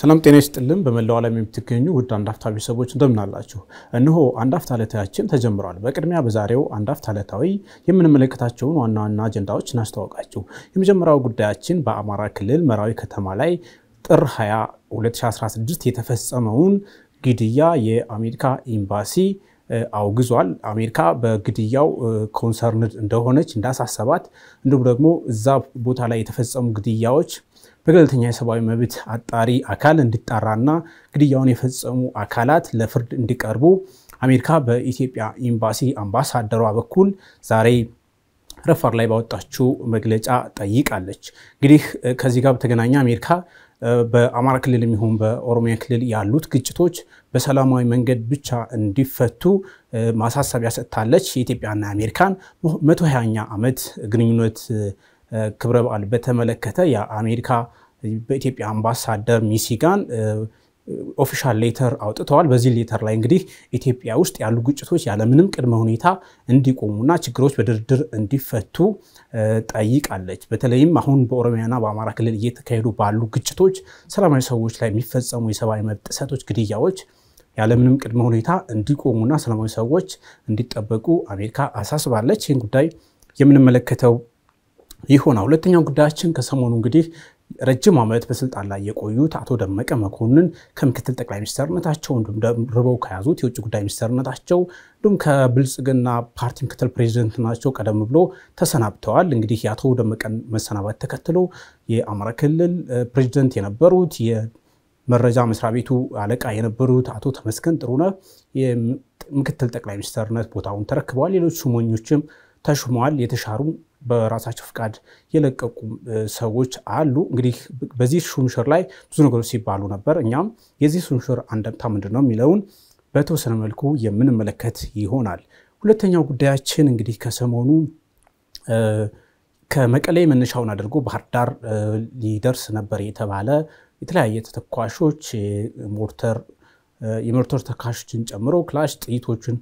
ሰላም ጤና ይስጥልን። በመላው ዓለም የምትገኙ ውድ አንድ ቤተሰቦች እንደምን አላችሁ? እነሆ አንድ ዕለታችን ተጀምሯል። በቅድሚያ በዛሬው አንድ አፍታ ዕለታዊ የምንመለከታቸውን ዋና ዋና አጀንዳዎች እናስተዋውቃችሁ። የመጀመሪያው ጉዳያችን በአማራ ክልል መራዊ ከተማ ላይ ጥር 20 2016 የተፈጸመውን ግድያ የአሜሪካ ኤምባሲ አውግዟል። አሜሪካ በግድያው ኮንሰርንድ እንደሆነች እንዳሳሰባት እንዲሁም ደግሞ እዛ ቦታ ላይ የተፈጸሙ ግድያዎች በገለልተኛ የሰብአዊ መብት አጣሪ አካል እንዲጣራና ግድያውን የፈጸሙ አካላት ለፍርድ እንዲቀርቡ አሜሪካ በኢትዮጵያ ኤምባሲ አምባሳደሯ በኩል ዛሬ ረፋር ላይ ባወጣችው መግለጫ ጠይቃለች። እንግዲህ ከዚህ ጋር በተገናኘ አሜሪካ በአማራ ክልል የሚሆን በኦሮሚያ ክልል ያሉት ግጭቶች በሰላማዊ መንገድ ብቻ እንዲፈቱ ማሳሰቢያ ሰጥታለች። የኢትዮጵያና አሜሪካን መቶ ሀያኛ ዓመት ግንኙነት ክብረ በዓል በተመለከተ የአሜሪካ በኢትዮጵያ አምባሳደር ሚሲጋን ኦፊሻል ሌተር አውጥተዋል። በዚህ ሌተር ላይ እንግዲህ ኢትዮጵያ ውስጥ ያሉ ግጭቶች ያለምንም ቅድመ ሁኔታ እንዲቆሙና ችግሮች በድርድር እንዲፈቱ ጠይቃለች። በተለይም አሁን በኦሮሚያና በአማራ ክልል እየተካሄዱ ባሉ ግጭቶች ሰላማዊ ሰዎች ላይ የሚፈጸሙ የሰብአዊ መብት ጥሰቶች፣ ግድያዎች ያለምንም ቅድመ ሁኔታ እንዲቆሙና ሰላማዊ ሰዎች እንዲጠበቁ አሜሪካ አሳስባለች። ይህን ጉዳይ የምንመለከተው ይሆናል። ሁለተኛው ጉዳያችን ከሰሞኑ እንግዲህ ረጅም ዓመት በስልጣን ላይ የቆዩት አቶ ደመቀ መኮንን ከምክትል ጠቅላይ ሚኒስትርነታቸው እንዲሁም ደርበው ከያዙት የውጭ ጉዳይ ሚኒስትርነታቸው እንዲሁም ከብልጽግና ፓርቲ ምክትል ፕሬዚደንት ናቸው ቀደም ብሎ ተሰናብተዋል። እንግዲህ የአቶ ደመቀን መሰናባት ተከትሎ የአማራ ክልል ፕሬዚደንት የነበሩት የመረጃ መስሪያ ቤቱ አለቃ የነበሩት አቶ ተመስገን ጥሩነህ የምክትል ጠቅላይ ሚኒስትርነት ቦታውን ተረክበዋል። ሌሎች ሹመኞችም ተሹመዋል። የተሻሩ በራሳቸው ፍቃድ የለቀቁ ሰዎች አሉ። እንግዲህ በዚህ ሹምሽር ላይ ብዙ ነገሮች ሲባሉ ነበር። እኛም የዚህ ሹምሽር አንደምታ ምንድን ነው የሚለውን በተወሰነ መልኩ የምንመለከት ይሆናል። ሁለተኛው ጉዳያችን እንግዲህ ከሰሞኑ ከመቀሌ መነሻውን አድርጎ ባህር ዳር ሊደርስ ነበር የተባለ የተለያየ ተተኳሾች ሞርተር የሞርተር ተካሾችን ጨምሮ ክላሽ ጥይቶችን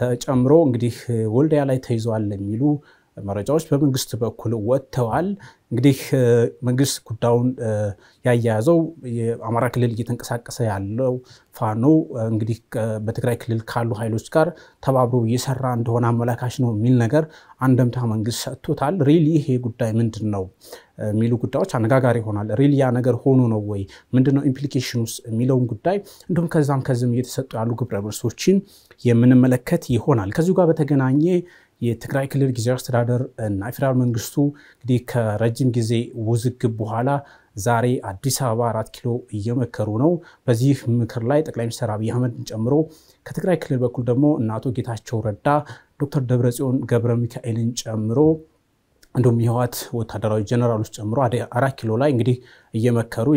ተጨምሮ እንግዲህ ወልዲያ ላይ ተይዘዋል የሚሉ መረጃዎች በመንግስት በኩል ወጥተዋል። እንግዲህ መንግስት ጉዳዩን ያያያዘው የአማራ ክልል እየተንቀሳቀሰ ያለው ፋኖ እንግዲህ በትግራይ ክልል ካሉ ኃይሎች ጋር ተባብሮ እየሰራ እንደሆነ አመላካች ነው የሚል ነገር አንደምታ መንግስት ሰጥቶታል። ሪል ይሄ ጉዳይ ምንድን ነው የሚሉ ጉዳዮች አነጋጋሪ ይሆናል። ሪል ያ ነገር ሆኖ ነው ወይ ምንድነው ኢምፕሊኬሽን ውስጥ የሚለውን ጉዳይ እንዲሁም ከዛም ከዚም እየተሰጡ ያሉ ግብረ መልሶችን የምንመለከት ይሆናል። ከዚሁ ጋር በተገናኘ የትግራይ ክልል ጊዜ አስተዳደር እና የፌዴራል መንግስቱ እንግዲህ ከረጅም ጊዜ ውዝግብ በኋላ ዛሬ አዲስ አበባ አራት ኪሎ እየመከሩ ነው። በዚህ ምክር ላይ ጠቅላይ ሚኒስትር አብይ አህመድን ጨምሮ ከትግራይ ክልል በኩል ደግሞ እነ አቶ ጌታቸው ረዳ፣ ዶክተር ደብረጽዮን ገብረ ሚካኤልን ጨምሮ እንዲሁም የህወሓት ወታደራዊ ጀነራሎች ጨምሮ አራት ኪሎ ላይ እንግዲህ እየመከሩ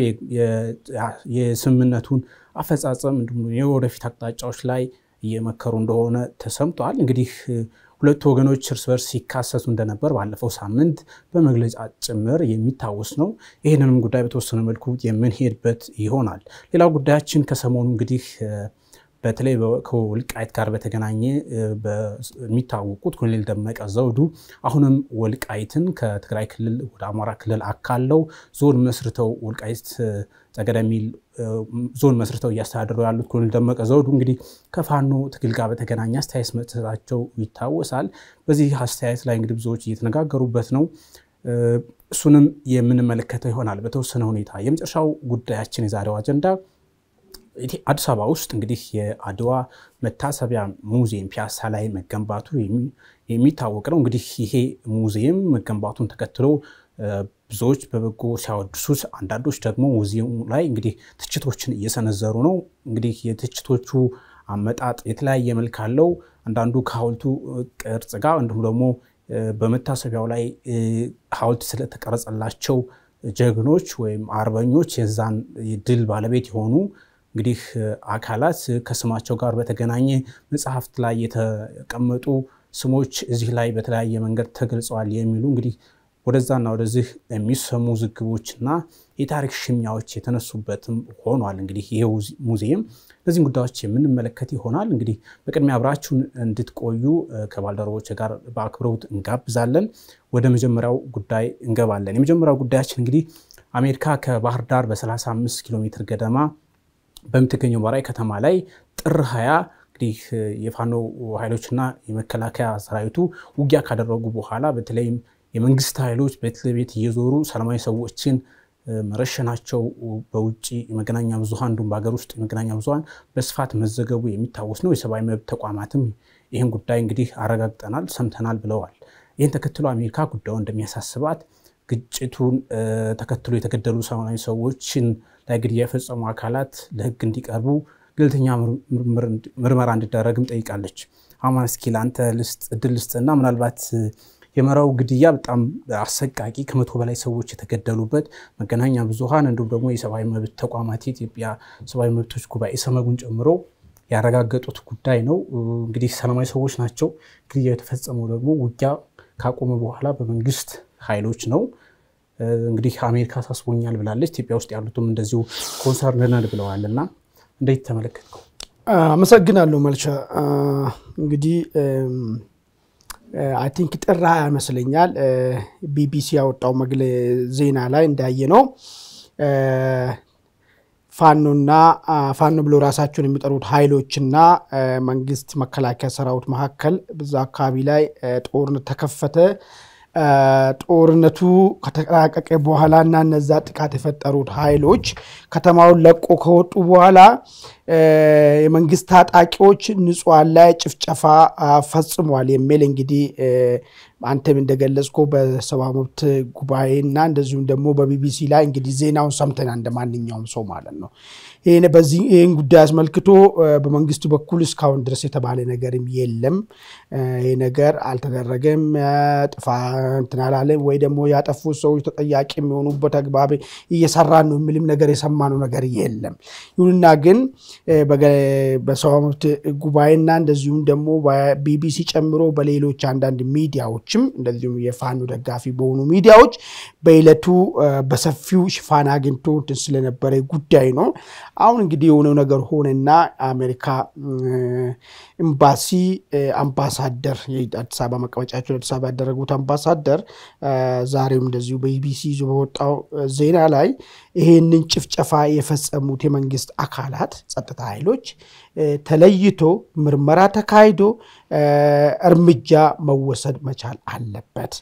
የስምምነቱን አፈጻጸም እንዲሁም የወደፊት አቅጣጫዎች ላይ እየመከሩ እንደሆነ ተሰምቷል። እንግዲህ ሁለቱ ወገኖች እርስ በርስ ሲካሰሱ እንደነበር ባለፈው ሳምንት በመግለጫ ጭምር የሚታወስ ነው። ይህንንም ጉዳይ በተወሰነ መልኩ የምንሄድበት ይሆናል። ሌላው ጉዳያችን ከሰሞኑ እንግዲህ በተለይ ከወልቃይት ጋር በተገናኘ የሚታወቁት ኮሎኔል ደመቀ ዘውዱ አሁንም ወልቃይትን ከትግራይ ክልል ወደ አማራ ክልል አካለው ዞን መስርተው ወልቃይት ጸገደ ሚል ዞን መስርተው እያስተዳደሩ ያሉት ኮሎኔል ደመቀ ዘውዱ እንግዲህ ከፋኖ ትግል ጋር በተገናኘ አስተያየት መስጠታቸው ይታወሳል። በዚህ አስተያየት ላይ እንግዲህ ብዙዎች እየተነጋገሩበት ነው። እሱንም የምንመለከተው ይሆናል በተወሰነ ሁኔታ። የመጨረሻው ጉዳያችን የዛሬው አጀንዳ አዲስ አበባ ውስጥ እንግዲህ የአድዋ መታሰቢያ ሙዚየም ፒያሳ ላይ መገንባቱ የሚታወቅ ነው። እንግዲህ ይሄ ሙዚየም መገንባቱን ተከትሎ ብዙዎች በበጎ ሲያወድሱት፣ አንዳንዶች ደግሞ ሙዚየሙ ላይ እንግዲህ ትችቶችን እየሰነዘሩ ነው። እንግዲህ የትችቶቹ አመጣጥ የተለያየ መልክ አለው። አንዳንዱ ከሐውልቱ ቅርጽ ጋር እንዲሁም ደግሞ በመታሰቢያው ላይ ሐውልት ስለተቀረጸላቸው ጀግኖች ወይም አርበኞች የዛን ድል ባለቤት የሆኑ እንግዲህ አካላት ከስማቸው ጋር በተገናኘ መጽሐፍት ላይ የተቀመጡ ስሞች እዚህ ላይ በተለያየ መንገድ ተገልጸዋል የሚሉ እንግዲህ ወደዛና ወደዚህ የሚሰሙ ዝግቦችና የታሪክ ሽሚያዎች የተነሱበትም ሆኗል። እንግዲህ ይሄ ሙዚየም እነዚህን ጉዳዮች የምንመለከት ይሆናል። እንግዲህ በቅድሚያ አብራችሁን እንድትቆዩ ከባልደረቦች ጋር በአክብሮት እንጋብዛለን። ወደ መጀመሪያው ጉዳይ እንገባለን። የመጀመሪያው ጉዳያችን እንግዲህ አሜሪካ ከባህር ዳር በ35 ኪሎ ሜትር ገደማ በምትገኘው ባራይ ከተማ ላይ ጥር 20 እንግዲህ የፋኖ ኃይሎችና የመከላከያ ሰራዊቱ ውጊያ ካደረጉ በኋላ በተለይም የመንግስት ኃይሎች ቤት ለቤት እየዞሩ ሰላማዊ ሰዎችን መረሸናቸው በውጭ የመገናኛ ብዙሀን እንዲሁም በሀገር ውስጥ የመገናኛ ብዙሀን በስፋት መዘገቡ የሚታወስ ነው። የሰብአዊ መብት ተቋማትም ይህን ጉዳይ እንግዲህ አረጋግጠናል፣ ሰምተናል ብለዋል። ይህን ተከትሎ አሜሪካ ጉዳዩ እንደሚያሳስባት ግጭቱን ተከትሎ የተገደሉ ሰላማዊ ሰዎችን ላይ ግድያ የፈጸሙ አካላት ለህግ እንዲቀርቡ ገለልተኛ ምርመራ እንዲደረግም ጠይቃለች። አማን እስኪ ለአንተ እድል ልስጥና ምናልባት የመራው ግድያ በጣም አሰቃቂ ከመቶ በላይ ሰዎች የተገደሉበት መገናኛ ብዙሃን እንዲሁም ደግሞ የሰብአዊ መብት ተቋማት የኢትዮጵያ ሰብአዊ መብቶች ጉባኤ ሰመጉን ጨምሮ ያረጋገጡት ጉዳይ ነው። እንግዲህ ሰላማዊ ሰዎች ናቸው። ግድያ የተፈጸመው ደግሞ ውጊያ ካቆመ በኋላ በመንግስት ኃይሎች ነው። እንግዲህ አሜሪካ አሳስቦኛል ብላለች። ኢትዮጵያ ውስጥ ያሉትም እንደዚሁ ኮንሰርንናል ብለዋል እና እንዴት ተመለከትከው? አመሰግናለሁ መልቻ። እንግዲህ አይ ቲንክ ጥር ሀያ ይመስለኛል ቢቢሲ ያወጣው መግለ ዜና ላይ እንዳየ ነው ፋኖና ፋኖ ብሎ ራሳቸውን የሚጠሩት ኃይሎችና መንግስት መከላከያ ሰራዊት መካከል ብዙ አካባቢ ላይ ጦርነት ተከፈተ። ጦርነቱ ከተቀላቀቀ በኋላ እና እነዛ ጥቃት የፈጠሩት ኃይሎች ከተማውን ለቆ ከወጡ በኋላ የመንግስት ታጣቂዎች ንጹሐን ላይ ጭፍጨፋ ፈጽሟል የሚል እንግዲህ አንተም እንደገለጽከው በሰብአዊ መብት ጉባኤ እና እንደዚሁም ደግሞ በቢቢሲ ላይ እንግዲህ ዜናውን ሰምተናል እንደ ማንኛውም ሰው ማለት ነው። ይህን ጉዳይ አስመልክቶ በመንግስቱ በኩል እስካሁን ድረስ የተባለ ነገርም የለም። ይህ ነገር አልተደረገም፣ ጥፋ አላለም ወይ ደግሞ ያጠፉ ሰዎች ተጠያቂ የሚሆኑበት አግባብ እየሰራን ነው የሚልም ነገር የሰማነው ነገር የለም። ይሁንና ግን በሰው መብት ጉባኤና እንደዚሁም ደግሞ ቢቢሲ ጨምሮ በሌሎች አንዳንድ ሚዲያዎችም እንደዚሁም የፋኑ ደጋፊ በሆኑ ሚዲያዎች በዕለቱ በሰፊው ሽፋን አግኝቶ እንትን ስለነበረ ጉዳይ ነው። አሁን እንግዲህ የሆነው ነገር ሆነና አሜሪካ ኤምባሲ አምባሳደር አዲስ አበባ መቀመጫቸውን አዲስ አበባ ያደረጉት አምባሳደር ዛሬም እንደዚሁ በኢቢሲ ይዞ በወጣው ዜና ላይ ይሄንን ጭፍጨፋ የፈጸሙት የመንግስት አካላት ጸጥታ ኃይሎች ተለይቶ ምርመራ ተካሂዶ እርምጃ መወሰድ መቻል አለበት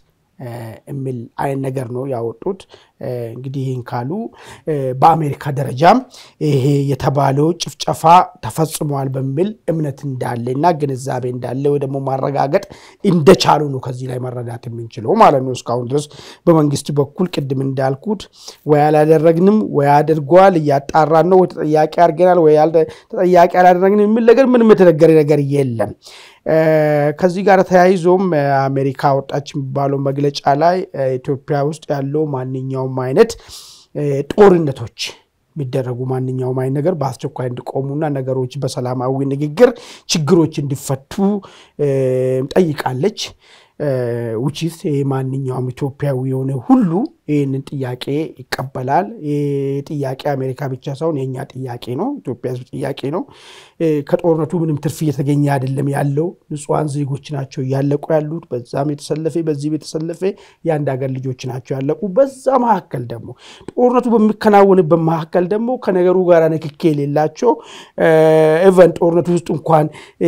የሚል አይነት ነገር ነው ያወጡት። እንግዲህ ይህን ካሉ በአሜሪካ ደረጃም ይሄ የተባለው ጭፍጨፋ ተፈጽሟል በሚል እምነት እንዳለ እና ግንዛቤ እንዳለ ወይ ደግሞ ማረጋገጥ እንደቻሉ ነው ከዚህ ላይ መረዳት የምንችለው ማለት ነው። እስካሁን ድረስ በመንግስት በኩል ቅድም እንዳልኩት ወይ አላደረግንም ወይ አድርጓል እያጣራን ነው፣ ወይ ተጠያቂ አድርገናል፣ ወይ ተጠያቂ አላደረግንም የሚል ነገር ምንም የተነገረ ነገር የለም። ከዚህ ጋር ተያይዞም አሜሪካ ወጣች የሚባለው መግለጫ ላይ ኢትዮጵያ ውስጥ ያለው ማንኛውም አይነት ጦርነቶች የሚደረጉ ማንኛውም አይነት ነገር በአስቸኳይ እንዲቆሙና ነገሮች በሰላማዊ ንግግር ችግሮች እንዲፈቱ ጠይቃለች። ውቺስ ማንኛውም ኢትዮጵያዊ የሆነ ሁሉ ይህንን ጥያቄ ይቀበላል። ጥያቄ አሜሪካ ብቻ ሳይሆን የእኛ ጥያቄ ነው፣ ኢትዮጵያ ሕዝብ ጥያቄ ነው። ከጦርነቱ ምንም ትርፍ እየተገኘ አይደለም ያለው፣ ንጹሐን ዜጎች ናቸው እያለቁ ያሉት። በዛም የተሰለፈ በዚህም የተሰለፈ የአንድ ሀገር ልጆች ናቸው ያለቁ። በዛ መካከል ደግሞ ጦርነቱ በሚከናወንበት መካከል ደግሞ ከነገሩ ጋር ንክኬ የሌላቸው እቨን ጦርነቱ ውስጥ እንኳን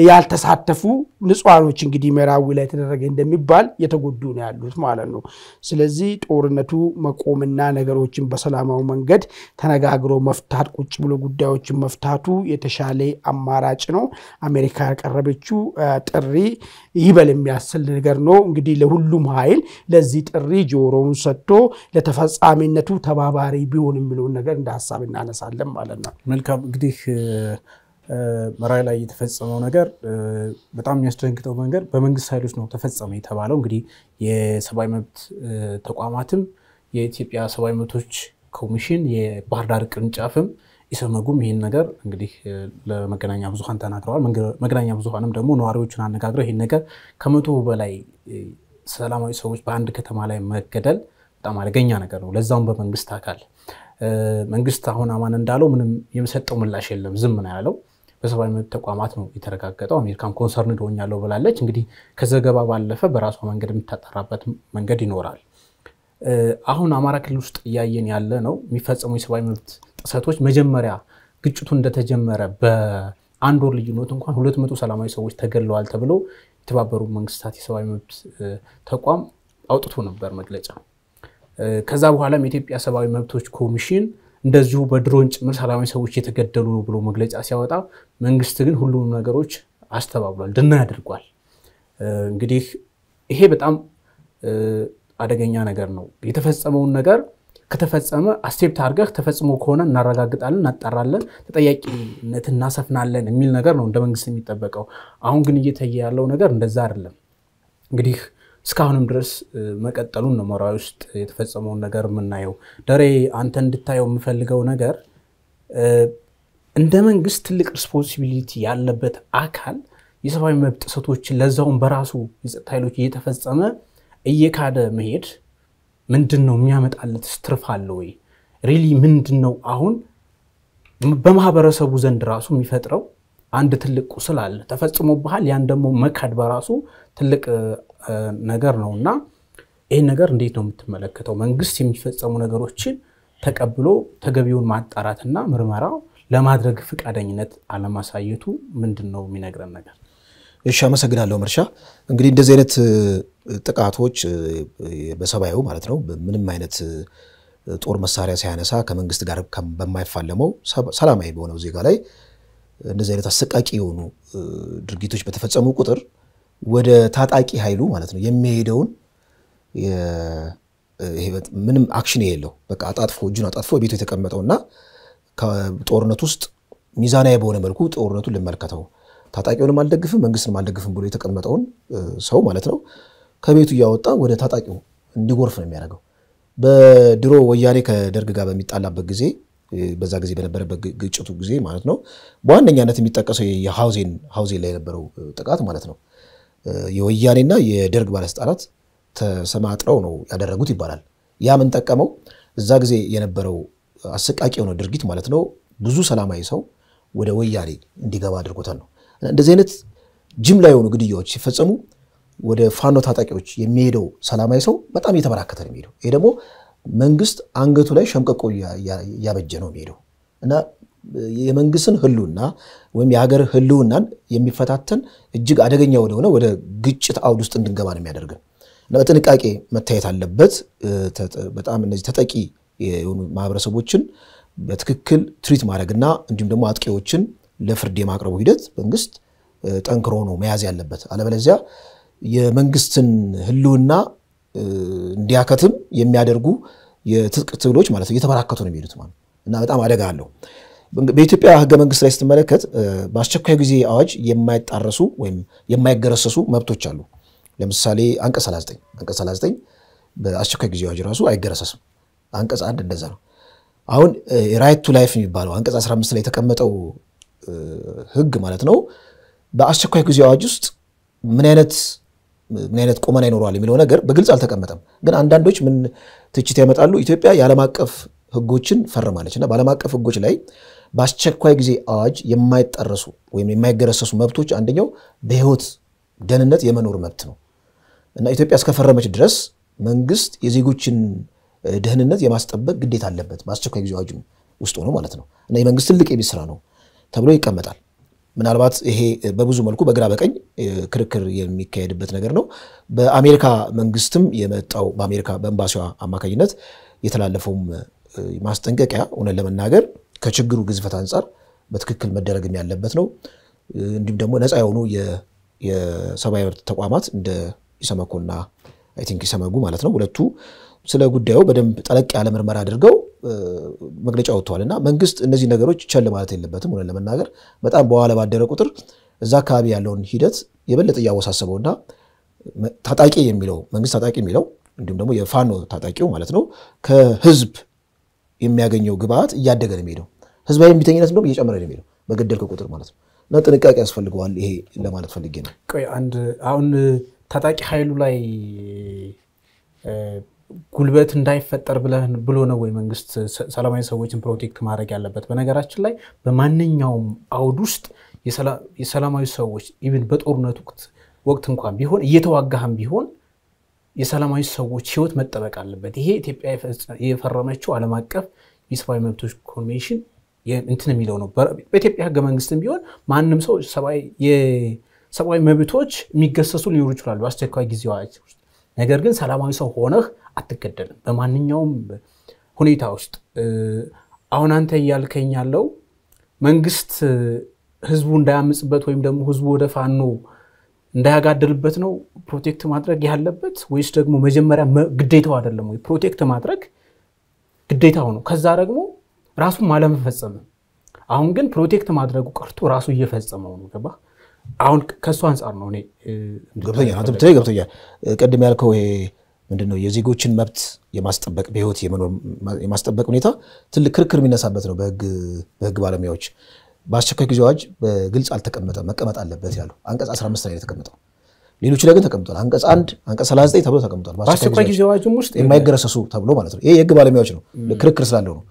ያልተሳተፉ ንጹሐኖች እንግዲህ መራዊ ላይ ተደረገ እንደሚባል የተጎዱ ነው ያሉት ማለት ነው። ስለዚህ ጦርነቱ መቆምና ነገሮችን በሰላማዊ መንገድ ተነጋግሮ መፍታት ቁጭ ብሎ ጉዳዮችን መፍታቱ የተሻለ አማራጭ ነው። አሜሪካ ያቀረበችው ጥሪ ይበል የሚያስል ነገር ነው። እንግዲህ ለሁሉም ኃይል ለዚህ ጥሪ ጆሮውን ሰጥቶ ለተፈጻሚነቱ ተባባሪ ቢሆን የሚለውን ነገር እንደ ሀሳብ እናነሳለን ማለት ነው። መልካም እንግዲህ መራይ ላይ የተፈጸመው ነገር በጣም የሚያስደንግጠው መንገድ በመንግስት ኃይሎች ነው ተፈጸመ የተባለው። እንግዲህ የሰብአዊ መብት ተቋማትም የኢትዮጵያ ሰብአዊ መብቶች ኮሚሽን የባህር ዳር ቅርንጫፍም ኢሰመጉም ይህን ነገር እንግዲህ ለመገናኛ ብዙሀን ተናግረዋል። መገናኛ ብዙሀንም ደግሞ ነዋሪዎቹን አነጋግረው ይህን ነገር ከመቶ በላይ ሰላማዊ ሰዎች በአንድ ከተማ ላይ መገደል በጣም አደገኛ ነገር ነው። ለዛውም በመንግስት አካል መንግስት አሁን አማን እንዳለው ምንም የሚሰጠው ምላሽ የለም፣ ዝም ነው ያለው። በሰብአዊ መብት ተቋማት ነው የተረጋገጠው። አሜሪካን ኮንሰርን ሆኛለሁ ብላለች። እንግዲህ ከዘገባ ባለፈ በራሷ መንገድ የምታጠራበት መንገድ ይኖራል። አሁን አማራ ክልል ውስጥ እያየን ያለ ነው የሚፈጸሙ የሰብአዊ መብት ጥሰቶች መጀመሪያ ግጭቱ እንደተጀመረ በአንድ ወር ልዩነት እንኳን ሁለት መቶ ሰላማዊ ሰዎች ተገለዋል ተብሎ የተባበሩ መንግስታት የሰብአዊ መብት ተቋም አውጥቶ ነበር መግለጫ። ከዛ በኋላም የኢትዮጵያ ሰብአዊ መብቶች ኮሚሽን እንደዚሁ በድሮን ጭምር ሰላማዊ ሰዎች ነው ብሎ መግለጫ ሲያወጣ መንግስት ግን ሁሉም ነገሮች አስተባብሏል፣ ድና ያደርጓል። እንግዲህ ይሄ በጣም አደገኛ ነገር ነው። የተፈጸመውን ነገር ከተፈጸመ አስቴፕት አድርገህ ተፈጽሞ ከሆነ እናረጋግጣለን፣ እናጣራለን፣ ተጠያቂነት እናሰፍናለን የሚል ነገር ነው እንደ መንግስት የሚጠበቀው። አሁን ግን እየታየ ያለው ነገር እንደዛ አይደለም። እንግዲህ እስካሁንም ድረስ መቀጠሉን ነው መራዊ ውስጥ የተፈጸመውን ነገር የምናየው። ደሬ አንተ እንድታየው የምፈልገው ነገር እንደ መንግስት ትልቅ ሪስፖንሲቢሊቲ ያለበት አካል የሰብአዊ መብት ጥሰቶችን ለዛውን በራሱ የጸጥታ ኃይሎች እየተፈጸመ እየካደ መሄድ ምንድን ነው የሚያመጣለት ስትርፍ አለ ወይ? ሪሊ ምንድን ነው አሁን በማህበረሰቡ ዘንድ ራሱ የሚፈጥረው አንድ ትልቅ ቁስል አለ። ተፈጽሞብሃል። ያን ደግሞ መካድ በራሱ ትልቅ ነገር ነው እና ይህን ነገር እንዴት ነው የምትመለከተው? መንግስት የሚፈጸሙ ነገሮችን ተቀብሎ ተገቢውን ማጣራትና ምርመራው ለማድረግ ፈቃደኝነት አለማሳየቱ ምንድን ነው የሚነግረን ነገር? እሺ አመሰግናለሁ መርሻ። እንግዲህ እንደዚህ አይነት ጥቃቶች በሰባዩ ማለት ነው ምንም አይነት ጦር መሳሪያ ሳያነሳ ከመንግስት ጋር በማይፋለመው ሰላማዊ በሆነው ዜጋ ላይ እንደዚህ አይነት አሰቃቂ የሆኑ ድርጊቶች በተፈጸሙ ቁጥር ወደ ታጣቂ ኃይሉ ማለት ነው የሚሄደውን ምንም አክሽን የለው በቃ አጣጥፎ እጁን አጣጥፎ ቤቱ የተቀመጠውና ከጦርነት ውስጥ ሚዛናዊ በሆነ መልኩ ጦርነቱን ልመልከተው ታጣቂውንም አልደግፍም መንግስትንም አልደግፍም ብሎ የተቀመጠውን ሰው ማለት ነው ከቤቱ እያወጣ ወደ ታጣቂው እንዲጎርፍ ነው የሚያደርገው። በድሮ ወያኔ ከደርግ ጋር በሚጣላበት ጊዜ በዛ ጊዜ በነበረበት ግጭቱ ጊዜ ማለት ነው በዋነኛነት የሚጠቀሰው የሀውዜን ሀውዜን ላይ የነበረው ጥቃት ማለት ነው የወያኔና የደርግ ባለስልጣናት ተሰማጥረው ነው ያደረጉት ይባላል። ያ ምን ጠቀመው? እዛ ጊዜ የነበረው አሰቃቂ የሆነ ድርጊት ማለት ነው ብዙ ሰላማዊ ሰው ወደ ወያኔ እንዲገባ አድርጎታል ነው እንደዚህ አይነት ጅምላ የሆኑ ግድያዎች ሲፈጸሙ ወደ ፋኖ ታጣቂዎች የሚሄደው ሰላማዊ ሰው በጣም እየተበራከተ ነው የሚሄደው። ይሄ ደግሞ መንግስት አንገቱ ላይ ሸምቀቆ እያበጀ ነው የሚሄደው እና የመንግስትን ህልውና ወይም የሀገር ህልውናን የሚፈታተን እጅግ አደገኛ ወደሆነ ወደ ግጭት አውድ ውስጥ እንድንገባ ነው የሚያደርግን እና በጥንቃቄ መታየት አለበት። በጣም እነዚህ ተጠቂ የሆኑ ማህበረሰቦችን በትክክል ትሪት ማድረግና እንዲሁም ደግሞ አጥቂዎችን ለፍርድ የማቅረቡ ሂደት መንግስት ጠንክሮ ነው መያዝ ያለበት። አለበለዚያ የመንግስትን ህልውና እንዲያከትም የሚያደርጉ የትጥቅ ትግሎች ማለት ነው እየተበራከቱ ነው የሚሄዱት ማለት እና በጣም አደጋ አለው። በኢትዮጵያ ህገ መንግስት ላይ ስትመለከት በአስቸኳይ ጊዜ አዋጅ የማይጣረሱ ወይም የማይገረሰሱ መብቶች አሉ። ለምሳሌ አንቀጽ 39 አንቀጽ 39 በአስቸኳይ ጊዜ አዋጅ ራሱ አይገረሰስም። አንቀጽ አንድ እንደዛ ነው። አሁን ራይት ቱ ላይፍ የሚባለው አንቀጽ 15 ላይ የተቀመጠው ህግ ማለት ነው በአስቸኳይ ጊዜ አዋጅ ውስጥ ምን አይነት ምን አይነት ቁመና ይኖረዋል የሚለው ነገር በግልጽ አልተቀመጠም። ግን አንዳንዶች ምን ትችት ያመጣሉ? ኢትዮጵያ የዓለም አቀፍ ህጎችን ፈርማለች እና በዓለም አቀፍ ህጎች ላይ በአስቸኳይ ጊዜ አዋጅ የማይጠረሱ ወይም የማይገረሰሱ መብቶች አንደኛው በህይወት ደህንነት የመኖር መብት ነው እና ኢትዮጵያ እስከፈረመች ድረስ መንግስት የዜጎችን ደህንነት የማስጠበቅ ግዴታ አለበት በአስቸኳይ ጊዜ አዋጅ ውስጥ ሆኖ ማለት ነው እና የመንግስት ትልቅ የቤት ስራ ነው። ተብሎ ይቀመጣል። ምናልባት ይሄ በብዙ መልኩ በግራ በቀኝ ክርክር የሚካሄድበት ነገር ነው። በአሜሪካ መንግስትም የመጣው በአሜሪካ በኤምባሲዋ አማካኝነት የተላለፈውም ማስጠንቀቂያ እውነት ለመናገር ከችግሩ ግዝፈት አንጻር በትክክል መደረግም ያለበት ነው። እንዲሁም ደግሞ ነፃ የሆኑ የሰብአዊ መብት ተቋማት እንደ ኢሰመኮና አይ ቲንክ ኢሰመጉ ማለት ነው ሁለቱ ስለ ጉዳዩ በደንብ ጠለቅ ያለ ምርመራ አድርገው መግለጫ ወጥተዋል እና መንግስት እነዚህ ነገሮች ቸል ማለት የለበትም። ሆነ ለመናገር በጣም በኋላ ባደረ ቁጥር እዛ አካባቢ ያለውን ሂደት የበለጠ እያወሳሰበው እና ታጣቂ የሚለው መንግስት ታጣቂ የሚለው እንዲሁም ደግሞ የፋኖ ታጣቂው ማለት ነው ከህዝብ የሚያገኘው ግብአት እያደገ ነው የሚሄደው። ህዝባዊ የሚተኝነት ደግሞ እየጨመረ ነው የሚሄደው በገደልክ ቁጥር ማለት ነው እና ጥንቃቄ ያስፈልገዋል። ይሄ ለማለት ፈልጌ ነው። አንድ አሁን ታጣቂ ኃይሉ ላይ ጉልበት እንዳይፈጠር ብሎ ነው ወይ መንግስት ሰላማዊ ሰዎችን ፕሮቴክት ማድረግ ያለበት? በነገራችን ላይ በማንኛውም አውድ ውስጥ የሰላማዊ ሰዎች ኢቭን በጦርነት ወቅት እንኳን ቢሆን እየተዋጋህም ቢሆን የሰላማዊ ሰዎች ህይወት መጠበቅ አለበት። ይሄ ኢትዮጵያ የፈረመችው ዓለም አቀፍ የሰብአዊ መብቶች ኮንቬንሽን እንትን የሚለው ነው። በኢትዮጵያ ህገ መንግስትም ቢሆን ማንም ሰው ሰብአዊ መብቶች የሚገሰሱ ሊኖሩ ይችላሉ በአስቸኳይ ጊዜ አዋጅ ውስጥ። ነገር ግን ሰላማዊ ሰው ሆነህ አትገደልም። በማንኛውም ሁኔታ ውስጥ አሁን አንተ እያልከኝ ያለው መንግስት ህዝቡ እንዳያምፅበት ወይም ደግሞ ህዝቡ ወደ ፋኖ እንዳያጋድልበት ነው ፕሮቴክት ማድረግ ያለበት ወይስ ደግሞ መጀመሪያ ግዴታው አይደለም ወይ? ፕሮቴክት ማድረግ ግዴታው ነው። ከዛ ደግሞ ራሱን አለመፈጸም። አሁን ግን ፕሮቴክት ማድረጉ ቀርቶ ራሱ እየፈጸመው ነው። ገባ? አሁን ከእሱ አንጻር ነው እኔ ገብቶኛል። ቅድም ያልከው ይሄ ምንድነው የዜጎችን መብት የማስጠበቅ በህይወት የመኖር የማስጠበቅ ሁኔታ ትልቅ ክርክር የሚነሳበት ነው በህግ ባለሙያዎች። በአስቸኳይ ጊዜ አዋጅ በግልጽ አልተቀመጠም መቀመጥ አለበት ያሉ አንቀጽ 15 ላይ የተቀመጠው ሌሎች ላይ ግን ተቀምጧል። አንቀጽ አንድ አንቀጽ 39 ተብሎ ተቀምጧል። በአስቸኳይ ጊዜ አዋጅም ውስጥ የማይገረሰሱ ተብሎ ማለት ነው። ይሄ የህግ ባለሙያዎች ነው ክርክር ስላለው ነው።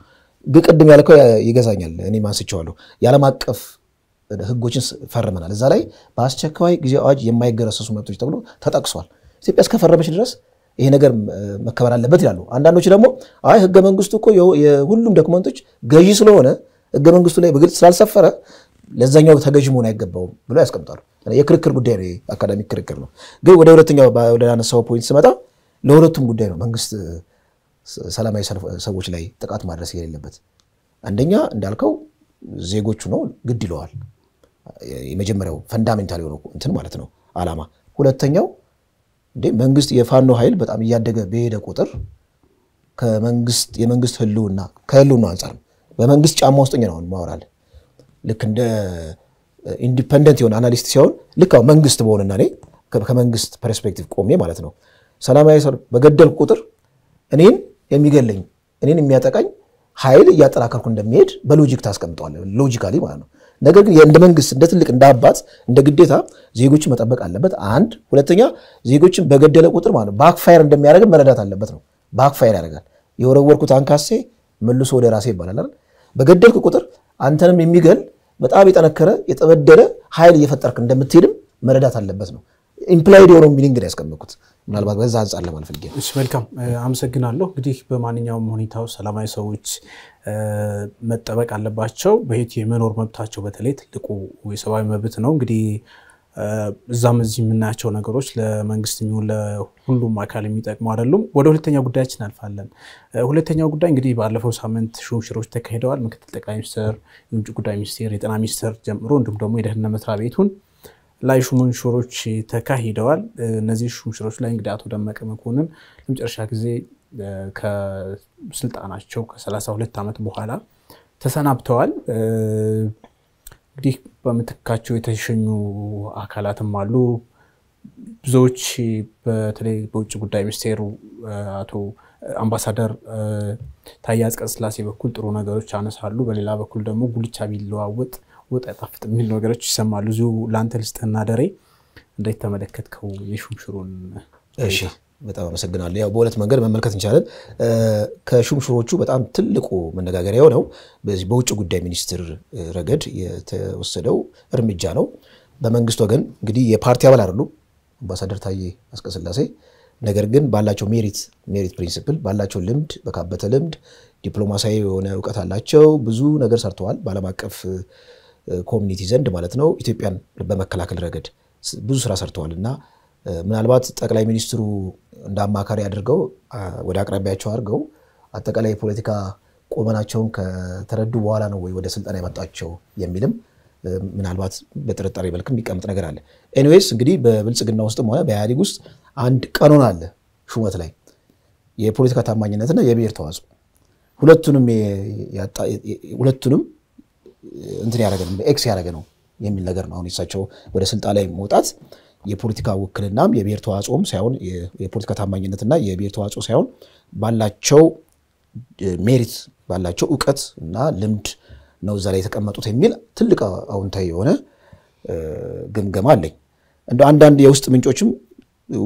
ቅድም ያልከው ይገዛኛል። እኔ ማንስቸዋለሁ። የዓለም አቀፍ ህጎችን ፈርመናል። እዛ ላይ በአስቸኳይ ጊዜ አዋጅ የማይገረሰሱ መብቶች ተብሎ ተጠቅሷል። ኢትዮጵያ እስከፈረመች ድረስ ይሄ ነገር መከበር አለበት ይላሉ። አንዳንዶች ደግሞ አይ ህገ መንግስቱ እኮ የሁሉም ዶክመንቶች ገዢ ስለሆነ ህገ መንግስቱ ላይ በግልጽ ስላልሰፈረ ለዛኛው ተገዥ መሆን አይገባውም ብሎ ያስቀምጣሉ። የክርክር ጉዳይ ነው፣ አካዳሚክ ክርክር ነው። ግን ወደ ሁለተኛው ወደናነሳው ፖይንት ስመጣ ለሁለቱም ጉዳይ ነው መንግስት ሰላማዊ ሰዎች ላይ ጥቃት ማድረስ የሌለበት። አንደኛ እንዳልከው ዜጎቹ ነው ግድ ይለዋል። የመጀመሪያው ፈንዳሜንታል የሆነ እንትን ማለት ነው አላማ። ሁለተኛው እንዴ መንግስት የፋኖ ኃይል በጣም እያደገ በሄደ ቁጥር ከመንግስት የመንግስት ህልውና ከህልውና አንጻር በመንግስት ጫማ ውስጥ ነው ማወራል። ልክ እንደ ኢንዲፐንደንት የሆነ አናሊስት ሲሆን ልክ አሁን መንግስት በሆነና እኔ ከመንግስት ፐርስፔክቲቭ ቆሜ ማለት ነው ሰላማዊ ሰው በገደልኩ ቁጥር እኔን የሚገለኝ እኔን የሚያጠቃኝ ኃይል እያጠናከርኩ እንደሚሄድ በሎጂክ ታስቀምጠዋል። ሎጂካሊ ማለት ነው። ነገር ግን እንደ መንግስት እንደ ትልቅ እንደ አባት እንደ ግዴታ ዜጎችን መጠበቅ አለበት። አንድ ሁለተኛ ዜጎችን በገደለ ቁጥር ማለት ባክፋየር እንደሚያደርግ መረዳት አለበት ነው። ባክፋየር ያደርጋል። የወረወርኩት አንካሴ መልሶ ወደ ራሴ ይባላል አይደል? በገደልክ ቁጥር አንተንም የሚገል በጣም የጠነከረ የተበደለ ኃይል እየፈጠርክ እንደምትሄድም መረዳት አለበት ነው። ኢምፕላይድ የሆነው ሚኒንግ ነው ያስቀመጥኩት። ምናልባት በዛ አንጻር ለማልፈልግ እሺ መልካም አመሰግናለሁ እንግዲህ በማንኛውም ሁኔታ ውስጥ ሰላማዊ ሰዎች መጠበቅ አለባቸው በሄት የመኖር መብታቸው በተለይ ትልቁ የሰብአዊ መብት ነው እንግዲህ እዛም እዚህ የምናያቸው ነገሮች ለመንግስት የሚሆን ለሁሉም አካል የሚጠቅሙ አይደሉም። ወደ ሁለተኛው ጉዳያችን እናልፋለን። ሁለተኛው ጉዳይ እንግዲህ ባለፈው ሳምንት ሹምሽሮች ተካሂደዋል። ምክትል ጠቅላይ ሚኒስትር፣ የውጭ ጉዳይ ሚኒስቴር፣ የጤና ሚኒስትር ጀምሮ እንዲሁም ደግሞ የደህንነት መስሪያ ቤቱን ላይ ሹምንሽሮች ተካሂደዋል። እነዚህ ሹምሽሮች ላይ እንግዲህ አቶ ደመቀ መኮንን ለመጨረሻ ጊዜ ከስልጣናቸው ከ32 ዓመት በኋላ ተሰናብተዋል። እንግዲህ በምትካቸው የተሸኙ አካላትም አሉ። ብዙዎች በተለይ በውጭ ጉዳይ ሚኒስቴሩ አቶ አምባሳደር ታዬ አጽቀሥላሴ በኩል ጥሩ ነገሮች አነሳሉ። በሌላ በኩል ደግሞ ጉልቻ ቢለዋወጥ ወጥ ያጣፍጥ የሚል ነገሮች ይሰማሉ። እዚሁ ለአንተ ልስጥህና ደሬ እንዴት ተመለከትከው የሹምሽሩን? እሺ በጣም አመሰግናለሁ። ያው በሁለት መንገድ መመልከት እንችላለን። ከሹምሽሮቹ በጣም ትልቁ መነጋገሪያ የሆነው በዚህ በውጭ ጉዳይ ሚኒስትር ረገድ የተወሰደው እርምጃ ነው። በመንግስት ወገን እንግዲህ የፓርቲ አባል አይደሉም አምባሳደር ታዬ አስቀስላሴ ነገር ግን ባላቸው ሜሪት ሜሪት ፕሪንሲፕል ባላቸው ልምድ በካበተ ልምድ ዲፕሎማሲያዊ የሆነ እውቀት አላቸው። ብዙ ነገር ሰርተዋል በዓለም አቀፍ ኮሚኒቲ ዘንድ ማለት ነው ኢትዮጵያን በመከላከል ረገድ ብዙ ስራ ሰርተዋል እና ምናልባት ጠቅላይ ሚኒስትሩ እንደ አማካሪ አድርገው ወደ አቅራቢያቸው አድርገው አጠቃላይ የፖለቲካ ቁመናቸውን ከተረዱ በኋላ ነው ወይ ወደ ስልጠና የመጣቸው የሚልም ምናልባት በጥርጣሬ መልክ የሚቀምጥ ነገር አለ። ኤኒዌይስ እንግዲህ በብልጽግና ውስጥም ሆነ በኢህአዴግ ውስጥ አንድ ቀኖን አለ ሹመት ላይ የፖለቲካ ታማኝነትና የብሔር ተዋጽኦ ሁለቱንም እንትን ያደረገ ነው ኤክስ ያደረገ ነው የሚል ነገር ነው። አሁን የሳቸው ወደ ስልጣን ላይ መውጣት የፖለቲካ ውክልናም የብሔር ተዋጽኦም ሳይሆን የፖለቲካ ታማኝነትና የብሔር ተዋጽኦ ሳይሆን ባላቸው ሜሪት ባላቸው እውቀት እና ልምድ ነው እዛ ላይ የተቀመጡት የሚል ትልቅ አውንታዊ የሆነ ግምገማ አለኝ። እንደ አንዳንድ የውስጥ ምንጮችም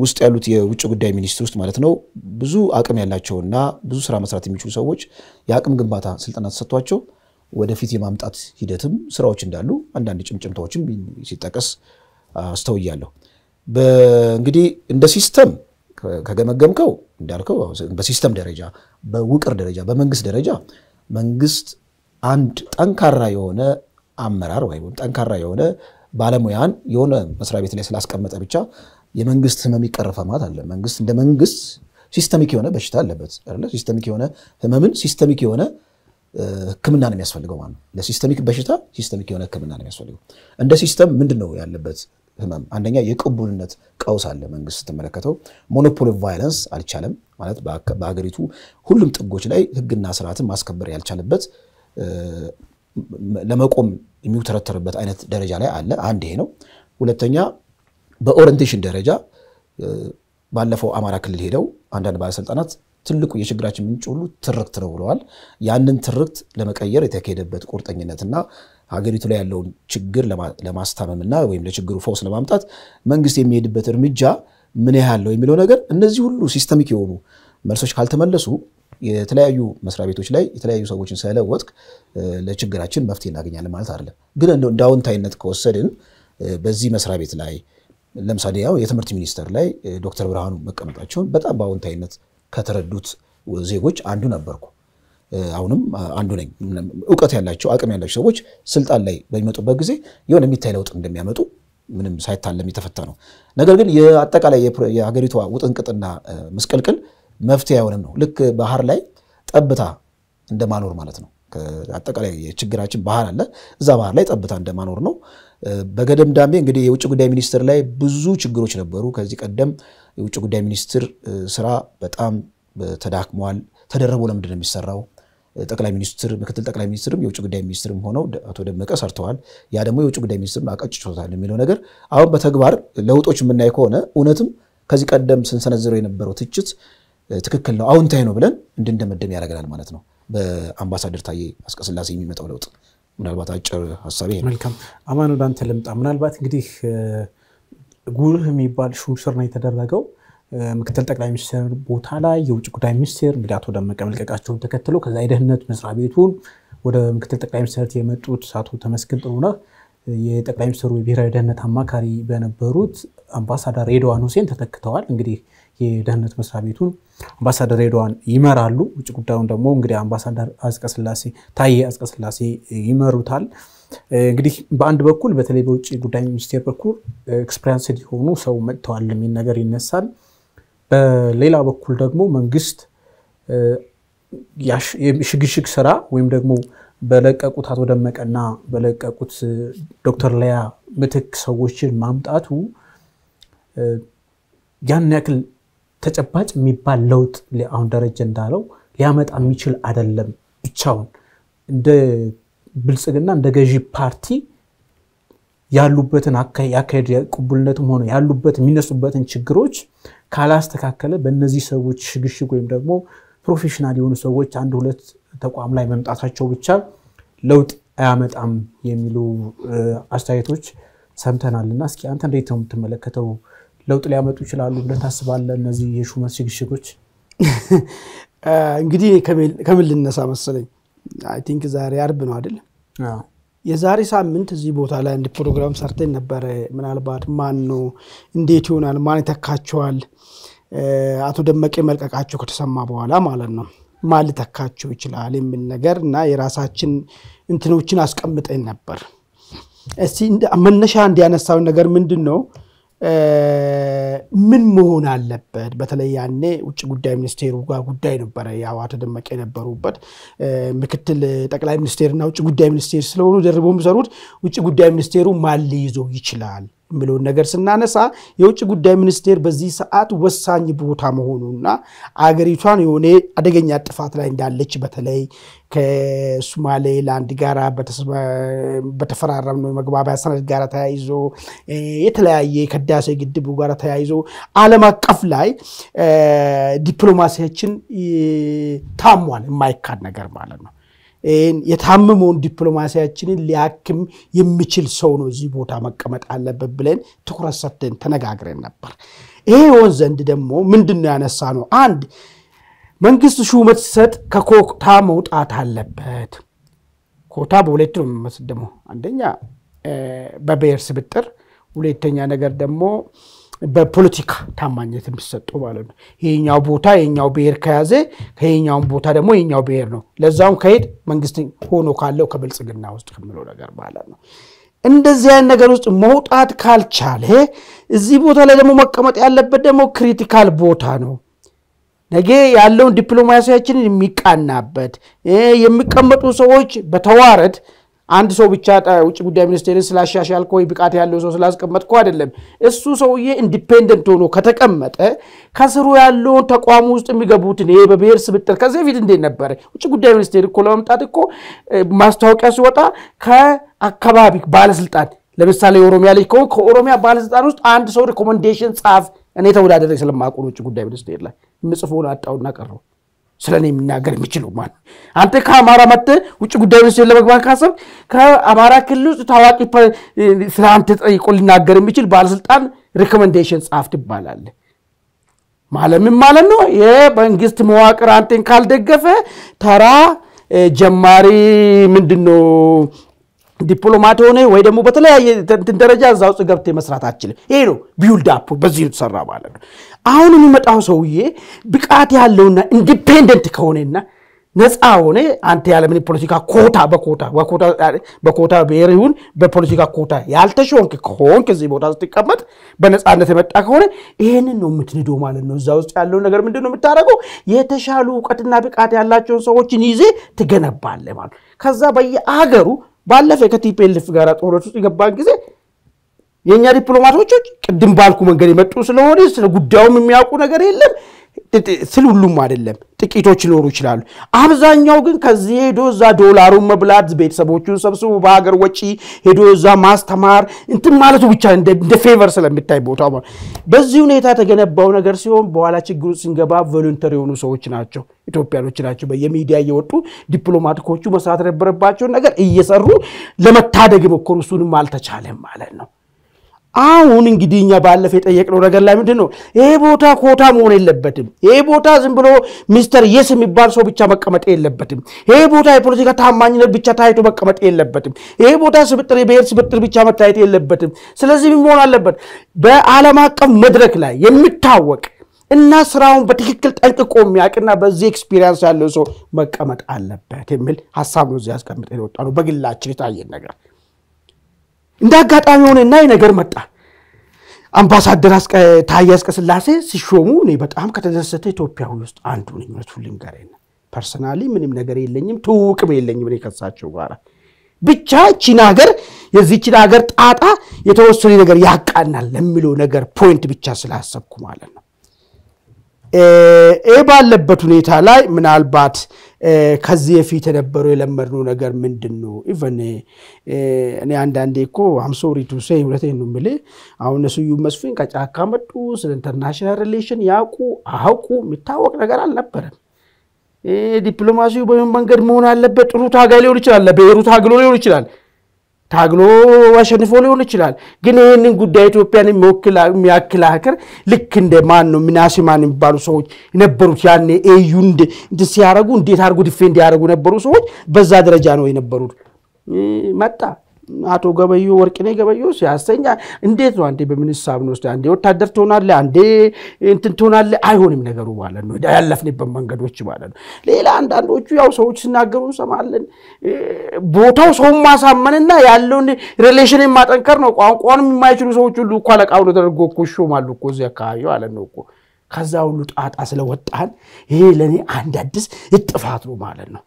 ውስጥ ያሉት የውጭ ጉዳይ ሚኒስትር ውስጥ ማለት ነው ብዙ አቅም ያላቸውና ብዙ ስራ መስራት የሚችሉ ሰዎች የአቅም ግንባታ ስልጠና ተሰጥቷቸው ወደፊት የማምጣት ሂደትም ስራዎች እንዳሉ አንዳንድ ጭምጭምታዎችም ሲጠቀስ አስተውያለሁ። እንግዲህ እንደ ሲስተም ከገመገምከው እንዳልከው በሲስተም ደረጃ፣ በውቅር ደረጃ፣ በመንግስት ደረጃ መንግስት አንድ ጠንካራ የሆነ አመራር ወይም ጠንካራ የሆነ ባለሙያን የሆነ መስሪያ ቤት ላይ ስላስቀመጠ ብቻ የመንግስት ህመም ይቀረፋ ማለት አለ። መንግስት እንደ መንግስት ሲስተሚክ የሆነ በሽታ አለበት። ሲስተሚክ የሆነ ህመምን ሲስተሚክ የሆነ ህክምና ነው የሚያስፈልገው ማለት ነው። ለሲስተሚክ በሽታ ሲስተሚክ የሆነ ህክምና ነው የሚያስፈልገው። እንደ ሲስተም ምንድን ነው ያለበት ህመም? አንደኛ የቅቡልነት ቀውስ አለ። መንግስት ስትመለከተው ሞኖፖል ቫይለንስ አልቻለም ማለት በሀገሪቱ ሁሉም ጥጎች ላይ ህግና ስርዓትን ማስከበር ያልቻለበት ለመቆም የሚውተረተርበት አይነት ደረጃ ላይ አለ። አንድ ይሄ ነው። ሁለተኛ በኦሪንቴሽን ደረጃ ባለፈው አማራ ክልል ሄደው አንዳንድ ባለስልጣናት ትልቁ የችግራችን ምንጭ ሁሉ ትርክት ነው ብለዋል። ያንን ትርክት ለመቀየር የተካሄደበት ቁርጠኝነትና ሀገሪቱ ላይ ያለውን ችግር ለማስታመምና ወይም ለችግሩ ፈውስ ለማምጣት መንግስት የሚሄድበት እርምጃ ምን ያህል ነው የሚለው ነገር እነዚህ ሁሉ ሲስተሚክ የሆኑ መልሶች ካልተመለሱ የተለያዩ መስሪያ ቤቶች ላይ የተለያዩ ሰዎችን ስለለወጥክ ለችግራችን መፍትሄ እናገኛለን ማለት አይደለም። ግን እንደ አዎንታዊነት ከወሰድን በዚህ መስሪያ ቤት ላይ ለምሳሌ ያው የትምህርት ሚኒስቴር ላይ ዶክተር ብርሃኑ መቀመጣቸውን በጣም በአዎንታዊነት ከተረዱት ዜጎች አንዱ ነበርኩ። አሁንም አንዱ ነኝ። እውቀት ያላቸው አቅም ያላቸው ሰዎች ስልጣን ላይ በሚመጡበት ጊዜ የሆነ የሚታይ ለውጥ እንደሚያመጡ ምንም ሳይታለም የተፈታ ነው። ነገር ግን የአጠቃላይ የሀገሪቷ ውጥንቅጥና ምስቅልቅል መፍትሄ አይሆንም ነው። ልክ ባህር ላይ ጠብታ እንደማኖር ማለት ነው። አጠቃላይ የችግራችን ባህር አለ። እዛ ባህር ላይ ጠብታ እንደማኖር ነው። በገደምዳሜ እንግዲህ የውጭ ጉዳይ ሚኒስትር ላይ ብዙ ችግሮች ነበሩ ከዚህ ቀደም የውጭ ጉዳይ ሚኒስትር ስራ በጣም ተዳክመዋል። ተደረቦ ለምንድን ነው የሚሰራው? ጠቅላይ ሚኒስትር ምክትል ጠቅላይ ሚኒስትርም የውጭ ጉዳይ ሚኒስትርም ሆነው አቶ ደመቀ ሰርተዋል። ያ ደግሞ የውጭ ጉዳይ ሚኒስትር አቀጭቶታል የሚለው ነገር አሁን በተግባር ለውጦች የምናይ ከሆነ እውነትም ከዚህ ቀደም ስንሰነዝረው የነበረው ትችት ትክክል ነው፣ አዎንታዊ ነው ብለን እንድንደመደም ያደርገናል ማለት ነው። በአምባሳደር ታዬ አስቀስላሴ የሚመጣው ለውጥ ምናልባት አጭር ሀሳቤ መልካም አማን፣ ወደ አንተ ልምጣ። ምናልባት እንግዲህ ጉልህ የሚባል ሹምሽር ነው የተደረገው። ምክትል ጠቅላይ ሚኒስትር ቦታ ላይ የውጭ ጉዳይ ሚኒስቴር እንግዲህ አቶ ደመቀ መልቀቃቸውን ተከትሎ ከዛ የደህንነት መስሪያ ቤቱን ወደ ምክትል ጠቅላይ ሚኒስትር የመጡት አቶ ተመስገን ጥሩነህ የጠቅላይ ሚኒስትሩ የብሔራዊ ደህንነት አማካሪ በነበሩት አምባሳደር ሬድዋን ሁሴን ተተክተዋል። እንግዲህ የደህንነት መስሪያ ቤቱን አምባሳደር ሬድዋን ይመራሉ። ውጭ ጉዳዩን ደግሞ እንግዲህ አምባሳደር አጽቀስላሴ ታዬ አጽቀስላሴ ይመሩታል። እንግዲህ በአንድ በኩል በተለይ በውጭ ጉዳይ ሚኒስቴር በኩል ኤክስፐሪንስድ የሆኑ ሰው መጥተዋል የሚል ነገር ይነሳል። በሌላ በኩል ደግሞ መንግስት ሽግሽግ ስራ ወይም ደግሞ በለቀቁት አቶ ደመቀና በለቀቁት ዶክተር ለያ ምትክ ሰዎችን ማምጣቱ ያን ያክል ተጨባጭ የሚባል ለውጥ አሁን ደረጀ እንዳለው ሊያመጣ የሚችል አይደለም ብቻውን እንደ ብልጽግና እንደ ገዢ ፓርቲ ያሉበትን ያካሄድ ቅቡልነትም ሆነ ያሉበት የሚነሱበትን ችግሮች ካላስተካከለ በእነዚህ ሰዎች ሽግሽግ ወይም ደግሞ ፕሮፌሽናል የሆኑ ሰዎች አንድ ሁለት ተቋም ላይ መምጣታቸው ብቻ ለውጥ አያመጣም የሚሉ አስተያየቶች ሰምተናል እና እስኪ አንተ እንዴት ነው የምትመለከተው? ለውጥ ሊያመጡ ይችላሉ ብለህ ታስባለህ? እነዚህ የሹመት ሽግሽጎች እንግዲህ ከምን ልነሳ መሰለኝ። አይ ቲንክ ዛሬ አርብ ነው አይደል? የዛሬ ሳምንት እዚህ ቦታ ላይ አንድ ፕሮግራም ሰርተን ነበረ። ምናልባት ማን ነው እንዴት ይሆናል ማን ይተካቸዋል? አቶ ደመቄ መልቀቃቸው ከተሰማ በኋላ ማለት ነው ማን ሊተካቸው ይችላል የሚል ነገር እና የራሳችን እንትኖችን አስቀምጠን ነበር። እስቲ መነሻ እንዲያነሳውን ነገር ምንድን ነው ምን መሆን አለበት? በተለይ ያኔ ውጭ ጉዳይ ሚኒስቴሩ ጋር ጉዳይ ነበረ የአዋተ ደመቀ የነበሩበት ምክትል ጠቅላይ ሚኒስቴርና ውጭ ጉዳይ ሚኒስቴር ስለሆኑ ደርበው የሚሰሩት ውጭ ጉዳይ ሚኒስቴሩ ማን ሊይዘው ይችላል የሚለውን ነገር ስናነሳ የውጭ ጉዳይ ሚኒስቴር በዚህ ሰዓት ወሳኝ ቦታ መሆኑና አገሪቷን የሆነ አደገኛ ጥፋት ላይ እንዳለች በተለይ ከሶማሌላንድ ጋር በተፈራረምነው መግባቢያ ሰነድ ጋር ተያይዞ የተለያየ ከዳሴ ግድቡ ጋር ተያይዞ ዓለም አቀፍ ላይ ዲፕሎማሲያችን ታሟል፣ የማይካድ ነገር ማለት ነው። የታመመውን ዲፕሎማሲያችንን ሊያክም የሚችል ሰው ነው እዚህ ቦታ መቀመጥ አለበት ብለን ትኩረት ሰጥተን ተነጋግረን ነበር። ይሄ ይሆን ዘንድ ደግሞ ምንድን ነው ያነሳ ነው? አንድ መንግስት ሹመት ሲሰጥ ከኮታ መውጣት አለበት። ኮታ በሁለት ነው የሚመስል ደግሞ አንደኛ በብሔር ስብጥር፣ ሁለተኛ ነገር ደግሞ በፖለቲካ ታማኝነት የሚሰጡ ማለት ነው። ይሄኛው ቦታ የኛው ብሔር ከያዘ ከየኛውን ቦታ ደግሞ የኛው ብሔር ነው። ለዛውም ከሄድ መንግስት ሆኖ ካለው ከብልጽግና ውስጥ ከምለው ነገር ማለት ነው። እንደዚህ አይነት ነገር ውስጥ መውጣት ካልቻለ እዚህ ቦታ ላይ ደግሞ መቀመጥ ያለበት ደግሞ ክሪቲካል ቦታ ነው። ነገ ያለውን ዲፕሎማሲያችንን የሚቃናበት የሚቀመጡ ሰዎች በተዋረድ አንድ ሰው ብቻ ውጭ ጉዳይ ሚኒስቴርን ስላሻሻልክ ወይ ብቃት ያለው ሰው ስላስቀመጥኩ አይደለም። እሱ ሰውዬ ኢንዲፔንደንት ሆኖ ከተቀመጠ ከስሩ ያለውን ተቋሙ ውስጥ የሚገቡትን ይሄ በብሔር ስብጥር ከዚህ በፊት እንዴት ነበረ? ውጭ ጉዳይ ሚኒስቴር እኮ ለመምጣት እኮ ማስታወቂያ ሲወጣ ከአካባቢ ባለስልጣን ለምሳሌ የኦሮሚያ ልጅ ከሆን ከኦሮሚያ ባለስልጣን ውስጥ አንድ ሰው ሪኮመንዴሽን ጻፍ። እኔ ተወዳደረ ስለማቆን ውጭ ጉዳይ ሚኒስቴር ላይ ምጽፎን አጣውና ቀረው። ስለ እኔ የሚናገር የሚችለው ማን? አንተ ከአማራ መጥተ ውጭ ጉዳይ ሚኒስቴር ለመግባት ካሰብ ከአማራ ክልል ውስጥ ታዋቂ ስለ አንተ ጠይቆ ሊናገር የሚችል ባለስልጣን ሪኮመንዴሽን ጻፍ ትባላለ። ማለምን ማለት ነው። የመንግስት መዋቅር አንቴን ካልደገፈ ተራ ጀማሪ ምንድን ነው ዲፕሎማት ሆነ ወይ ደግሞ በተለያየ ደረጃ እዛ ውስጥ ገብቴ መስራት አችልም። ይሄ ነው ቢውልድ አፕ በዚህ ተሰራ ማለት ነው። አሁን የሚመጣው ሰውዬ ብቃት ያለውና ኢንዲፔንደንት ከሆነና ነፃ ሆነ አንተ ያለምን ፖለቲካ ኮታ በኮታ በኮታ ብሔር ይሁን በፖለቲካ ኮታ ያልተሾንክ ከሆንክ እዚህ ቦታ ስትቀመጥ በነፃነት የመጣ ከሆነ ይህንን ነው የምትንዶ ማለት ነው። እዛ ውስጥ ያለውን ነገር ምንድን ነው የምታደርገው? የተሻሉ እውቀትና ብቃት ያላቸውን ሰዎችን ይዜ ትገነባለ ማለት ከዛ በየአገሩ ባለፈ ከቲፒኤልፍ ጋር ጦርነት ውስጥ የገባን ጊዜ የእኛ ዲፕሎማቶች ቅድም ባልኩ መንገድ የመጡ ስለሆነ ስለ ጉዳዩም የሚያውቁ ነገር የለም። ስል ሁሉም አይደለም፣ ጥቂቶች ሊኖሩ ይችላሉ። አብዛኛው ግን ከዚህ ሄዶ እዛ ዶላሩን መብላት፣ ቤተሰቦቹን ሰብስቦ በሀገር ወጪ ሄዶ እዛ ማስተማር እንትን ማለቱ ብቻ እንደ ፌቨር ስለሚታይ ቦታ። በዚህ ሁኔታ የተገነባው ነገር ሲሆን በኋላ ችግሩ ሲንገባ ቮለንተሪ የሆኑ ሰዎች ናቸው፣ ኢትዮጵያኖች ናቸው። በየሚዲያ እየወጡ ዲፕሎማቲኮቹ መስራት የነበረባቸውን ነገር እየሰሩ ለመታደግ ሞከሩ። እሱንም አልተቻለም ማለት ነው። አሁን እንግዲህ እኛ ባለፈ የጠየቅነው ነገር ላይ ምንድን ነው ይሄ ቦታ ኮታ መሆን የለበትም። ይሄ ቦታ ዝም ብሎ ሚስተር የስ የሚባል ሰው ብቻ መቀመጥ የለበትም። ይሄ ቦታ የፖለቲካ ታማኝነት ብቻ ታይቶ መቀመጥ የለበትም። ይሄ ቦታ ስብጥር፣ የብሔር ስብጥር ብቻ መታየት የለበትም። ስለዚህ ምን መሆን አለበት? በዓለም አቀፍ መድረክ ላይ የሚታወቅ እና ስራውን በትክክል ጠንቅቆ የሚያውቅና በዚህ ኤክስፒሪንስ ያለው ሰው መቀመጥ አለበት የሚል ሀሳብ ነው እዚህ ያስቀምጠ የወጣ ነው። በግላችን የታየን ነገር እንደ አጋጣሚ ሆነና ነገር መጣ። አምባሳደር ታዬ አጽቀሥላሴ ሲሾሙ እኔ በጣም ከተደሰተ ኢትዮጵያዊ ውስጥ አንዱ ነኝ። እውነቱን ልንገርህ ፐርሰናሊ ምንም ነገር የለኝም፣ ትውውቅም የለኝም እኔ ከሳቸው ጋር ብቻ ቺን ሀገር የዚችን ሀገር ጣጣ የተወሰነ ነገር ያቃናል ለሚለው ነገር ፖይንት ብቻ ስላሰብኩ ማለት ነው። ይህ ባለበት ሁኔታ ላይ ምናልባት ከዚህ የፊት የነበረው የለመድነው ነገር ምንድን ነው? ኢቨን እኔ አንዳንዴ እኮ አምሶሪ ቱ ሴይ እውነቴን ነው የምልህ። አሁን ስዩም መስፍን ከጫካ መጡ። ስለ ኢንተርናሽናል ሪሌሽን ያውቁ አያውቁ የሚታወቅ ነገር አልነበረም። ዲፕሎማሲው በምን መንገድ መሆን አለበት? ጥሩ ታጋይ ሊሆን ይችላል፣ ለብሔሩ ታግሎ ሊሆን ይችላል ታግሎ አሸንፎ ሊሆን ይችላል። ግን ይህንን ጉዳይ ኢትዮጵያን የሚያክል ሀገር ልክ እንደ ማን ነው ምናሴ ማን የሚባሉ ሰዎች የነበሩት ያኔ ኤዩ ሲያረጉ እንዴት አድርጉ ድፌ እንዲያደረጉ ነበሩ ሰዎች በዛ ደረጃ ነው የነበሩት። መጣ አቶ ገበዩ ወርቅኔ ገበዩ ሲያሰኛ እንዴት ነው? አንዴ በሚኒስ ሳብን ወስደ አንዴ ወታደር ትሆናለ፣ አንዴ እንትን ትሆናለ። አይሆንም ነገሩ ማለት ነው። ያለፍንበት መንገዶች ማለት ነው። ሌላ አንዳንዶቹ ያው ሰዎች ሲናገሩ እንሰማለን። ቦታው ሰውን ማሳመንና ያለውን ሪሌሽን ማጠንከር ነው። ቋንቋን የማይችሉ ሰዎች ሁሉ እኮ አለቃ ሆኖ ተደርጎ እኮ ይሾማሉ እኮ እዚህ አካባቢ ማለት ነው እኮ ከዛ ሁሉ ጣጣ ስለወጣን ይሄ ለእኔ አንድ አዲስ እጥፋት ነው ማለት ነው።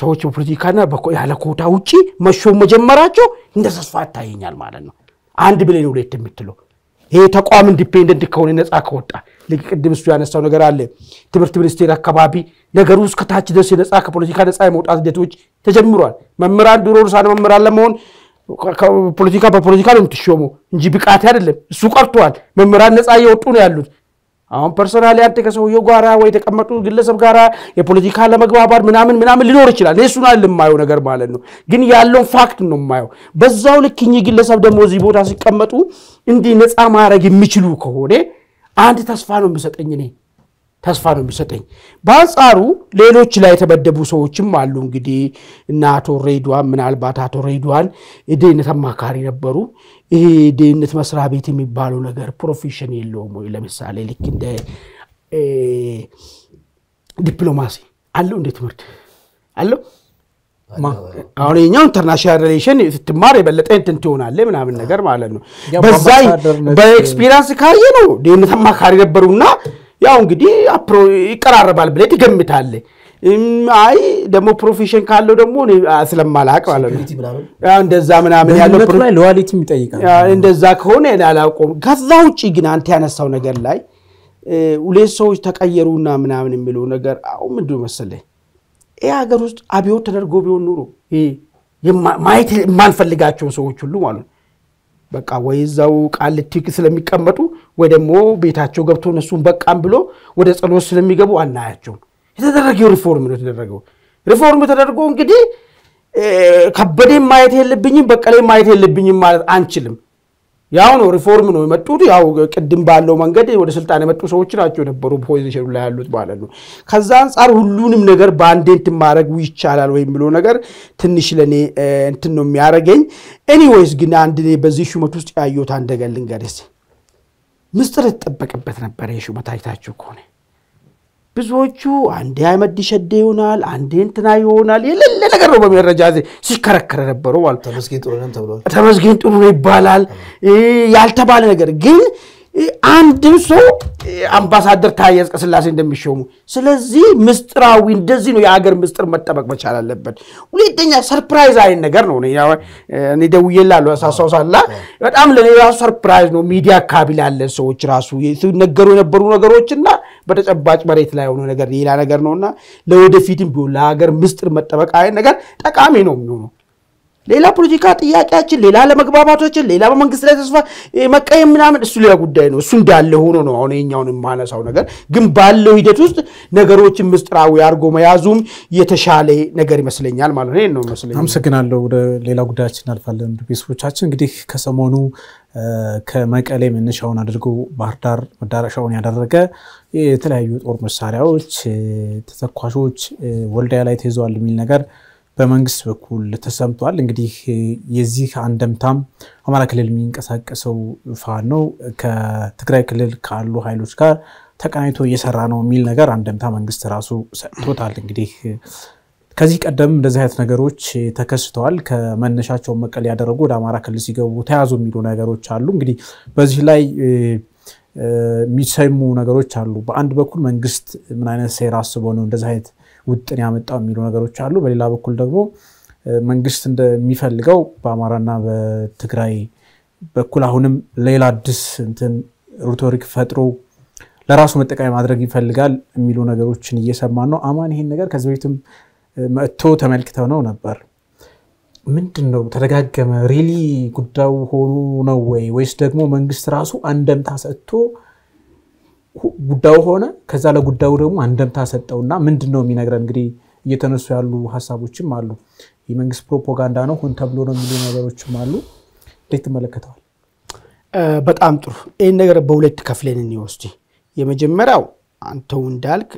ሰዎች በፖለቲካና ያለ ኮታ ውጭ መሾም መጀመራቸው እንደ ተስፋ ይታየኛል ማለት ነው። አንድ ብሌን ሁለት የምትለው ይሄ ተቋም ኢንዲፔንደንት ከሆነ ነፃ ከወጣ ልክ ቅድም እሱ ያነሳው ነገር አለ። ትምህርት ሚኒስቴር አካባቢ ነገሩ ከታች ድረስ ነፃ ከፖለቲካ ነፃ የመውጣት ሂደቶች ተጀምሯል። መምህራን ድሮ ርሳን መምህራን ለመሆን ፖለቲካ በፖለቲካ ነው የምትሾመው እንጂ ብቃት አይደለም። እሱ ቀርቷል። መምህራን ነፃ እየወጡ ነው ያሉት። አሁን ፐርሰናል አንተ ከሰውየው ጋራ ወይ የተቀመጡ ግለሰብ ጋራ የፖለቲካ ለመግባባት ምናምን ምናምን ሊኖር ይችላል። እሱን አይደል የማየው ነገር ማለት ነው፣ ግን ያለውን ፋክት ነው የማየው። በዛው ልክ እኚህ ግለሰብ ደግሞ እዚህ ቦታ ሲቀመጡ እንዲህ ነፃ ማድረግ የሚችሉ ከሆነ አንድ ተስፋ ነው የሚሰጠኝ እኔ ተስፋ ነው የሚሰጠኝ። በአንጻሩ ሌሎች ላይ የተመደቡ ሰዎችም አሉ እንግዲህ እና አቶ ሬድዋን ምናልባት አቶ ሬድዋን የደህንነት አማካሪ ነበሩ። ይሄ ደህንነት መስሪያ ቤት የሚባለው ነገር ፕሮፌሽን የለውም ወይ? ለምሳሌ ልክ እንደ ዲፕሎማሲ አለው እንደ ትምህርት አለው። አሁን የኛው ኢንተርናሽናል ሪሌሽን ስትማር የበለጠ እንትን ትሆናለህ ምናምን ነገር ማለት ነው። በዛ በኤክስፒሪያንስ ካየ ነው ደህንነት አማካሪ ነበሩና ያው እንግዲህ ይቀራረባል ብለህ ትገምታለህ። አይ ደግሞ ፕሮፌሽን ካለው ደግሞ ስለማላቅ ማለት ነው እንደዛ ምናምን ያለው እንደዛ ከሆነ አላውቀውም። ከዛ ውጭ ግን አንተ ያነሳው ነገር ላይ ሁሌት ሰዎች ተቀየሩና ምናምን የሚለው ነገር አሁ ምንድን መሰለህ ይህ ሀገር ውስጥ አብዮት ተደርጎ ቢሆን ኑሮ ማየት የማንፈልጋቸው ሰዎች ሁሉ ማለት በቃ ወይ እዛው ቃሊቲ ስለሚቀመጡ ወይ ደግሞ ቤታቸው ገብቶ እነሱን በቃም ብሎ ወደ ጸሎት ስለሚገቡ አናያቸውም። የተደረገው ሪፎርም ነው የተደረገው ሪፎርም ተደርጎ እንግዲህ ከበደም ማየት የለብኝም በቀሌም ማየት የለብኝም ማለት አንችልም። ያው ነው ሪፎርም ነው የመጡት። ያው ቅድም ባለው መንገድ ወደ ስልጣን የመጡ ሰዎች ናቸው የነበሩ ፖዚሽኑ ላይ ያሉት ማለት ነው። ከዛ አንጻር ሁሉንም ነገር በአንዴ እንትን ማድረግ ይቻላል ወይ የሚለው ነገር ትንሽ ለእኔ እንትን ነው የሚያደርገኝ። ኤኒዌይስ ግን አንድ በዚህ ሹመት ውስጥ ያየሁት አንደገልን ምስጢር ይጠበቅበት ነበር። የሹመት አይታችሁ ከሆነ ብዙዎቹ አንዴ አይመድ ዲሸዴ ይሆናል፣ አንዴ እንትና ይሆናል። የሌለ ነገር ነው በመረጃ ሲከረከረ ነበረው ተመስገን ጥሩ ነው ይባላል፣ ያልተባለ ነገር ግን አንድም ሰው አምባሳደር ታዬ አጽቀሥላሴ እንደሚሾሙ። ስለዚህ ምስጢራዊ እንደዚህ ነው የሀገር ምስጢር መጠበቅ መቻል አለበት። ሁለተኛ ሰርፕራይዝ አይን ነገር ነው። እኔ ደውዬልሃለሁ አስታውሳለህ። በጣም ለእኔ ራሱ ሰርፕራይዝ ነው። ሚዲያ አካባቢ ላለን ሰዎች ራሱ ነገሩ የነበሩ ነገሮችና በተጨባጭ መሬት ላይ ሆኖ ነገር ሌላ ነገር ነውና ለወደፊትም ቢሆን ለሀገር ምስጢር መጠበቅ አይን ነገር ጠቃሚ ነው የሚሆነው ሌላ ፖለቲካ ጥያቄያችን፣ ሌላ ለመግባባቶችን፣ ሌላ በመንግስት ላይ ተስፋ መቀየም ምናምን እሱ ሌላ ጉዳይ ነው። እሱ እንዳለ ሆኖ ነው አሁን የኛውን የማነሳው ነገር። ግን ባለው ሂደት ውስጥ ነገሮችን ምስጢራዊ አድርጎ መያዙም የተሻለ ነገር ይመስለኛል ማለት ነው። ነው ይመስለኛል። አመሰግናለሁ። ወደ ሌላ ጉዳያችን እናልፋለን። ቤተሰቦቻችን እንግዲህ ከሰሞኑ ከመቀሌ መነሻውን አድርጎ ባህር ዳር መዳረሻውን ያደረገ የተለያዩ ጦር መሳሪያዎች፣ ተተኳሾች ወልዲያ ላይ ተይዘዋል የሚል ነገር በመንግስት በኩል ተሰምቷል። እንግዲህ የዚህ አንደምታም አማራ ክልል የሚንቀሳቀሰው ፋኖ ከትግራይ ክልል ካሉ ኃይሎች ጋር ተቀናይቶ እየሰራ ነው የሚል ነገር አንደምታ መንግስት ራሱ ሰጥቶታል። እንግዲህ ከዚህ ቀደም እንደዚህ አይነት ነገሮች ተከስተዋል። ከመነሻቸውን መቀሌ ያደረጉ ወደ አማራ ክልል ሲገቡ ተያዙ የሚሉ ነገሮች አሉ። እንግዲህ በዚህ ላይ የሚሰሙ ነገሮች አሉ። በአንድ በኩል መንግስት ምን አይነት ሴራ አስበው ነው እንደዚህ አይነት ውጥን ያመጣው የሚሉ ነገሮች አሉ። በሌላ በኩል ደግሞ መንግስት እንደሚፈልገው በአማራና በትግራይ በኩል አሁንም ሌላ አዲስ እንትን ሪቶሪክ ፈጥሮ ለራሱ መጠቀሚያ ማድረግ ይፈልጋል የሚሉ ነገሮችን እየሰማን ነው። አማን ይሄን ነገር ከዚህ በፊትም መጥቶ ተመልክተው ነው ነበር። ምንድን ነው ተደጋገመ? ሪሊ ጉዳዩ ሆኖ ነው ወይ ወይስ ደግሞ መንግስት ራሱ አንደምታ ሰጥቶ ጉዳዩ ሆነ። ከዛ ለጉዳዩ ደግሞ አንደምታ ሰጠውና ምንድን ነው የሚነግረን? እንግዲህ እየተነሱ ያሉ ሀሳቦችም አሉ። የመንግስት ፕሮፓጋንዳ ነው ሆን ተብሎ ነው የሚሉ ነገሮችም አሉ። እንዴት ትመለከተዋል? በጣም ጥሩ። ይህን ነገር በሁለት ከፍለን እንወስድ። የመጀመሪያው አንተው እንዳልክ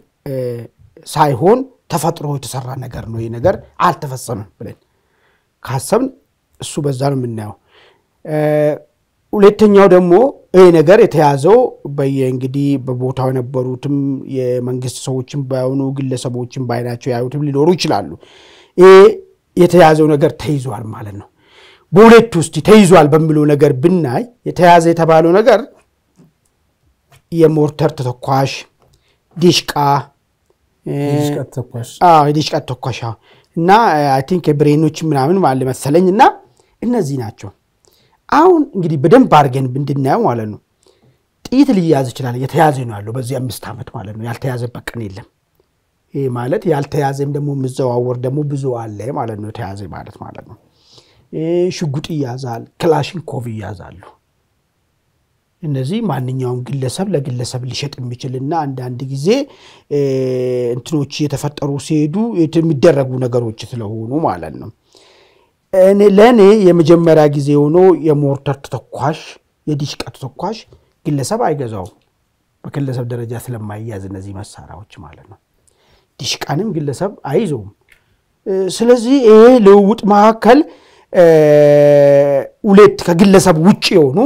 ሳይሆን ተፈጥሮ የተሰራ ነገር ነው ይህ ነገር አልተፈጸመም ብለን ካሰብን እሱ በዛ ነው የምናየው። ሁለተኛው ደግሞ ይሄ ነገር የተያዘው በየእንግዲህ በቦታው የነበሩትም የመንግስት ሰዎችም ባይሆኑ ግለሰቦችም በአይናቸው ያዩትም ሊኖሩ ይችላሉ። ይሄ የተያዘው ነገር ተይዟል ማለት ነው። በሁለት ውስጥ ተይዟል በሚለው ነገር ብናይ የተያዘ የተባለው ነገር የሞርተር ተተኳሽ፣ ዲሽቃ ዲሽቃ ተተኳሽ እና አይ ቲንክ ብሬኖች ምናምን ማለ መሰለኝ እና እነዚህ ናቸው። አሁን እንግዲህ በደንብ አድርገን እንድናየው ማለት ነው። ጥይት ሊያዝ ይችላል። የተያዘ ነው ያለው በዚህ አምስት ዓመት ማለት ነው። ያልተያዘበት ቀን የለም። ይህ ማለት ያልተያዘም ደግሞ የምዘዋወር ደግሞ ብዙ አለ ማለት ነው። የተያዘ ማለት ማለት ነው። ሽጉጥ ይያዛል፣ ክላሽንኮቭ ይያዛሉ። እነዚህ ማንኛውም ግለሰብ ለግለሰብ ሊሸጥ የሚችልና አንዳንድ ጊዜ እንትኖች እየተፈጠሩ ሲሄዱ የሚደረጉ ነገሮች ስለሆኑ ማለት ነው ለእኔ የመጀመሪያ ጊዜ ሆኖ የሞርተር ተተኳሽ የዲሽቃ ተተኳሽ ግለሰብ አይገዛውም። በግለሰብ ደረጃ ስለማያዝ እነዚህ መሳሪያዎች ማለት ነው። ዲሽቃንም ግለሰብ አይይዘውም። ስለዚህ ይሄ ልውውጥ መካከል ሁለት ከግለሰብ ውጭ የሆኑ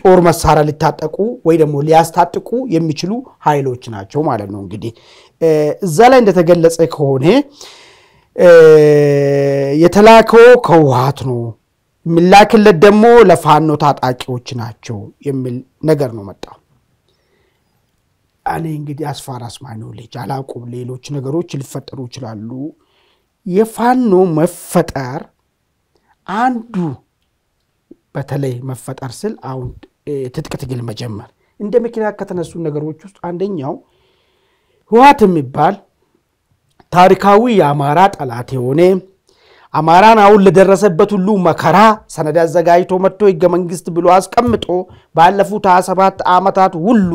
ጦር መሳሪያ ሊታጠቁ ወይ ደግሞ ሊያስታጥቁ የሚችሉ ኃይሎች ናቸው ማለት ነው። እንግዲህ እዛ ላይ እንደተገለጸ ከሆነ የተላከው ከውሃት ነው የሚላክለት ደግሞ ለፋኖ ታጣቂዎች ናቸው የሚል ነገር ነው መጣ። እኔ እንግዲህ አስፋር አስማኝ ልጅ አላቁም። ሌሎች ነገሮች ሊፈጠሩ ይችላሉ። የፋኖ መፈጠር አንዱ በተለይ መፈጠር ስል አሁን ትጥቅ ትግል መጀመር እንደ ምክንያት ከተነሱ ነገሮች ውስጥ አንደኛው ህወሓት የሚባል ታሪካዊ የአማራ ጠላት የሆነ አማራን አሁን ለደረሰበት ሁሉ መከራ ሰነድ አዘጋጅቶ መጥቶ ህገ መንግስት ብሎ አስቀምጦ ባለፉት 27 ዓመታት ሁሉ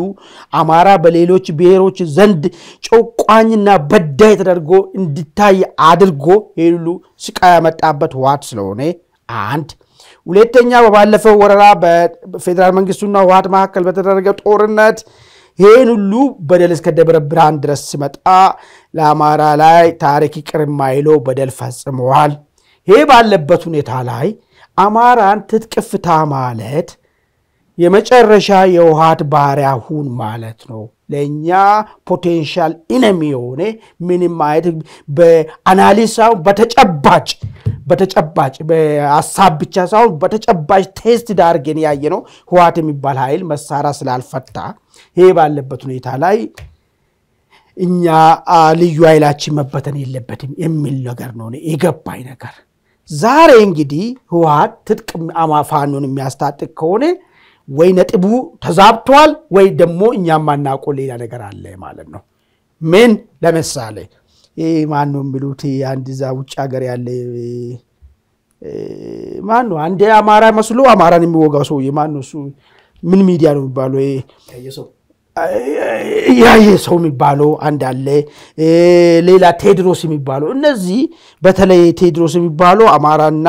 አማራ በሌሎች ብሔሮች ዘንድ ጨቋኝና በዳይ ተደርጎ እንዲታይ አድርጎ ይህ ሁሉ ስቃይ ያመጣበት ህወሓት ስለሆነ አንድ ሁለተኛ፣ በባለፈው ወረራ በፌዴራል መንግስቱና ህወሓት መካከል በተደረገ ጦርነት ይህን ሁሉ በደል እስከ ደብረ ብርሃን ድረስ ሲመጣ ለአማራ ላይ ታሪክ ይቅር የማይለው በደል ፈጽመዋል። ይሄ ባለበት ሁኔታ ላይ አማራን ትጥቅፍታ ማለት የመጨረሻ የውሃት ባሪያ ሁን ማለት ነው። ለእኛ ፖቴንሻል ኢነሚ የሆነ ምንም አይነት በአናሊሳው በተጨባጭ በተጨባጭ በሀሳብ ብቻ ሳይሆን በተጨባጭ ቴስት ዳርገን ያየ ነው። ህዋት የሚባል ኃይል መሳሪያ ስላልፈታ ይሄ ባለበት ሁኔታ ላይ እኛ ልዩ ኃይላችን መበተን የለበትም የሚል ነገር ነው የገባኝ ነገር። ዛሬ እንግዲህ ህወሀት ትጥቅ አማፋኑን የሚያስታጥቅ ከሆነ ወይ ነጥቡ ተዛብቷል፣ ወይ ደግሞ እኛ ማናቆ ሌላ ነገር አለ ማለት ነው። ምን ለምሳሌ ይህ ማን ነው የሚሉት አንድ እዛ ውጭ ሀገር ያለ ማን ነው አንድ አማራ መስሎ አማራን የሚወጋው ሰው ማን ነው እሱ? ምን ሚዲያ ነው የሚባለው? ያየ ሰው የሚባለው አንድ አለ። ሌላ ቴድሮስ የሚባለው እነዚህ በተለይ ቴድሮስ የሚባለው አማራና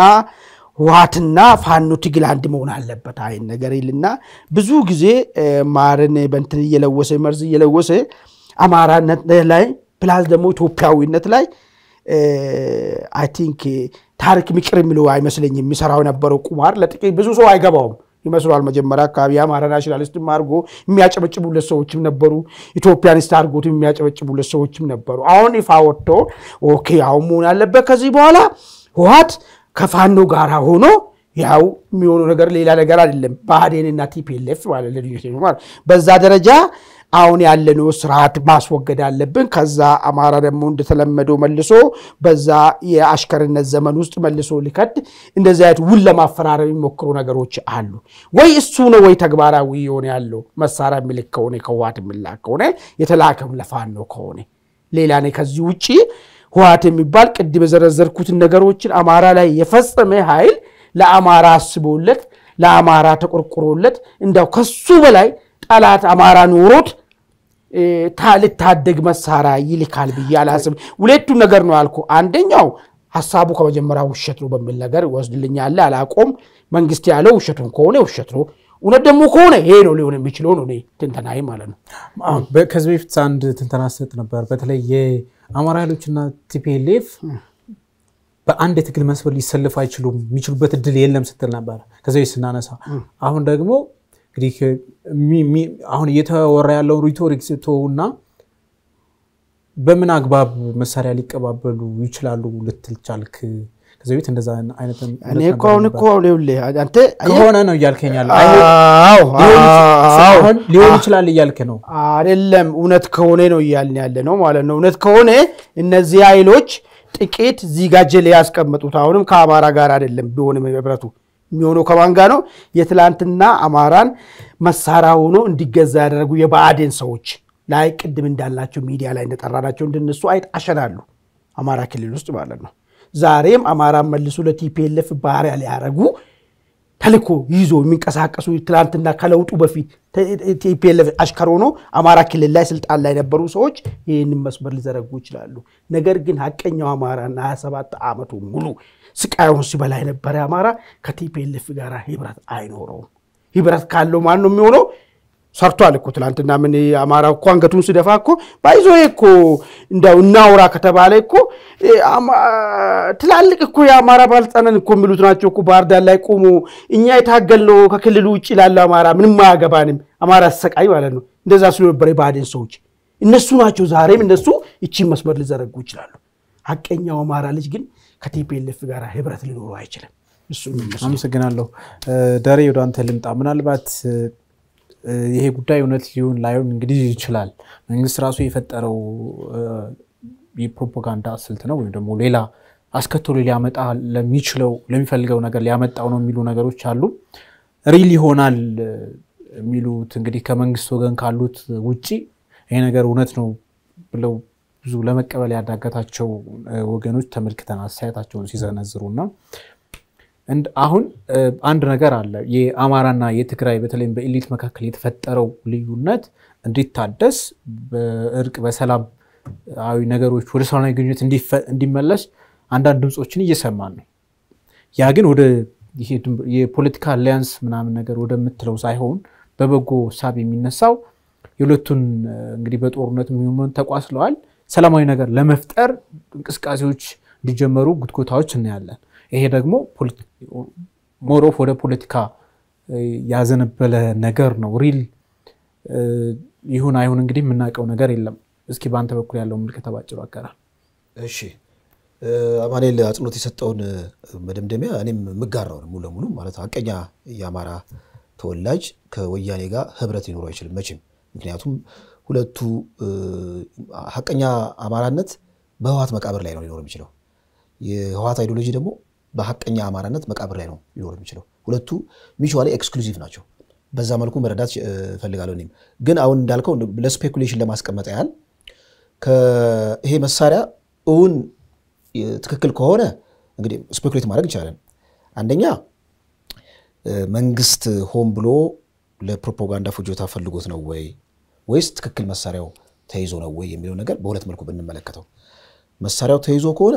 ውሃትና ፋኖ ትግል አንድ መሆን አለበት አይን ነገር ይልና ብዙ ጊዜ ማርን በንትን እየለወሰ መርዝ እየለወሰ አማራነት ላይ ፕላስ ደግሞ ኢትዮጵያዊነት ላይ አይ ቲንክ ታሪክ ምቅር የሚለው አይመስለኝ የሚሰራው የነበረው ቁማር ለጥቂት ብዙ ሰው አይገባውም። ይመስሏል። መጀመሪያ አካባቢ የአማራ ናሽናሊስትም አድርጎ የሚያጨበጭቡለት ሰዎችም ነበሩ። ኢትዮጵያኒስት አድርጎት የሚያጨበጭቡለት ሰዎችም ነበሩ። አሁን ይፋ ወጥቶ ኦኬ፣ አሁን መሆን ያለበት ከዚህ በኋላ ህወሓት ከፋኖ ጋራ ሆኖ ያው የሚሆኑ ነገር ሌላ ነገር አይደለም። ብአዴንና ቲፒኤልኤፍ ማለት በዛ ደረጃ አሁን ያለነው ስርዓት ማስወገድ አለብን። ከዛ አማራ ደግሞ እንደተለመደው መልሶ በዛ የአሽከርነት ዘመን ውስጥ መልሶ ሊከድ እንደዚህ አይነት ውል ለማፈራረም የሚሞክሩ ነገሮች አሉ። ወይ እሱ ነው ወይ ተግባራዊ የሆነ ያለው መሳሪያ የሚልክ ከሆነ ከህወሓት የሚላክ ከሆነ የተላከም ለፋኖ ከሆነ ሌላ ነ ከዚህ ውጭ ህወሓት የሚባል ቅድም በዘረዘርኩትን ነገሮችን አማራ ላይ የፈጸመ ኃይል ለአማራ አስቦለት ለአማራ ተቆርቆሮለት እንዳው ከሱ በላይ ጠላት አማራ ኖሮት ልታደግ መሳሪያ ይልካል ብዬ አላስብ። ሁለቱ ነገር ነው ያልኩ። አንደኛው ሀሳቡ ከመጀመሪያ ውሸት ነው በሚል ነገር ወስድልኛለ አላቆም። መንግስት ያለው ውሸቱን ከሆነ ውሸት ነው እውነት ደግሞ ከሆነ ይሄ ነው ሊሆን የሚችለው ነው ትንተናዬ ማለት ነው። ከዚህ በፊት አንድ ትንተና ሰጥ ነበር። በተለይ የአማራ ኃይሎችና ቲፒኤልኤፍ በአንድ የትግል መስበር ሊሰልፍ አይችሉም የሚችሉበት እድል የለም ስትል ነበር። ከዚ ስናነሳ አሁን ደግሞ እንግዲህ አሁን እየተወራ ያለው ሪቶሪክ ተውና በምን አግባብ መሳሪያ ሊቀባበሉ ይችላሉ ልትል ቻልክ? ከዚህ ቤት እንደዛ አይነት እኔ እኮ አሁን እኮ አንተ ከሆነ ነው እያልከኝ ያለ ሊሆን ይችላል እያልክ ነው አይደለም? እውነት ከሆነ ነው እያልን ያለ ነው ማለት ነው። እውነት ከሆነ እነዚህ ኃይሎች ጥቂት ዚጋጀ ላይ ያስቀመጡት አሁንም ከአማራ ጋር አይደለም ቢሆንም ህብረቱ የሚሆነው ከማን ጋር ነው? የትላንትና አማራን መሳሪያ ሆኖ እንዲገዛ ያደረጉ የብአዴን ሰዎች ላይ ቅድም እንዳላቸው ሚዲያ ላይ እንደጠራናቸው እንደነሱ አይጥ አሸናሉ አማራ ክልል ውስጥ ማለት ነው። ዛሬም አማራን መልሶ ለቲፒኤልኤፍ ባሪያ ሊያደረጉ ተልኮ ይዞ የሚንቀሳቀሱ ትላንትና ከለውጡ በፊት ቲፒኤልኤፍ አሽከር ሆኖ አማራ ክልል ላይ ስልጣን ላይ የነበሩ ሰዎች ይህን መስመር ሊዘረጉ ይችላሉ። ነገር ግን ሀቀኛው አማራና 27 ዓመቱ ሙሉ ስቃዩን ሲበላ የነበረ አማራ ከቲፒኤልኤፍ ጋር ህብረት አይኖረውም። ህብረት ካለው ማን ነው የሚሆነው? ሰርቷል እኮ ትላንትና። ምን አማራ እኮ አንገቱን ስደፋ እኮ ባይዞ እኮ እንደው እናውራ ከተባለ እኮ ትላልቅ እኮ የአማራ ባልጠነን እኮ የሚሉት ናቸው እኮ ባህር ዳር ላይ ቆሞ እኛ የታገልነው ከክልሉ ውጭ ላለ አማራ ምንም አያገባንም አማራ አሰቃይ ማለት ነው። እንደዛ ስሎ ነበር የባህዴን ሰዎች እነሱ ናቸው። ዛሬም እነሱ ይቺን መስመር ሊዘረጉ ይችላሉ። ሀቀኛው አማራ ልጅ ግን ከቲፒኤልኤፍ ጋር ህብረት ሊኖሩ አይችልም። አመሰግናለሁ። ደሬ ወደ አንተ ልምጣ ምናልባት ይሄ ጉዳይ እውነት ሊሆን ላይሆን እንግዲህ ይችላል። መንግስት ራሱ የፈጠረው የፕሮፓጋንዳ ስልት ነው ወይም ደግሞ ሌላ አስከትሎ ሊያመጣ ለሚችለው ለሚፈልገው ነገር ሊያመጣው ነው የሚሉ ነገሮች አሉ። ሪል ይሆናል የሚሉት እንግዲህ ከመንግስት ወገን ካሉት ውጪ ይሄ ነገር እውነት ነው ብለው ብዙ ለመቀበል ያዳገታቸው ወገኖች ተመልክተን አስተያየታቸውን ሲዘነዝሩ እና አሁን አንድ ነገር አለ። የአማራና የትግራይ በተለይም በኢሊት መካከል የተፈጠረው ልዩነት እንዲታደስ በእርቅ በሰላም አዊ ነገሮች ወደ ሰላማዊ ግንኙነት እንዲመለስ አንዳንድ ድምፆችን እየሰማን ነው። ያ ግን ወደ የፖለቲካ አሊያንስ ምናምን ነገር ወደምትለው ሳይሆን በበጎ ሳብ የሚነሳው የሁለቱን እንግዲህ በጦርነት የሚሆን ተቋስለዋል። ሰላማዊ ነገር ለመፍጠር እንቅስቃሴዎች እንዲጀመሩ ጉትጎታዎች እናያለን። ይሄ ደግሞ ሞሮፍ ወደ ፖለቲካ ያዘነበለ ነገር ነው። ሪል ይሁን አይሁን እንግዲህ የምናውቀው ነገር የለም። እስኪ በአንተ በኩል ያለው ምልከታ ባጭሩ አጋራል። እሺ አማኔል አጽንኦት የሰጠውን መደምደሚያ እኔም የምጋራው ሙሉ ለሙሉ ማለት ሀቀኛ የአማራ ተወላጅ ከወያኔ ጋር ህብረት ሊኖሩ አይችልም መቼም። ምክንያቱም ሁለቱ ሀቀኛ አማራነት በህዋት መቃብር ላይ ነው ሊኖር የሚችለው። የህዋት አይዲዮሎጂ ደግሞ በሀቀኛ አማራነት መቃብር ላይ ነው ሊኖር የሚችለው። ሁለቱ ሚቹዋሊ ኤክስክሉዚቭ ናቸው። በዛ መልኩ መረዳት እፈልጋለሁ። እኔም ግን አሁን እንዳልከው ለስፔኩሌሽን ለማስቀመጥ ያህል ይሄ መሳሪያ እውን ትክክል ከሆነ እንግዲህ ስፔኩሌት ማድረግ እንችላለን። አንደኛ መንግስት ሆን ብሎ ለፕሮፓጋንዳ ፍጆታ ፈልጎት ነው ወይ ወይስ ትክክል መሳሪያው ተይዞ ነው ወይ የሚለው ነገር በሁለት መልኩ ብንመለከተው፣ መሳሪያው ተይዞ ከሆነ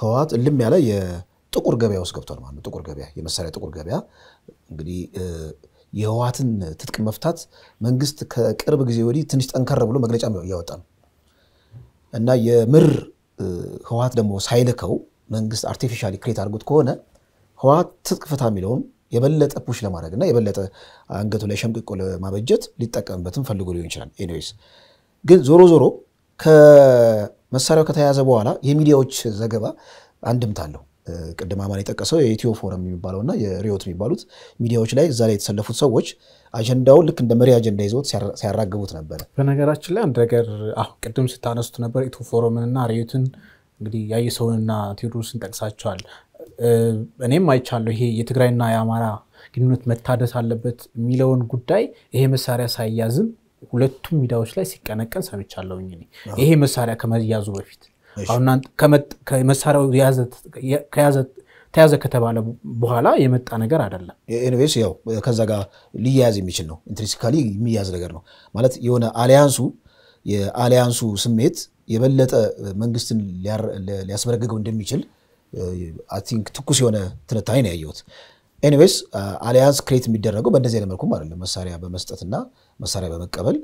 ህወሓት እልም ያለ ጥቁር ገበያ ውስጥ ገብቷል ማለት ነው። ጥቁር ገበያ የመሳሪያ ጥቁር ገበያ እንግዲህ የህወሓትን ትጥቅ መፍታት መንግስት ከቅርብ ጊዜ ወዲህ ትንሽ ጠንከር ብሎ መግለጫ እያወጣ ነው እና የምር ህወሓት ደግሞ ሳይልከው መንግስት አርቲፊሻሊ ክሬት አድርጎት ከሆነ ህወሓት ትጥቅ ፍታ የሚለውን የበለጠ ፑሽ ለማድረግ እና የበለጠ አንገቱ ላይ ሸምቅቆ ለማበጀት ሊጠቀምበትም ፈልጎ ሊሆን ይችላል። ኤኒዌይስ ግን ዞሮ ዞሮ ከመሳሪያው ከተያያዘ በኋላ የሚዲያዎች ዘገባ አንድምታ አለው። ቅድም አማን የጠቀሰው የኢትዮ ፎረም የሚባለውና የሪዮት የሚባሉት ሚዲያዎች ላይ እዛ ላይ የተሰለፉት ሰዎች አጀንዳውን ልክ እንደ መሪ አጀንዳ ይዘውት ሲያራግቡት ነበረ። በነገራችን ላይ አንድ ነገር አሁን ቅድም ስታነሱት ነበር ኢትዮ እና ሪዮትን እንግዲህ ሰውንና ቴዎድሮስን ጠቅሳቸዋል። እኔም አይቻለሁ። ይሄ የትግራይና የአማራ ግንኙነት መታደስ አለበት የሚለውን ጉዳይ ይሄ መሳሪያ ሳይያዝም ሁለቱም ሚዲያዎች ላይ ሲቀነቀን ሰምቻለሁኝ። ይሄ መሳሪያ ከመያዙ በፊት አሁን ከመሳሪያው ተያዘ ከተባለ በኋላ የመጣ ነገር አይደለም። ኤኒዌይስ ያው ከዛ ጋር ሊያያዝ የሚችል ነው። ኢንትሪንሲካሊ የሚያዝ ነገር ነው ማለት የሆነ አሊያንሱ የአሊያንሱ ስሜት የበለጠ መንግስትን ሊያስበረግገው እንደሚችል ቲንክ ትኩስ የሆነ ትንታኔ ነው ያየሁት። ኤኒዌይስ አሊያንስ ክሬት የሚደረገው በእንደዚህ አይነት መልኩም አይደለም። መሳሪያ በመስጠትና መሳሪያ በመቀበል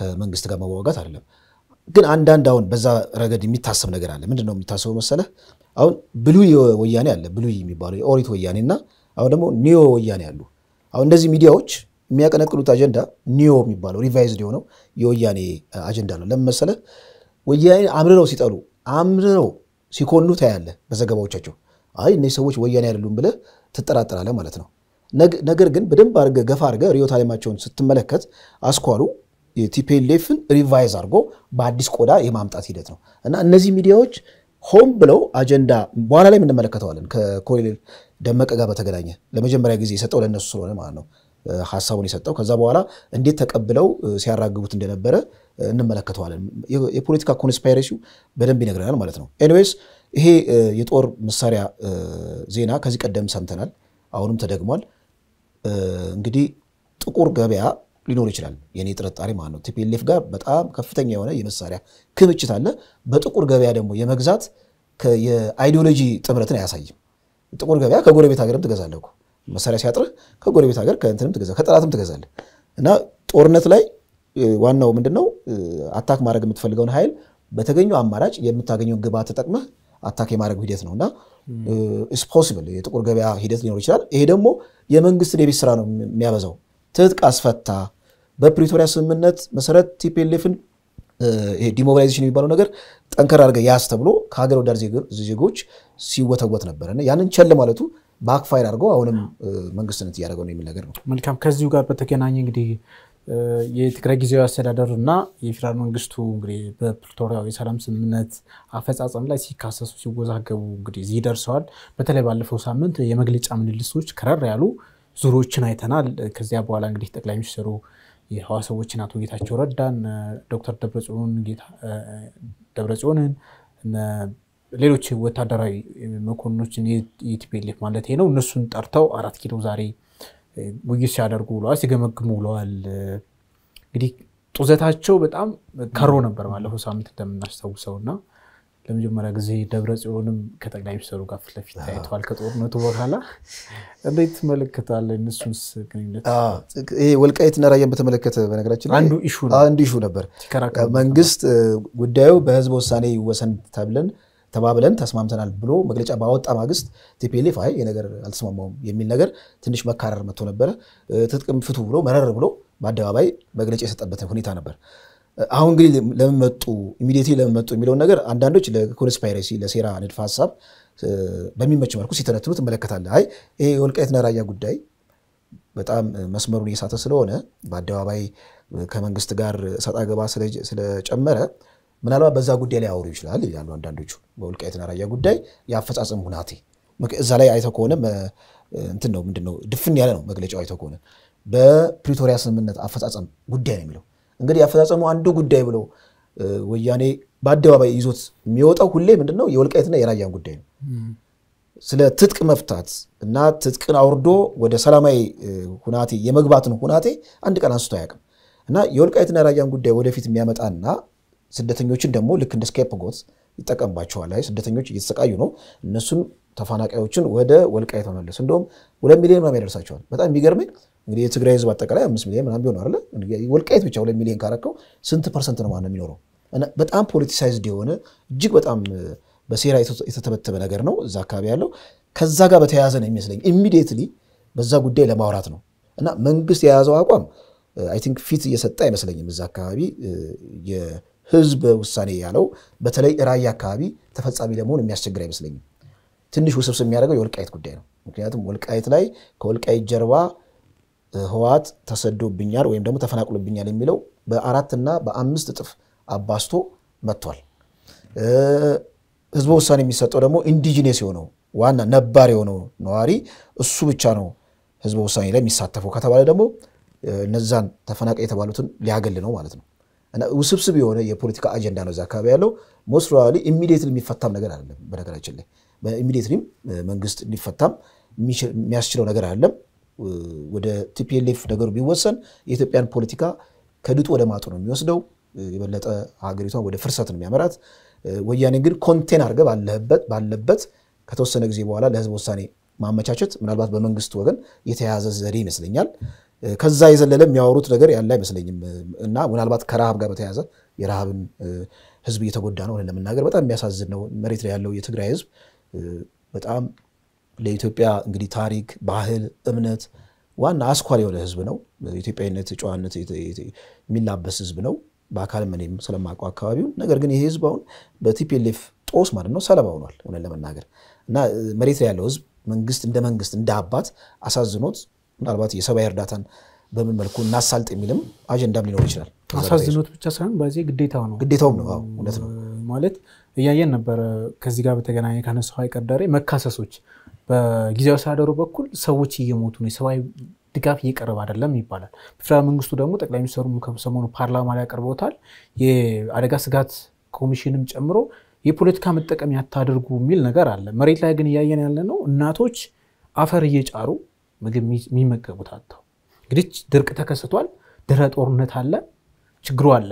ከመንግስት ጋር መዋጋት አይደለም። ግን አንዳንድ አሁን በዛ ረገድ የሚታሰብ ነገር አለ። ምንድነው የሚታሰበው መሰለህ? አሁን ብሉይ ወያኔ አለ፣ ብሉይ የሚባለው የኦሪት ወያኔ እና አሁን ደግሞ ኒዮ ወያኔ አሉ። አሁን እንደዚህ ሚዲያዎች የሚያቀነቅሉት አጀንዳ ኒዮ የሚባለው ሪቫይዝድ የሆነው የወያኔ አጀንዳ ነው። ለምን መሰለህ? ወያኔ አምርረው ሲጠሉ አምርረው ሲኮኑ ታያለ በዘገባዎቻቸው። አይ እነዚህ ሰዎች ወያኔ አይደሉም ብለህ ትጠራጠራለህ ማለት ነው። ነገር ግን በደንብ አድርገህ ገፋ አድርገህ ርዕዮተ ዓለማቸውን ስትመለከት አስኳሉ የቲፔሌፍን ሪቫይዝ አድርጎ በአዲስ ቆዳ የማምጣት ሂደት ነው እና እነዚህ ሚዲያዎች ሆም ብለው አጀንዳ በኋላ ላይ እንመለከተዋለን። ከኮሎኔል ደመቀ ጋር በተገናኘ ለመጀመሪያ ጊዜ የሰጠው ለእነሱ ስለሆነ ማለት ነው ሀሳቡን የሰጠው ከዛ በኋላ እንዴት ተቀብለው ሲያራግቡት እንደነበረ እንመለከተዋለን። የፖለቲካ ኮንስፓይሬሲው በደንብ ይነግረናል ማለት ነው። ኤኒዌይስ ይሄ የጦር መሳሪያ ዜና ከዚህ ቀደም ሰምተናል፣ አሁንም ተደግሟል። እንግዲህ ጥቁር ገበያ ሊኖር ይችላል። የኔ ጥርጣሬ ማለት ነው። ቲፒኤልኤፍ ጋር በጣም ከፍተኛ የሆነ የመሳሪያ ክምችት አለ። በጥቁር ገበያ ደግሞ የመግዛት የአይዲዮሎጂ ጥምረትን አያሳይም። ጥቁር ገበያ ከጎረቤት ሀገርም ትገዛለህ፣ መሳሪያ ሲያጥርህ ከጎረቤት ሀገር ከእንትንም ትገዛ ከጠላትም ትገዛለህ እና ጦርነት ላይ ዋናው ምንድነው አታክ ማድረግ የምትፈልገውን ኃይል በተገኘው አማራጭ የምታገኘውን ግብዓት ተጠቅመህ አታክ የማድረግ ሂደት ነው እና ኢስ ፖሲብል የጥቁር ገበያ ሂደት ሊኖር ይችላል። ይሄ ደግሞ የመንግስትን የቤት ስራ ነው የሚያበዛው። ትጥቅ አስፈታ። በፕሪቶሪያ ስምምነት መሰረት ቲፒኤልኤፍን ዲሞቢላይዜሽን የሚባለው ነገር ጠንከር አድርገ ያዝ ተብሎ ከሀገር ወዳድ ዜጎች ሲወተወት ነበረ። ያንን ቸል ማለቱ ባክፋይር አድርገው አሁንም መንግስትነት እያደረገው ነው የሚል ነገር ነው። መልካም። ከዚሁ ጋር በተገናኘ እንግዲህ የትግራይ ጊዜያዊ አስተዳደር እና የፌዴራል መንግስቱ እንግዲህ በፕሪቶሪያው የሰላም ስምምነት አፈጻጸም ላይ ሲካሰሱ ሲወዛገቡ እንግዲህ እዚህ ደርሰዋል። በተለይ ባለፈው ሳምንት የመግለጫ ምልልሶች ከረር ያሉ ዙሮችን አይተናል። ከዚያ በኋላ እንግዲህ ጠቅላይ ሚኒስትሩ የህዋ ሰዎችን አቶ ጌታቸው ረዳን፣ ዶክተር ደብረጽዮንን፣ ሌሎች ወታደራዊ መኮንኖችን የቲፒኤልኤፍ ማለት ነው እነሱን ጠርተው አራት ኪሎ ዛሬ ውይይት ሲያደርጉ ውለዋል፣ ሲገመግሙ ውለዋል። እንግዲህ ጡዘታቸው በጣም ከሮ ነበር ባለፈው ሳምንት እንደምናስታውሰው እና ለመጀመሪያ ጊዜ ደብረ ጽዮንም ከጠቅላይ ሚኒስትሩ ጋር ፊት ለፊት ታይተዋል። ከጦርነቱ በኋላ እንዴት ትመለከታለ? እነሱንስ ግንኙነት ይሄ ወልቃይትና ራያን በተመለከተ በነገራችን አንዱ ኢሹ ነበር። መንግስት ጉዳዩ በህዝብ ውሳኔ ይወሰን ተብለን ተባብለን ተስማምተናል ብሎ መግለጫ ባወጣ ማግስት ቲፒኤልኤፍ አይ የነገር አልተስማማውም የሚል ነገር ትንሽ መካረር መጥቶ ነበረ። ትጥቅም ፍቱ ብሎ መረር ብሎ በአደባባይ መግለጫ የሰጠበት ሁኔታ ነበር። አሁን እንግዲህ ለመጡ መጡ ኢሚዲየትሊ የሚለውን ነገር አንዳንዶች ለኮንስፓይረሲ ለሴራ ንድፈ ሀሳብ በሚመች መልኩ ሲተነትኑ ትመለከታለህ። አይ ይሄ የወልቃይትና ራያ ጉዳይ በጣም መስመሩን የሳተ ስለሆነ በአደባባይ ከመንግስት ጋር ሰጣ ገባ ስለጨመረ ምናልባት በዛ ጉዳይ ላይ አውሩ ይችላል ይላሉ አንዳንዶቹ። በወልቃይትና ራያ ጉዳይ የአፈጻጸም ሁናቴ እዛ ላይ አይተው ከሆነ እንትን ነው ምንድን ነው ድፍን ያለ ነው መግለጫው አይተው ከሆነ በፕሪቶሪያ ስምምነት አፈጻጸም ጉዳይ ነው የሚለው እንግዲህ ያፈጻጸሙ አንዱ ጉዳይ ብሎ ወያኔ በአደባባይ ይዞት የሚወጣው ሁሌ ምንድነው የወልቃይትና የራያን ጉዳይ ነው። ስለ ትጥቅ መፍታት እና ትጥቅን አውርዶ ወደ ሰላማዊ ሁናቴ የመግባትን ሁናቴ አንድ ቀን አንስቶ አያውቅም እና የወልቃይትና የራያን ጉዳይ ወደፊት የሚያመጣና ስደተኞችን ደግሞ ልክ እንደ ስኬፕ ጎት ይጠቀምባቸዋል። ላይ ስደተኞች እየተሰቃዩ ነው፣ እነሱን ተፈናቃዮችን ወደ ወልቃይት ሆነለስ እንደውም ሁለት ሚሊዮን ምናምን ያደርሳቸዋል። በጣም የሚገርመኝ እንግዲህ የትግራይ ህዝብ አጠቃላይ አምስት ሚሊዮን ምናምን ቢሆን አለ ወልቃይት ብቻ ሁለት ሚሊዮን ካረከው ስንት ፐርሰንት ነው ማለት ነው የሚኖረው? በጣም ፖለቲሳይዝድ የሆነ እጅግ በጣም በሴራ የተተበተበ ነገር ነው እዛ አካባቢ ያለው። ከዛ ጋር በተያያዘ ነው የሚመስለኝ ኢሚዲየትሊ በዛ ጉዳይ ለማውራት ነው እና መንግስት የያዘው አቋም አይ ቲንክ ፊት እየሰጠ አይመስለኝም። እዛ አካባቢ የህዝብ ውሳኔ ያለው በተለይ ራያ አካባቢ ተፈጻሚ ለመሆን የሚያስቸግር አይመስለኝም። ትንሽ ውስብስብ የሚያደርገው የወልቃይት ጉዳይ ነው። ምክንያቱም ወልቃይት ላይ ከወልቃይት ጀርባ ህወሓት ተሰዶብኛል ወይም ደግሞ ተፈናቅሎብኛል የሚለው በአራትና በአምስት እጥፍ አባስቶ መጥቷል። ህዝበ ውሳኔ የሚሰጠው ደግሞ ኢንዲጂነስ የሆነው ዋና ነባር የሆነው ነዋሪ እሱ ብቻ ነው ህዝበ ውሳኔ ላይ የሚሳተፈው ከተባለ ደግሞ እነዛን ተፈናቃይ የተባሉትን ሊያገል ነው ማለት ነው። እና ውስብስብ የሆነ የፖለቲካ አጀንዳ ነው እዚ አካባቢ ያለው። ሞስት ፕሮባብሊ ኢሚዲየትሊ የሚፈታም ነገር አይደለም። በነገራችን ላይ ኢሚዲየትሊም መንግስት ሊፈታም የሚያስችለው ነገር አይደለም። ወደ ቲፒኤልኤፍ ነገሩ ቢወሰን የኢትዮጵያን ፖለቲካ ከድጡ ወደ ማጡ ነው የሚወስደው። የበለጠ ሀገሪቷን ወደ ፍርሰት ነው የሚያመራት። ወያኔ ግን ኮንቴን አድርገ ባለበት ከተወሰነ ጊዜ በኋላ ለህዝብ ውሳኔ ማመቻቸት ምናልባት በመንግስት ወገን የተያዘ ዘዴ ይመስለኛል። ከዛ የዘለለ የሚያወሩት ነገር ያለ አይመስለኝም እና ምናልባት ከረሃብ ጋር በተያዘ የረሃብን ህዝብ እየተጎዳ ነው ለመናገር በጣም የሚያሳዝን ነው። መሬት ላይ ያለው የትግራይ ህዝብ በጣም ለኢትዮጵያ እንግዲህ ታሪክ፣ ባህል፣ እምነት ዋና አስኳል የሆነ ህዝብ ነው። ኢትዮጵያዊነት፣ ጨዋነት የሚላበስ ህዝብ ነው። በአካል እኔም ስለማውቀው አካባቢውን። ነገር ግን ይሄ ህዝብ አሁን በቲፒኤልኤፍ ጦስ ማለት ነው ሰለባ ሆኗል። እውነት ለመናገር እና መሬት ላይ ያለው ህዝብ መንግስት እንደ መንግስት እንደ አባት አሳዝኖት ምናልባት የሰብአዊ እርዳታን በምን መልኩ እናሳልጥ የሚልም አጀንዳም ሊኖር ይችላል። አሳዝኖት ብቻ ሳይሆን በዚህ ግዴታው ነው ግዴታውም ነው። እውነት ነው ማለት እያየን ነበረ። ከዚህ ጋር በተገናኘ ካነሳው አይቀር ዳሬ መካሰሶች በጊዜያዊ አስተዳደሩ በኩል ሰዎች እየሞቱ ነው፣ የሰብአዊ ድጋፍ እየቀረበ አይደለም ይባላል። በፌደራል መንግስቱ ደግሞ ጠቅላይ ሚኒስትሩ ሰሞኑ ፓርላማ ላይ ያቀርበውታል። የአደጋ ስጋት ኮሚሽንም ጨምሮ የፖለቲካ መጠቀም ያታደርጉ የሚል ነገር አለ። መሬት ላይ ግን እያየን ያለ ነው እናቶች አፈር እየጫሩ ምግብ የሚመገቡት አጥተው። እንግዲህ ድርቅ ተከስቷል፣ ድህረ ጦርነት አለ፣ ችግሩ አለ።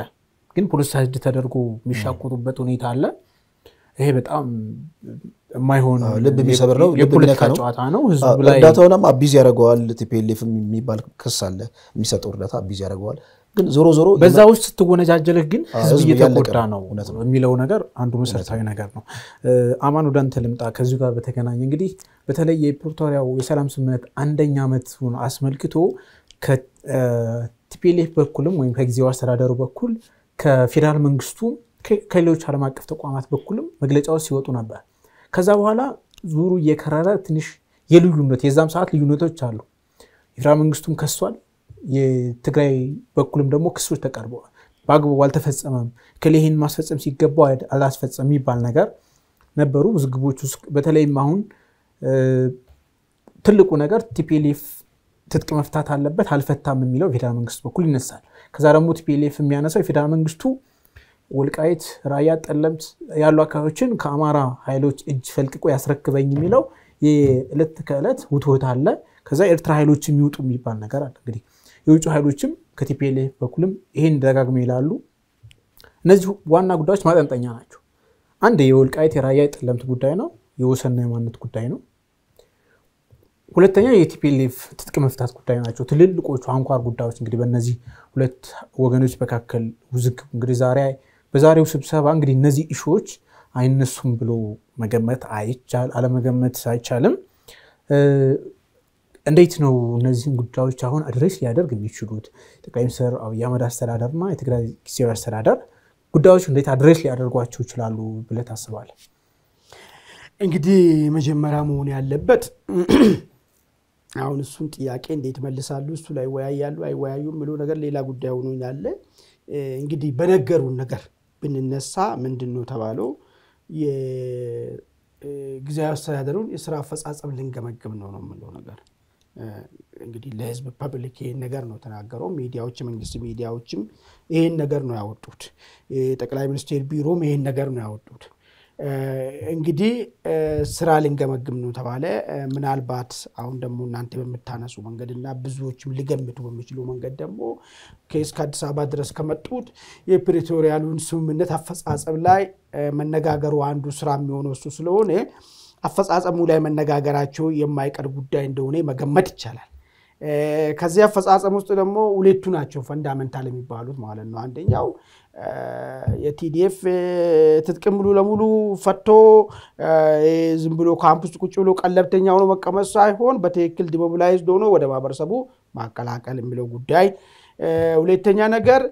ግን ፖለቲሳይድ ተደርጎ የሚሻቆጡበት ሁኔታ አለ። ይሄ በጣም የማይሆን ልብ የሚሰብር ነው። የፖለቲካ ጨዋታ ነው። ህዝቡ ላይ እርዳታውንም አቢዝ ያደርገዋል። ቲፒኤልኤፍ የሚባል ክስ አለ። የሚሰጠው እርዳታ አቢዝ ያደርገዋል። ግን ዞሮ ዞሮ በዛ ውስጥ ስትወነጃጀልህ ግን ህዝብ እየተጎዳ ነው የሚለው ነገር አንዱ መሰረታዊ ነገር ነው። አማን ወደ አንተ ልምጣ። ከዚሁ ጋር በተገናኘ እንግዲህ በተለይ የፕሪቶሪያው የሰላም ስምምነት አንደኛ ዓመቱን አስመልክቶ ከቲፒኤልኤፍ በኩልም ወይም ከጊዜው አስተዳደሩ በኩል ከፌዴራል መንግስቱ ከሌሎች ዓለም አቀፍ ተቋማት በኩልም መግለጫዎች ሲወጡ ነበር። ከዛ በኋላ ዙሩ እየከረረ ትንሽ የልዩነት የዛም ሰዓት ልዩነቶች አሉ። ኤርትራ መንግስቱም ከሷል። የትግራይ በኩልም ደግሞ ክሶች ተቀርበዋል። በአግባቡ አልተፈጸመም፣ ከሌህን ማስፈጸም ሲገባው አላስፈጸም የሚባል ነገር ነበሩ ውዝግቦች ውስጥ። በተለይም አሁን ትልቁ ነገር ቲፒኤልኤፍ ትጥቅ መፍታት አለበት አልፈታም የሚለው የፌዴራል መንግስት በኩል ይነሳል። ከዛ ደግሞ ቲፒኤልኤፍ የሚያነሳው የፌደራል መንግስቱ ወልቃይት፣ ራያ፣ ጠለምት ያሉ አካባቢዎችን ከአማራ ኃይሎች እጅ ፈልቅቆ ያስረክበኝ የሚለው የዕለት ከዕለት ውትወት አለ። ከዛ ኤርትራ ኃይሎች የሚውጡ የሚባል ነገር አለ። እንግዲህ የውጭ ኃይሎችም ከቲፒኤልኤፍ በኩልም ይህን ደጋግሞ ይላሉ። እነዚህ ዋና ጉዳዮች ማጠንጠኛ ናቸው። አንድ የወልቃይት የራያ የጠለምት ጉዳይ ነው። የወሰንና የማንነት ጉዳይ ነው። ሁለተኛ የቲፒኤልኤፍ ትጥቅ መፍታት ጉዳይ ናቸው። ትልልቆቹ አንኳር ጉዳዮች እንግዲህ በእነዚህ ሁለት ወገኖች መካከል ውዝግብ እንግዲህ ዛሬ በዛሬው ስብሰባ እንግዲህ እነዚህ እሾዎች አይነሱም ብሎ መገመት አይቻል አለመገመት አይቻልም። እንዴት ነው እነዚህን ጉዳዮች አሁን አድሬስ ሊያደርግ የሚችሉት ጠቅላይ ሚኒስትር አብይ አህመድ አስተዳደርና የትግራይ ጊዜያዊ አስተዳደር ጉዳዮች እንዴት አድሬስ ሊያደርጓቸው ይችላሉ ብለህ ታስባለህ? እንግዲህ መጀመሪያ መሆን ያለበት አሁን እሱን ጥያቄ እንዴት መልሳሉ፣ እሱ ላይ ወያያሉ አይወያዩም የሚለው ነገር ሌላ ጉዳይ ሆኖ ያለ እንግዲህ በነገሩን ነገር ብንነሳ ምንድን ነው ተባለው የጊዜያዊ አስተዳደሩን የስራ አፈጻጸም ልንገመግም ነው ነው የምለው ነገር እንግዲህ ለህዝብ ፐብሊክ ይህን ነገር ነው ተናገረው። ሚዲያዎች፣ መንግስት ሚዲያዎችም ይህን ነገር ነው ያወጡት። የጠቅላይ ሚኒስቴር ቢሮም ይህን ነገር ነው ያወጡት። እንግዲህ ስራ ልንገመግም ነው ተባለ። ምናልባት አሁን ደግሞ እናንተ በምታነሱ መንገድ እና ብዙዎችም ሊገምቱ በሚችሉ መንገድ ደግሞ እስከ አዲስ አበባ ድረስ ከመጡት የፕሪቶሪያሉን ስምምነት አፈጻጸም ላይ መነጋገሩ አንዱ ስራ የሚሆነው እሱ ስለሆነ አፈጻጸሙ ላይ መነጋገራቸው የማይቀር ጉዳይ እንደሆነ መገመት ይቻላል። ከዚህ አፈጻጸም ውስጥ ደግሞ ሁለቱ ናቸው ፈንዳመንታል የሚባሉት ማለት ነው። አንደኛው የቲዲኤፍ ትጥቅም ሙሉ ለሙሉ ፈቶ ዝም ብሎ ካምፕ ውስጥ ቁጭ ብሎ ቀለብተኛ ሆኖ መቀመጥ ሳይሆን በትክክል ዲሞቢላይዝድ ሆኖ ወደ ማህበረሰቡ ማቀላቀል የሚለው ጉዳይ፣ ሁለተኛ ነገር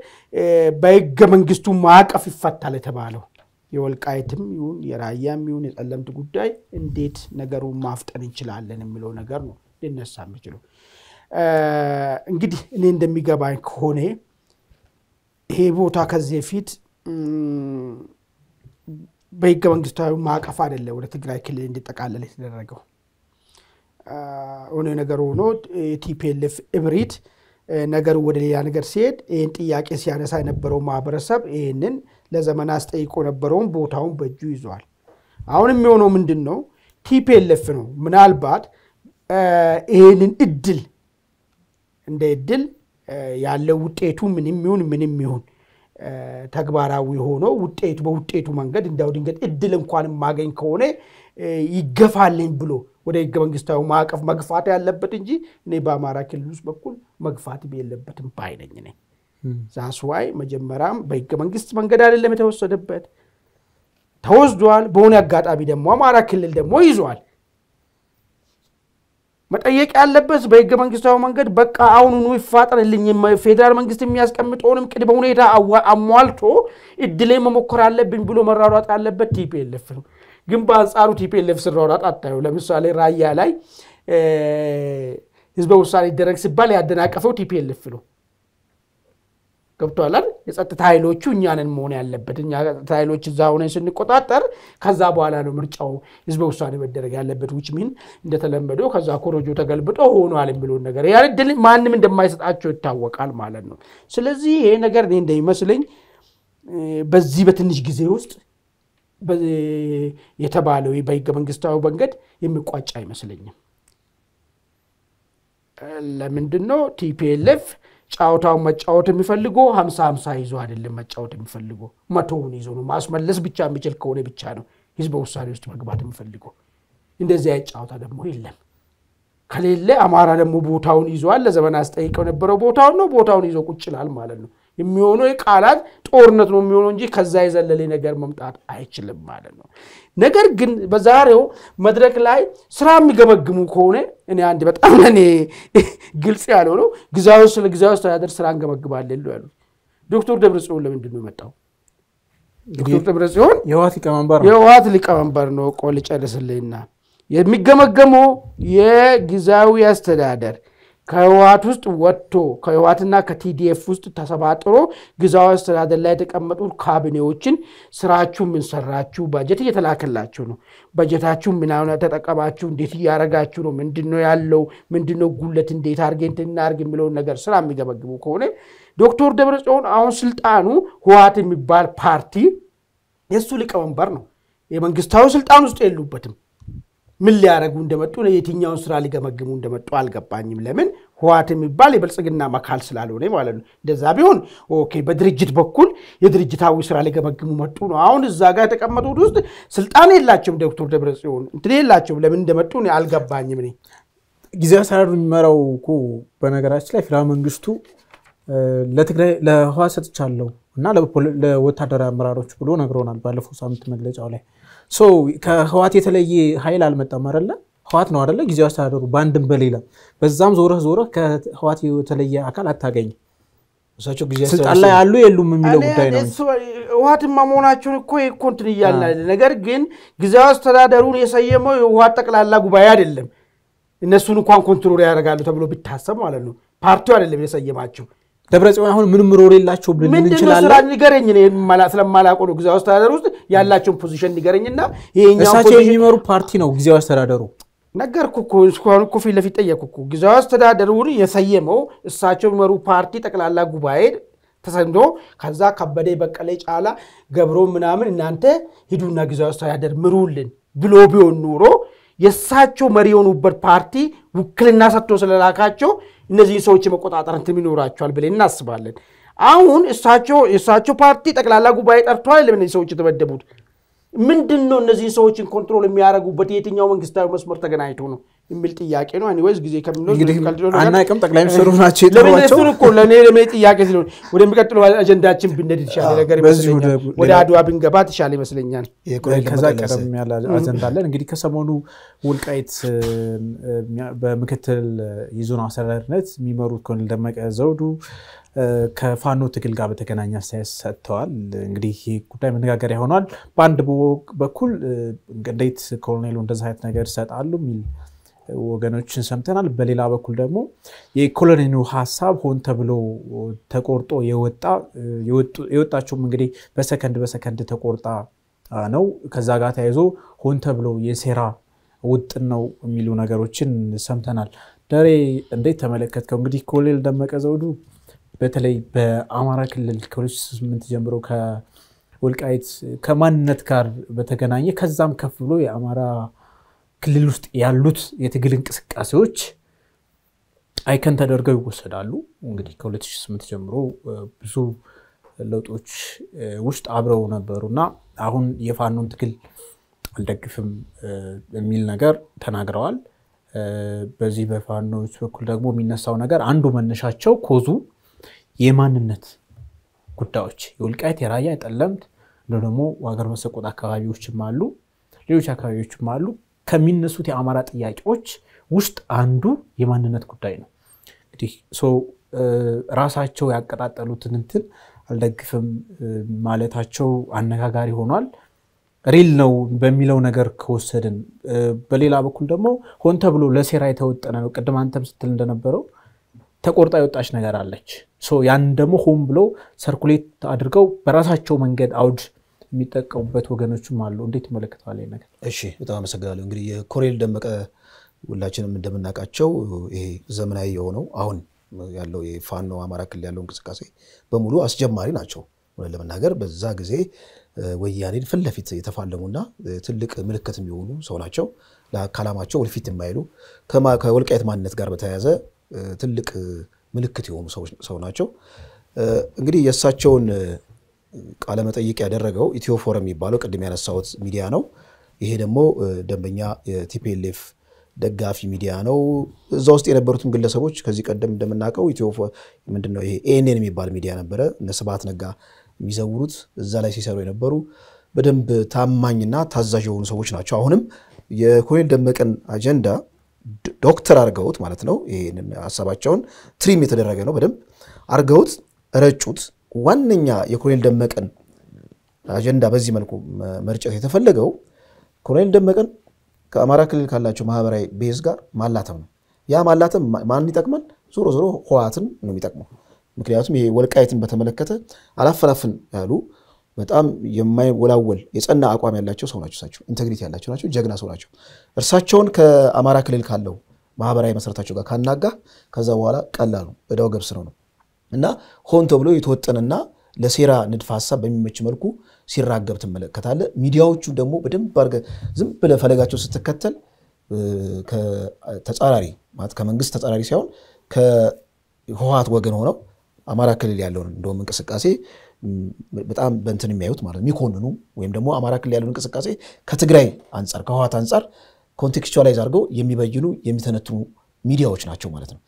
በህገ መንግስቱ ማዕቀፍ ይፈታል የተባለው የወልቃይትም ይሁን የራያም ይሁን የጠለምት ጉዳይ እንዴት ነገሩን ማፍጠን እንችላለን የሚለው ነገር ነው ሊነሳ የሚችለው። እንግዲህ እኔ እንደሚገባኝ ከሆነ ይሄ ቦታ ከዚህ በፊት በህገ መንግስታዊ ማዕቀፍ አይደለም ወደ ትግራይ ክልል እንዲጠቃለል የተደረገው። ሆነ ነገር ሆኖ ቲፒልፍ እብሪት ነገሩ ወደ ሌላ ነገር ሲሄድ ይህን ጥያቄ ሲያነሳ የነበረው ማህበረሰብ ይህንን ለዘመን አስጠይቆ ነበረውን ቦታውን በእጁ ይዟል። አሁን የሚሆነው ምንድን ነው? ቲፒልፍ ነው ምናልባት ይህንን እድል እንደ እድል ያለው ውጤቱ ምንም ይሁን ምንም ይሁን ተግባራዊ ሆኖ ውጤቱ በውጤቱ መንገድ እንዲያው ድንገት እድል እንኳን ማገኝ ከሆነ ይገፋልኝ ብሎ ወደ ህገ መንግስታዊ ማዕቀፍ መግፋት ያለበት እንጂ እኔ በአማራ ክልል ውስጥ በኩል መግፋት የለበትም ባይነኝ ነኝ። ዛስዋይ መጀመሪያም በህገ መንግስት መንገድ አይደለም የተወሰደበት ተወስዷል። በሆነ አጋጣሚ ደግሞ አማራ ክልል ደግሞ ይዟል። መጠየቅ ያለበት በህገ መንግስታዊ መንገድ በቃ አሁኑኑ ይፋጠንልኝ፣ ፌዴራል መንግስት የሚያስቀምጠውንም ቅድመ ሁኔታ አሟልቶ እድሌ መሞከር አለብኝ ብሎ መራሯጥ ያለበት ቲፒኤልኤፍ ነው። ግን በአንጻሩ ቲፒኤልኤፍ ስራሯጥ አታዩ። ለምሳሌ ራያ ላይ ህዝበ ውሳኔ ይደረግ ሲባል ያደናቀፈው ቲፒኤልኤፍ ነው። ገብቷላል። የጸጥታ ኃይሎቹ እኛንን መሆን ያለበት እኛ ጸጥታ ኃይሎች እዛ ሆነን ስንቆጣጠር ከዛ በኋላ ነው ምርጫው ህዝበ ውሳኔ መደረግ ያለበት። ውጭ ሚን እንደተለመደው ከዛ ኮረጆ ተገልብጦ ሆኗል የሚለውን ነገር ያ ማንም እንደማይሰጣቸው ይታወቃል ማለት ነው። ስለዚህ ይሄ ነገር እኔ እንደሚመስለኝ በዚህ በትንሽ ጊዜ ውስጥ የተባለው በህገ መንግስታዊ መንገድ የሚቋጭ አይመስለኝም። ለምንድን ነው ቲፒኤልኤፍ ጫዋታውን መጫወት የሚፈልጎ ሀምሳ ሀምሳ ይዞ አይደለም መጫወት የሚፈልጎ መቶውን ይዞ ነው። ማስመለስ ብቻ የሚችል ከሆነ ብቻ ነው ህዝበ ውሳኔ ውስጥ መግባት የሚፈልጎ እንደዚህ አይነት ጫዋታ ደግሞ የለም። ከሌለ አማራ ደግሞ ቦታውን ይዟል። ለዘመን አስጠይቀው የነበረው ቦታውን ነው። ቦታውን ይዞ ቁጭ ይላል ማለት ነው። የሚሆነው የቃላት ጦርነት ነው የሚሆነው እንጂ ከዛ የዘለለ ነገር መምጣት አይችልም ማለት ነው። ነገር ግን በዛሬው መድረክ ላይ ስራ የሚገመግሙ ከሆነ እኔ አንድ በጣም ለእኔ ግልጽ ነው። ጊዜያዊ ስለ ጊዜያዊ አስተዳደር ስራ እንገመግባለን ነው ያሉት። ዶክተር ደብረጽዮን ለምንድን ነው የመጣው? ዶክተር ደብረጽዮን የህወሓት ሊቀመንበር ነው። ቆይ ልጨርስልኝና የሚገመገመው የጊዜያዊ አስተዳደር ከህወሀት ውስጥ ወጥቶ ከህወሀትና ከቲዲኤፍ ውስጥ ተሰባጥሮ ግዛዊ አስተዳደር ላይ የተቀመጡ ካቢኔዎችን ስራችሁ የምንሰራችሁ በጀት እየተላከላችሁ ነው፣ በጀታችሁ ምናምን ተጠቀማችሁ እንዴት እያረጋችሁ ነው፣ ምንድነው ያለው፣ ምንድነው ጉለት፣ እንዴት አርገን እናርግ የሚለውን ነገር ስራ የሚገመግቡ ከሆነ ዶክተር ደብረጽዮን አሁን ስልጣኑ ህወሀት የሚባል ፓርቲ የእሱ ሊቀመንበር ነው። የመንግስታዊ ስልጣን ውስጥ የሉበትም። ምን ሊያደረጉ እንደመጡ የትኛውን ስራ ሊገመግሙ እንደመጡ አልገባኝም። ለምን ህዋት የሚባል የብልጽግና መካል ስላልሆነ ማለት ነው። እንደዛ ቢሆን ኦኬ፣ በድርጅት በኩል የድርጅታዊ ስራ ሊገመግሙ መጡ ነው። አሁን እዛ ጋር የተቀመጡት ውስጥ ስልጣን የላቸውም። ዶክተር ደብረጽዮን እንትን የላቸውም። ለምን እንደመጡ አልገባኝም። እኔ ጊዜ አስተዳደሩ የሚመራው እኮ በነገራችን ላይ ፌደራል መንግስቱ ለትግራይ ለህዋ ሰጥቻለሁ እና ለወታደራዊ አመራሮች ብሎ ነግረውናል ባለፈው ሳምንት መግለጫው ላይ ከህዋት የተለየ ኃይል አልመጣም አለ ህዋት ነው አደለ? ጊዜ አስተዳደሩ በአንድም በሌላ በዛም ዞረህ ዞረህ ከህዋት የተለየ አካል አታገኝ እሳቸው ጊዜ ስልጣን ላይ አሉ የሉም የሚለው ጉዳይ ነው። ህወሓትማ መሆናቸውን እኮ እኮ እንትን እያልን ነገር ግን ጊዜያዊ አስተዳደሩን የሰየመው የህወሓት ጠቅላላ ጉባኤ አይደለም። እነሱን እንኳን ኮንትሮል ያደርጋሉ ተብሎ ቢታሰብ ማለት ነው። ፓርቲው አይደለም የሰየማቸው ደብረ ጽዮን አሁን ምንም ሮል የላቸው ብለን እንችላለን። ስራ ንገረኝ፣ ስለማላውቀው ነው። ጊዜያዊ አስተዳደር ውስጥ ያላቸውን ፖዚሽን ንገረኝና እሳቸው የሚመሩ ፓርቲ ነው ጊዜያዊ አስተዳደሩ። ነገርኩ እኮ እስካሁን እኮ ፊት ለፊት ጠየቅኩህ እኮ። ጊዜያዊ አስተዳደሩን የሰየመው እሳቸው የሚመሩ ፓርቲ ጠቅላላ ጉባኤ ተሰምቶ ከዛ ከበደ በቀለ ጫላ ገብሮ ምናምን እናንተ ሂዱና ጊዜያዊ አስተዳደር ምሩልን ብሎ ቢሆን ኑሮ የእሳቸው መሪ የሆኑበት ፓርቲ ውክልና ሰጥቶ ስለላካቸው እነዚህን ሰዎች የመቆጣጠር እንትም ይኖራቸዋል ብለን እናስባለን። አሁን እሳቸው የእሳቸው ፓርቲ ጠቅላላ ጉባኤ ጠርቷል። እነዚህ ሰዎች የተመደቡት ምንድን ነው? እነዚህን ሰዎችን ኮንትሮል የሚያደርጉበት የትኛው መንግስታዊ መስመር ተገናኝቶ ነው? የሚል ጥያቄ ነው አኒወይዝ ጊዜ ከምንለውእንግዲህአናቅም ጠቅላይ ሚኒስትሩ ናቸው የጠሯቸው እኮ ለእኔ ለእኔ ጥያቄ ስለሆነ ወደሚቀጥለው አጀንዳችን ብነድ ይሻለ ነገር ይመስለኛል ወደ አድዋ ብንገባ ተሻለ ይመስለኛል ከዛ ቀደም ያለ አጀንዳ አለን እንግዲህ ከሰሞኑ ውልቃይት በምክትል የዞን አስተዳደርነት የሚመሩት ኮሎኔል ደመቀ ዘውዱ ከፋኖ ትግል ጋር በተገናኘ አስተያየት ሰጥተዋል። እንግዲህ ይህ ጉዳይ መነጋገሪያ ሆኗል። በአንድ በኩል እንዴት ኮሎኔሉ እንደዚህ አይነት ነገር ይሰጣሉ የሚል ወገኖችን ሰምተናል። በሌላ በኩል ደግሞ የኮሎኔሉ ሀሳብ ሆን ተብሎ ተቆርጦ የወጣ የወጣቸውም እንግዲህ በሰከንድ በሰከንድ ተቆርጣ ነው። ከዛ ጋር ተያይዞ ሆን ተብሎ የሴራ ውጥን ነው የሚሉ ነገሮችን ሰምተናል። ደሬ እንዴት ተመለከትከው? እንግዲህ ኮሎኔል ደመቀ ዘውዱ በተለይ በአማራ ክልል ከ ስምንት ጀምሮ ከወልቃይት ከማንነት ጋር በተገናኘ ከዛም ከፍ ብሎ የአማራ ክልል ውስጥ ያሉት የትግል እንቅስቃሴዎች አይከን ተደርገው ይወሰዳሉ። እንግዲህ ከ2008 ጀምሮ ብዙ ለውጦች ውስጥ አብረው ነበሩ እና አሁን የፋኖን ትግል አልደግፍም የሚል ነገር ተናግረዋል። በዚህ በፋኖች በኩል ደግሞ የሚነሳው ነገር አንዱ መነሻቸው ኮዙ የማንነት ጉዳዮች የወልቃይት፣ የራያ፣ የጠለምት እንዲሁም ደግሞ ሀገር መሰቆጥ አካባቢዎችም አሉ፣ ሌሎች አካባቢዎችም አሉ። ከሚነሱት የአማራ ጥያቄዎች ውስጥ አንዱ የማንነት ጉዳይ ነው። እንግዲህ ራሳቸው ያቀጣጠሉትን እንትን አልደግፍም ማለታቸው አነጋጋሪ ሆኗል። ሪል ነው በሚለው ነገር ከወሰድን፣ በሌላ በኩል ደግሞ ሆን ተብሎ ለሴራ የተወጠነ ነው። ቅድም አንተም ስትል እንደነበረው ተቆርጣ የወጣች ነገር አለች። ያን ደግሞ ሆን ብሎ ሰርኩሌት አድርገው በራሳቸው መንገድ አውድ የሚጠቀሙበት ወገኖችም አሉ። እንዴት ይመለከተዋል ነገር? እሺ በጣም አመሰግናለሁ። እንግዲህ የኮሬል ደመቀ ሁላችንም እንደምናውቃቸው ይሄ ዘመናዊ የሆነው አሁን ያለው የፋኖ አማራ ክልል ያለው እንቅስቃሴ በሙሉ አስጀማሪ ናቸው። ለመናገር በዛ ጊዜ ወያኔን ፊት ለፊት የተፋለሙና ትልቅ ምልክት የሚሆኑ ሰው ናቸው። ከዓላማቸው ወደፊት የማይሉ ከወልቃየት ማንነት ጋር በተያያዘ ትልቅ ምልክት የሆኑ ሰው ናቸው። እንግዲህ የእሳቸውን ቃለመጠይቅ ያደረገው ፎረም የሚባለው ቅድም ያነሳሁት ሚዲያ ነው። ይሄ ደግሞ ደንበኛ የቲፒኤልኤፍ ደጋፊ ሚዲያ ነው። እዛ ውስጥ የነበሩትም ግለሰቦች ከዚህ ቀደም እንደምናውቀው ምንድነው ይሄ ኤኤንኤን የሚባል ሚዲያ ነበረ፣ እነ ስብሐት ነጋ የሚዘውሩት እዛ ላይ ሲሰሩ የነበሩ በደንብ ታማኝና ታዛዥ የሆኑ ሰዎች ናቸው። አሁንም የኮሎኔል ደመቀን አጀንዳ ዶክተር አርገውት ማለት ነው። ይህንን ሀሳባቸውን ትሪም የተደረገ ነው። በደንብ አርገውት ረጩት። ዋነኛ የኮሎኔል ደመቀን አጀንዳ በዚህ መልኩ መርጨት የተፈለገው ኮሎኔል ደመቀን ከአማራ ክልል ካላቸው ማህበራዊ ቤዝ ጋር ማላተም ነው። ያ ማላተም ማን ይጠቅማል? ዞሮ ዞሮ ህወሓትን ነው የሚጠቅመው። ምክንያቱም ይሄ ወልቃይትን በተመለከተ አላፈላፍን ያሉ በጣም የማይወላወል የጸና አቋም ያላቸው ሰው ናቸው። እሳቸው ኢንቴግሪቲ ያላቸው ናቸው። ጀግና ሰው ናቸው። እርሳቸውን ከአማራ ክልል ካለው ማህበራዊ መሰረታቸው ጋር ካናጋ ከዛ በኋላ ቀላሉ እዳው ገብስ ነው ነው እና ሆን ተብሎ የተወጠነና ለሴራ ንድፈ ሀሳብ በሚመች መልኩ ሲራገብ ትመለከታለ። ሚዲያዎቹ ደግሞ በደንብ አድርገህ ዝም ብለ ፈለጋቸው ስትከተል ተጻራሪ ማለት ከመንግስት ተጻራሪ ሳይሆን ከህወሀት ወገን ሆነው አማራ ክልል ያለውን እንደውም እንቅስቃሴ በጣም በእንትን የሚያዩት ማለት የሚኮንኑ ወይም ደግሞ አማራ ክልል ያለውን እንቅስቃሴ ከትግራይ አንጻር ከህወሀት አንጻር ኮንቴክስቹላይዝ አድርገው የሚበይኑ የሚተነትኑ ሚዲያዎች ናቸው ማለት ነው።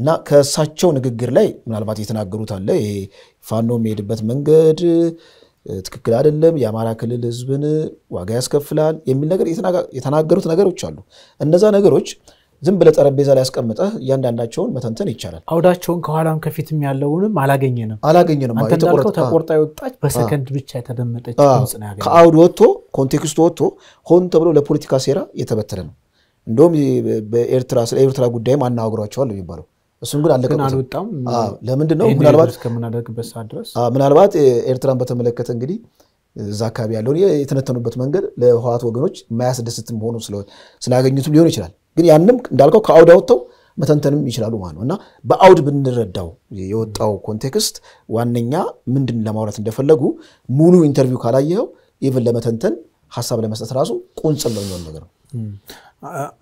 እና ከእሳቸው ንግግር ላይ ምናልባት የተናገሩት አለ ይሄ ፋኖ የሚሄድበት መንገድ ትክክል አይደለም፣ የአማራ ክልል ህዝብን ዋጋ ያስከፍላል የሚል ነገር የተናገሩት ነገሮች አሉ። እነዛ ነገሮች ዝም ብለህ ጠረጴዛ ላይ ያስቀምጠህ እያንዳንዳቸውን መተንተን ይቻላል። አውዳቸውን ከኋላም ከፊትም ያለውንም አላገኘንም አላገኘንም። ተቆርጣ የወጣች በሰከንድ ብቻ የተደመጠች ከአውድ ወጥቶ ኮንቴክስቱ ወጥቶ ሆን ተብሎ ለፖለቲካ ሴራ እየተበተለ ነው። እንደውም በኤርትራ ስለ ኤርትራ ጉዳይም አናግሯቸዋል የሚባለው እሱን ግን አልለቀቁትም። ለምንድን ነው ምናልባት ኤርትራን በተመለከተ እንግዲህ እዛ አካባቢ ያለውን የተነተኑበት መንገድ ለህወሓት ወገኖች የማያስደስት መሆኑ ስላገኙትም ሊሆን ይችላል። ግን ያንም እንዳልከው ከአውድ አውጥተው መተንተንም ይችላሉ ማለት ነው እና በአውድ ብንረዳው የወጣው ኮንቴክስት ዋነኛ ምንድን ለማውራት እንደፈለጉ ሙሉ ኢንተርቪው ካላየኸው ኢቨን ለመተንተን ሀሳብ ለመስጠት ራሱ ቁንጽል ነው የሚሆን ነገር ነው።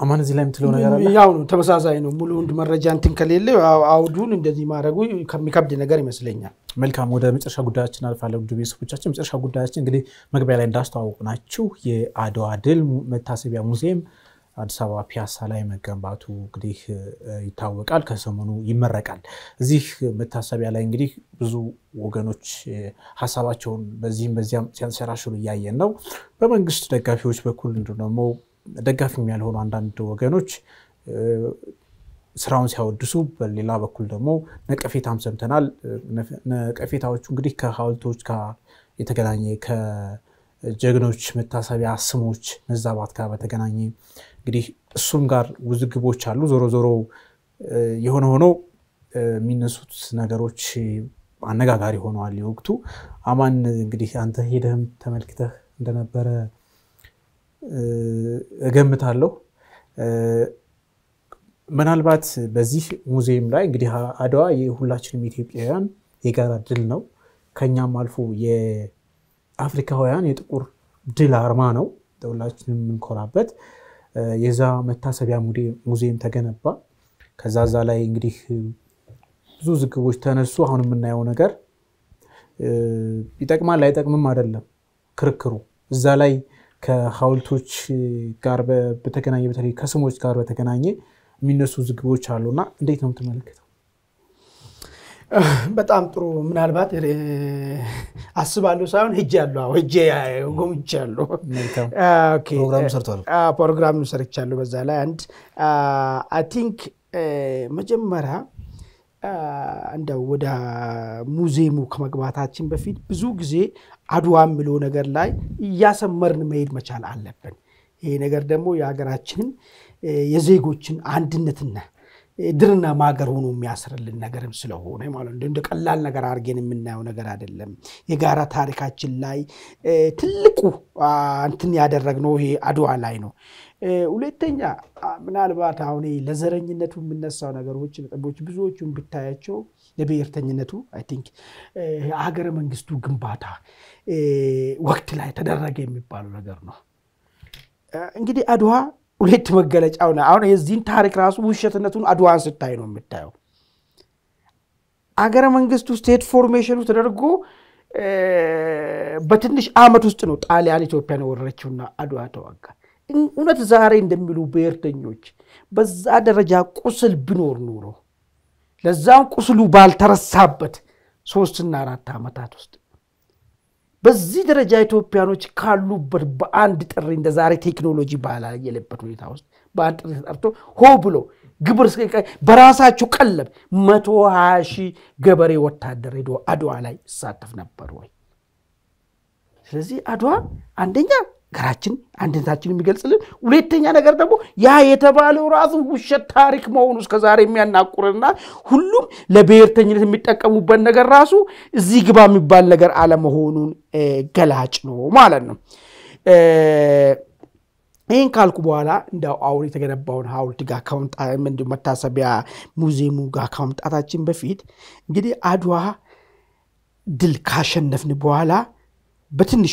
አማን እዚህ ላይ የምትለው ነገር አለ ያው ነው ተመሳሳይ ነው ሙሉ መረጃ እንትን ከሌለ አውዱን እንደዚህ ማድረጉ ከሚከብድ ነገር ይመስለኛል መልካም ወደ መጨረሻ ጉዳያችን አልፋለሁ ውድ ቤተሰቦቻችን መጨረሻ ጉዳያችን እንግዲህ መግቢያ ላይ እንዳስተዋወቅ ናችሁ የአድዋ ድል መታሰቢያ ሙዚየም አዲስ አበባ ፒያሳ ላይ መገንባቱ እንግዲህ ይታወቃል ከሰሞኑ ይመረቃል እዚህ መታሰቢያ ላይ እንግዲህ ብዙ ወገኖች ሀሳባቸውን በዚህም በዚያም ሲያንሰራሽሩ እያየን ነው በመንግስት ደጋፊዎች በኩል ደግሞ ደጋፊም ያልሆኑ አንዳንድ ወገኖች ስራውን ሲያወድሱ፣ በሌላ በኩል ደግሞ ነቀፌታም ሰምተናል። ነቀፌታዎቹ እንግዲህ ከሀውልቶች ጋር የተገናኘ ከጀግኖች መታሰቢያ ስሞች መዛባት ጋር በተገናኘ እንግዲህ እሱም ጋር ውዝግቦች አሉ። ዞሮ ዞሮ የሆነ ሆኖ የሚነሱት ነገሮች አነጋጋሪ ሆነዋል። የወቅቱ አማን እንግዲህ አንተ ሄደህም ተመልክተህ እንደነበረ እገምታለሁ። ምናልባት በዚህ ሙዚየም ላይ እንግዲህ አድዋ የሁላችንም ኢትዮጵያውያን የጋራ ድል ነው። ከኛም አልፎ የአፍሪካውያን የጥቁር ድል አርማ ነው፣ ሁላችንም የምንኮራበት የዛ መታሰቢያ ሙዚየም ተገነባ። ከዛ ዛ ላይ እንግዲህ ብዙ ዝግቦች ተነሱ። አሁን የምናየው ነገር ይጠቅማል አይጠቅምም አይደለም ክርክሩ እዛ ላይ ከሀውልቶች ጋር በተገናኘ በተለይ ከስሞች ጋር በተገናኘ የሚነሱ ዝግቦች አሉ እና እንዴት ነው የምትመለከተው? በጣም ጥሩ ምናልባት አስባለሁ ሳይሆን ሂጅ ያለሁ ሂጅ ጎምጅ ያለሁ ፕሮግራም ሰርቻለሁ። በዛ ላይ አንድ አይ ቲንክ መጀመሪያ እንደ ወደ ሙዚየሙ ከመግባታችን በፊት ብዙ ጊዜ አድዋ የሚለው ነገር ላይ እያሰመርን መሄድ መቻል አለብን። ይሄ ነገር ደግሞ የሀገራችንን የዜጎችን አንድነትና ድርና ማገር ሆኖ የሚያስርልን ነገርም ስለሆነ ማለት ነው። እንደ ቀላል ነገር አድርገን የምናየው ነገር አይደለም። የጋራ ታሪካችን ላይ ትልቁ እንትን ያደረግነው ይሄ አድዋ ላይ ነው። ሁለተኛ ምናልባት አሁን ለዘረኝነቱ የምነሳው ነገሮች ነጥቦች ብዙዎቹን ብታያቸው የብሔርተኝነቱ አይ ቲንክ ሀገረ መንግስቱ ግንባታ ወቅት ላይ ተደረገ የሚባለው ነገር ነው። እንግዲህ አድዋ ሁለት መገለጫው ነው። አሁን የዚህን ታሪክ ራሱ ውሸትነቱን አድዋን ስታይ ነው የምታየው። አገረ መንግስቱ ስቴት ፎርሜሽኑ ተደርጎ በትንሽ አመት ውስጥ ነው ጣሊያን ኢትዮጵያን የወረረችውና አድዋ ተዋጋ። እውነት ዛሬ እንደሚሉ ብሔርተኞች በዛ ደረጃ ቁስል ቢኖር ኑሮ ለዛም ቁስሉ ባልተረሳበት ሶስትና አራት ዓመታት ውስጥ በዚህ ደረጃ ኢትዮጵያኖች ካሉበት በአንድ ጥሪ እንደ ዛሬ ቴክኖሎጂ ባላየለበት ሁኔታ ውስጥ በአንድ ጥሪ ተጠርቶ ሆ ብሎ ግብር በራሳቸው ቀለብ መቶ ሀያ ሺህ ገበሬ ወታደር ሄዶ አድዋ ላይ ይሳተፍ ነበር ወይ? ስለዚህ አድዋ አንደኛ ሀገራችን አንድነታችን የሚገልጽልን ሁለተኛ ነገር ደግሞ ያ የተባለው ራሱ ውሸት ታሪክ መሆኑ እስከዛሬ የሚያናቁርና ሁሉም ለብሔርተኝነት የሚጠቀሙበት ነገር ራሱ እዚህ ግባ የሚባል ነገር አለመሆኑን ገላጭ ነው ማለት ነው። ይህን ካልኩ በኋላ እንደ አሁን የተገነባውን ሐውልት ጋር መታሰቢያ ሙዚየሙ ጋር ከመምጣታችን በፊት እንግዲህ አድዋ ድል ካሸነፍን በኋላ በትንሹ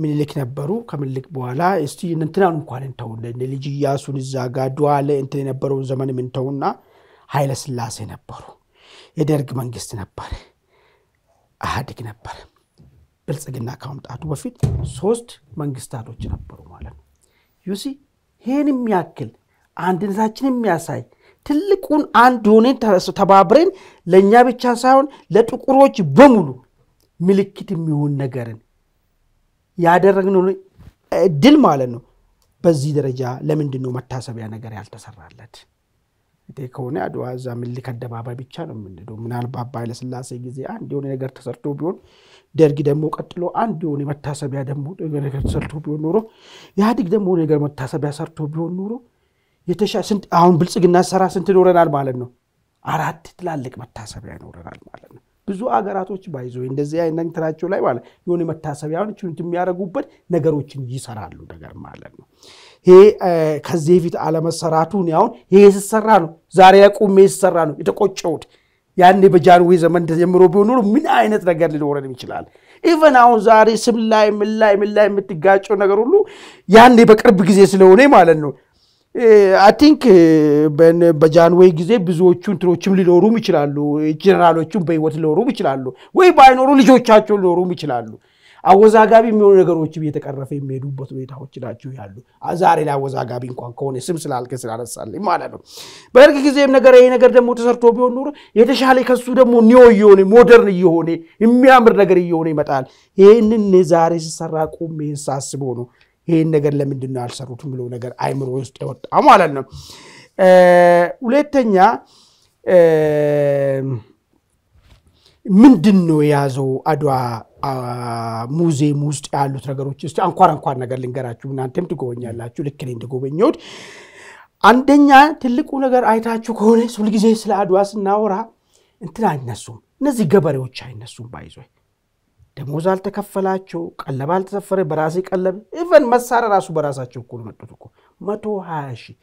ምኒልክ ነበሩ። ከምኒልክ በኋላ እስቲ እንትናን እንኳን እንተውና ልጅ እያሱን እዛ ጋ ድዋለ እንትን የነበረውን ዘመንም እንተውና ኃይለ ስላሴ ነበሩ። የደርግ መንግስት ነበር፣ አህድግ ነበር። ብልጽግና ከመምጣቱ በፊት ሶስት መንግስታቶች ነበሩ ማለት ነው። ዩሲ ይህን የሚያክል አንድነታችን የሚያሳይ ትልቁን አንድ ሆኔን ተባብረን ለእኛ ብቻ ሳይሆን ለጥቁሮች በሙሉ ምልክት የሚሆን ነገርን ያደረግነው ድል ማለት ነው። በዚህ ደረጃ ለምንድን ነው መታሰቢያ ነገር ያልተሰራለት? ከሆነ አድዋ እዛ ምኒልክ አደባባይ ብቻ ነው የምንሄደው። ምናልባት በኃይለሥላሴ ጊዜ አንድ የሆነ ነገር ተሰርቶ ቢሆን፣ ደርግ ደግሞ ቀጥሎ አንድ የሆነ መታሰቢያ ደግሞ ነገር ተሰርቶ ቢሆን ኖሮ፣ ኢህአዲግ ደግሞ ነገር መታሰቢያ ሰርቶ ቢሆን ኖሮ አሁን ብልጽግና ሰራ ስንት ኖረናል ማለት ነው? አራት ትላልቅ መታሰቢያ ይኖረናል ማለት ነው። ብዙ አገራቶች ባይዞ እንደዚህ አይነት ላይ ማለት የሆነ መታሰቢያውን ችሉት የሚያደርጉበት ነገሮችን ይሰራሉ ነገር ማለት ነው። ይሄ ከዚህ ፊት አለመሰራቱን አሁን ይሄ ስሰራ ነው ዛሬ ላይ ቁሜ ስሰራ ነው የተቆጨሁት። ያኔ በጃንሆይ ዘመን ተጀምሮ ቢሆን ኖሮ ምን አይነት ነገር ሊኖረን ይችላል? ኢቨን አሁን ዛሬ ስም ላይ ምን ላይ ምን ላይ የምትጋጨው ነገር ሁሉ ያኔ በቅርብ ጊዜ ስለሆነ ማለት ነው አይ ቲንክ በጃንዌይ ጊዜ ብዙዎቹ እንትኖችም ሊኖሩም ይችላሉ። ጀነራሎቹም በህይወት ሊኖሩም ይችላሉ፣ ወይ ባይኖሩ ልጆቻቸው ሊኖሩም ይችላሉ። አወዛጋቢ የሚሆኑ ነገሮች እየተቀረፈ የሚሄዱበት ሁኔታዎች ናቸው ያሉ። ዛሬ ላይ አወዛጋቢ እንኳን ከሆነ ስም ስላልከ ስላነሳልኝ ማለት ነው። በደርግ ጊዜም ነገር ይሄ ነገር ደግሞ ተሰርቶ ቢሆን ኖሮ የተሻለ ከሱ ደግሞ ኒዮ እየሆነ ሞደርን እየሆነ የሚያምር ነገር እየሆነ ይመጣል። ይህንን ዛሬ ስሰራ ይህን ሳስበው ነው ይህን ነገር ለምንድን ነው ያልሰሩትም ብሎ ነገር አይምሮ ውስጥ የወጣ ማለት ነው። ሁለተኛ ምንድን ነው የያዘው አድዋ ሙዚየም ውስጥ ያሉት ነገሮች ስ አንኳር አንኳር ነገር ልንገራችሁ፣ እናንተም ትጎበኛላችሁ ልክ እኔ እንደጎበኘሁት። አንደኛ ትልቁ ነገር አይታችሁ ከሆነ ሁልጊዜ ስለ አድዋ ስናወራ እንትን አይነሱም፣ እነዚህ ገበሬዎች አይነሱም ባይዞይ ደሞዝ አልተከፈላቸው፣ ቀለብ አልተሰፈረ፣ በራሴ ቀለብ ኢቨን መሳሪያ ራሱ በራሳቸው እኮ መጡት እኮ መቶ ሀያ ሺህ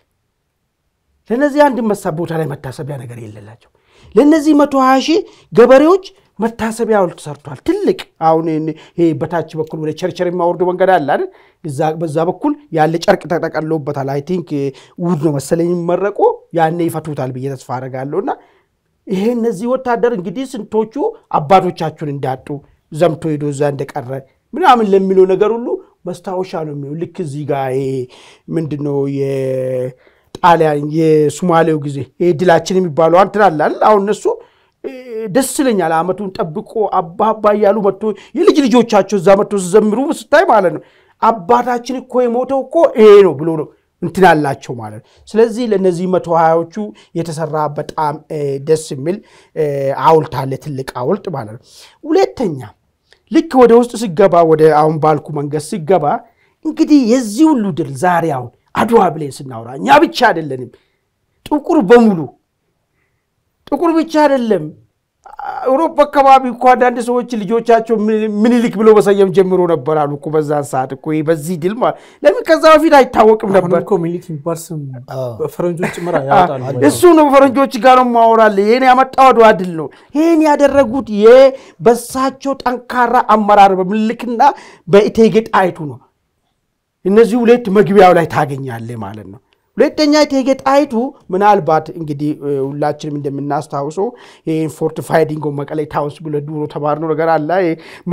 ለእነዚህ አንድ መሳ ቦታ ላይ መታሰቢያ ነገር የለላቸው። ለእነዚህ መቶ ሀያ ሺህ ገበሬዎች መታሰቢያ ሐውልት ሰርቷል። ትልቅ አሁን ይሄ በታች በኩል ወደ ቸርቸር የሚያወርዱ መንገድ አለ አይደል? በዛ በኩል ያለ ጨርቅ ተጠቀለውበታል። አይ ቲንክ ውድ ነው መሰለኝ የሚመረቁ ያኔ ይፈቱታል ብዬ ተስፋ አደርጋለሁ። እና ይሄ እነዚህ ወታደር እንግዲህ ስንቶቹ አባቶቻችሁን እንዳጡ ዘምቶ ሄዶ እዛ እንደቀረ ምናምን ለሚለው ነገር ሁሉ መስታወሻ ነው የሚሆን። ልክ እዚህ ጋር ምንድነው የጣሊያን የሱማሌው ጊዜ ይህ ድላችን የሚባለው አንትን አላል አሁን እነሱ ደስ ይለኛል። አመቱን ጠብቆ አባ አባ እያሉ መጥቶ የልጅ ልጆቻቸው እዛ መጥቶ ሲዘምሩ ስታይ ማለት ነው አባታችን እኮ የሞተው እኮ ይሄ ነው ብሎ ነው እንትን አላቸው ማለት ነው። ስለዚህ ለእነዚህ መቶ ሀያዎቹ የተሰራ በጣም ደስ የሚል ሐውልት አለ፣ ትልቅ ሐውልት ማለት ነው። ሁለተኛ ልክ ወደ ውስጥ ሲገባ ወደ አሁን ባልኩ መንገድ ሲገባ እንግዲህ የዚህ ሁሉ ድል ዛሬ አሁን አድዋ ብለን ስናወራ እኛ ብቻ አይደለንም። ጥቁር በሙሉ ጥቁር ብቻ አይደለም አውሮፓ አካባቢ እኮ አንዳንድ ሰዎች ልጆቻቸው ምኒልክ ብሎ መሰየም ጀምሮ ነበር አሉ እኮ በዛን ሰዓት እኮ በዚህ ድል ለምን ከዛ በፊት አይታወቅም ነበር እሱ ነው ፈረንጆች ጋር ነው ማወራለ ይህን ያመጣው አድዋ ድል ነው ይህን ያደረጉት በሳቸው ጠንካራ አመራር በምኒልክና በእቴጌ ጣይቱ ነው እነዚህ ሁለት መግቢያው ላይ ታገኛለ ማለት ነው ሁለተኛ እቴጌ ጣይቱ ምናልባት እንግዲህ ሁላችንም እንደምናስታውሶ ይህን ፎርቲፋይዲንግ መቀሌ ታውንስ ብሎ ዱሮ ተባርኖ ነገር አለ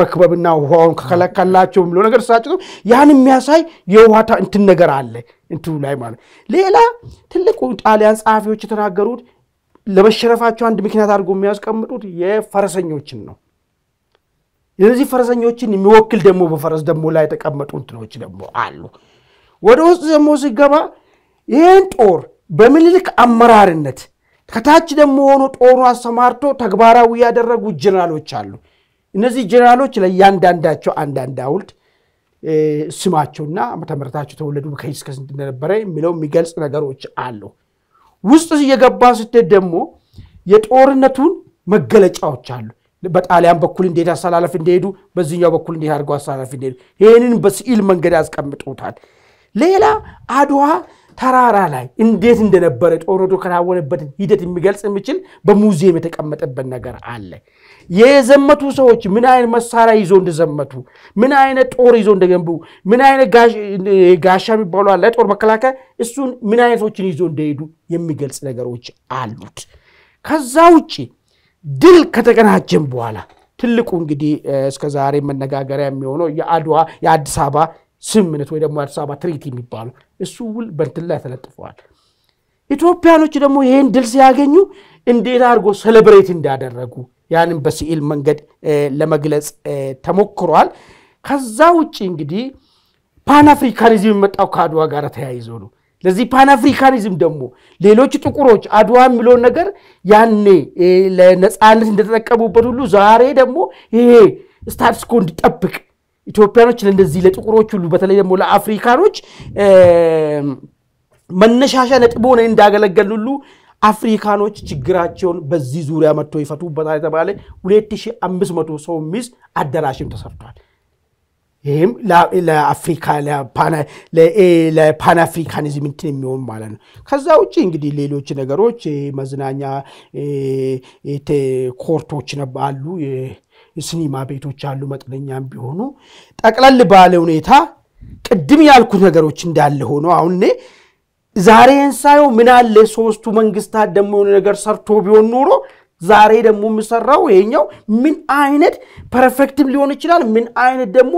መክበብና ውሃውን ከከለከላቸው ብሎ ነገር እሳቸው ያን የሚያሳይ የውሃ እንትን ነገር አለ እንትኑ ላይ ማለት ሌላ ትልቁ ጣሊያን ጸሐፊዎች የተናገሩት ለመሸረፋቸው አንድ ምክንያት አድርጎ የሚያስቀምጡት የፈረሰኞችን ነው። እነዚህ ፈረሰኞችን የሚወክል ደግሞ በፈረስ ደግሞ ላይ የተቀመጡ እንትኖች ደግሞ አሉ። ወደ ውስጥ ደግሞ ሲገባ ይህን ጦር በምኒልክ አመራርነት ከታች ደግሞ ሆኖ ጦሩ አሰማርቶ ተግባራዊ ያደረጉ ጀኔራሎች አሉ። እነዚህ ጀነራሎች ለእያንዳንዳቸው አንዳንድ አውልድ ስማቸውና ዓመተ ምሕረታቸው ተወለዱ ከይስ እንደነበረ የሚለው የሚገልጽ ነገሮች አሉ። ውስጥ እየገባ ስትሄድ ደግሞ የጦርነቱን መገለጫዎች አሉ። በጣሊያን በኩል እንዴት አስተላለፍ እንደሄዱ፣ በዚህኛው በኩል እንዴት አድርገው አስተላለፍ እንደሄዱ ይህንን በስዕል መንገድ ያስቀምጡታል። ሌላ አድዋ ተራራ ላይ እንዴት እንደነበረ ጦርነቱ ከታወነበትን ሂደት የሚገልጽ የሚችል በሙዚየም የተቀመጠበት ነገር አለ። የዘመቱ ሰዎች ምን አይነት መሳሪያ ይዞ እንደዘመቱ፣ ምን አይነት ጦር ይዞ እንደገንቡ፣ ምን አይነት ጋሻ የሚባሉ አለ ጦር መከላከያ፣ እሱን ምን አይነቶችን ይዞ እንደሄዱ የሚገልጽ ነገሮች አሉት። ከዛ ውጭ ድል ከተቀናጀም በኋላ ትልቁ እንግዲህ እስከ ዛሬ መነጋገሪያ የሚሆነው የአድዋ የአዲስ አበባ ስምምነት ወይ ደግሞ አዲስ አበባ ትሪቲ የሚባሉ እሱ ውል በንትን ላይ ተለጥፈዋል። ኢትዮጵያኖች ደግሞ ይህን ድል ሲያገኙ እንዴት አድርጎ ሴሌብሬት እንዳደረጉ ያንን በስዕል መንገድ ለመግለጽ ተሞክሯል። ከዛ ውጭ እንግዲህ ፓንአፍሪካኒዝም የመጣው ከአድዋ ጋር ተያይዞ ነው። ለዚህ ፓንአፍሪካኒዝም ደግሞ ሌሎች ጥቁሮች አድዋ የሚለውን ነገር ያኔ ለነፃነት እንደተጠቀሙበት ሁሉ ዛሬ ደግሞ ይሄ ስታትስኮ እንዲጠብቅ ኢትዮጵያኖች ለእንደዚህ ለጥቁሮች ሁሉ በተለይ ደግሞ ለአፍሪካኖች መነሻሻ ነጥብ ሆነ እንዳገለገል ሁሉ አፍሪካኖች ችግራቸውን በዚህ ዙሪያ መጥቶ ይፈቱበታል የተባለ 2500 ሰው ሚስ አዳራሽም ተሰርቷል። ይህም ለፓን አፍሪካኒዝም እንትን የሚሆን ማለት ነው። ከዛ ውጭ እንግዲህ ሌሎች ነገሮች መዝናኛ ኮርቶች አሉ። የሲኒማ ቤቶች አሉ፣ መጠነኛም ቢሆኑ ጠቅለል ባለ ሁኔታ ቅድም ያልኩት ነገሮች እንዳለ ሆኖ አሁን እኔ ዛሬን ሳየው ምን አለ ሶስቱ መንግስታት ደሞ የሆነ ነገር ሰርቶ ቢሆን ኖሮ ዛሬ ደግሞ የምሰራው ይሄኛው ምን አይነት ፐርፌክትም ሊሆን ይችላል፣ ምን አይነት ደግሞ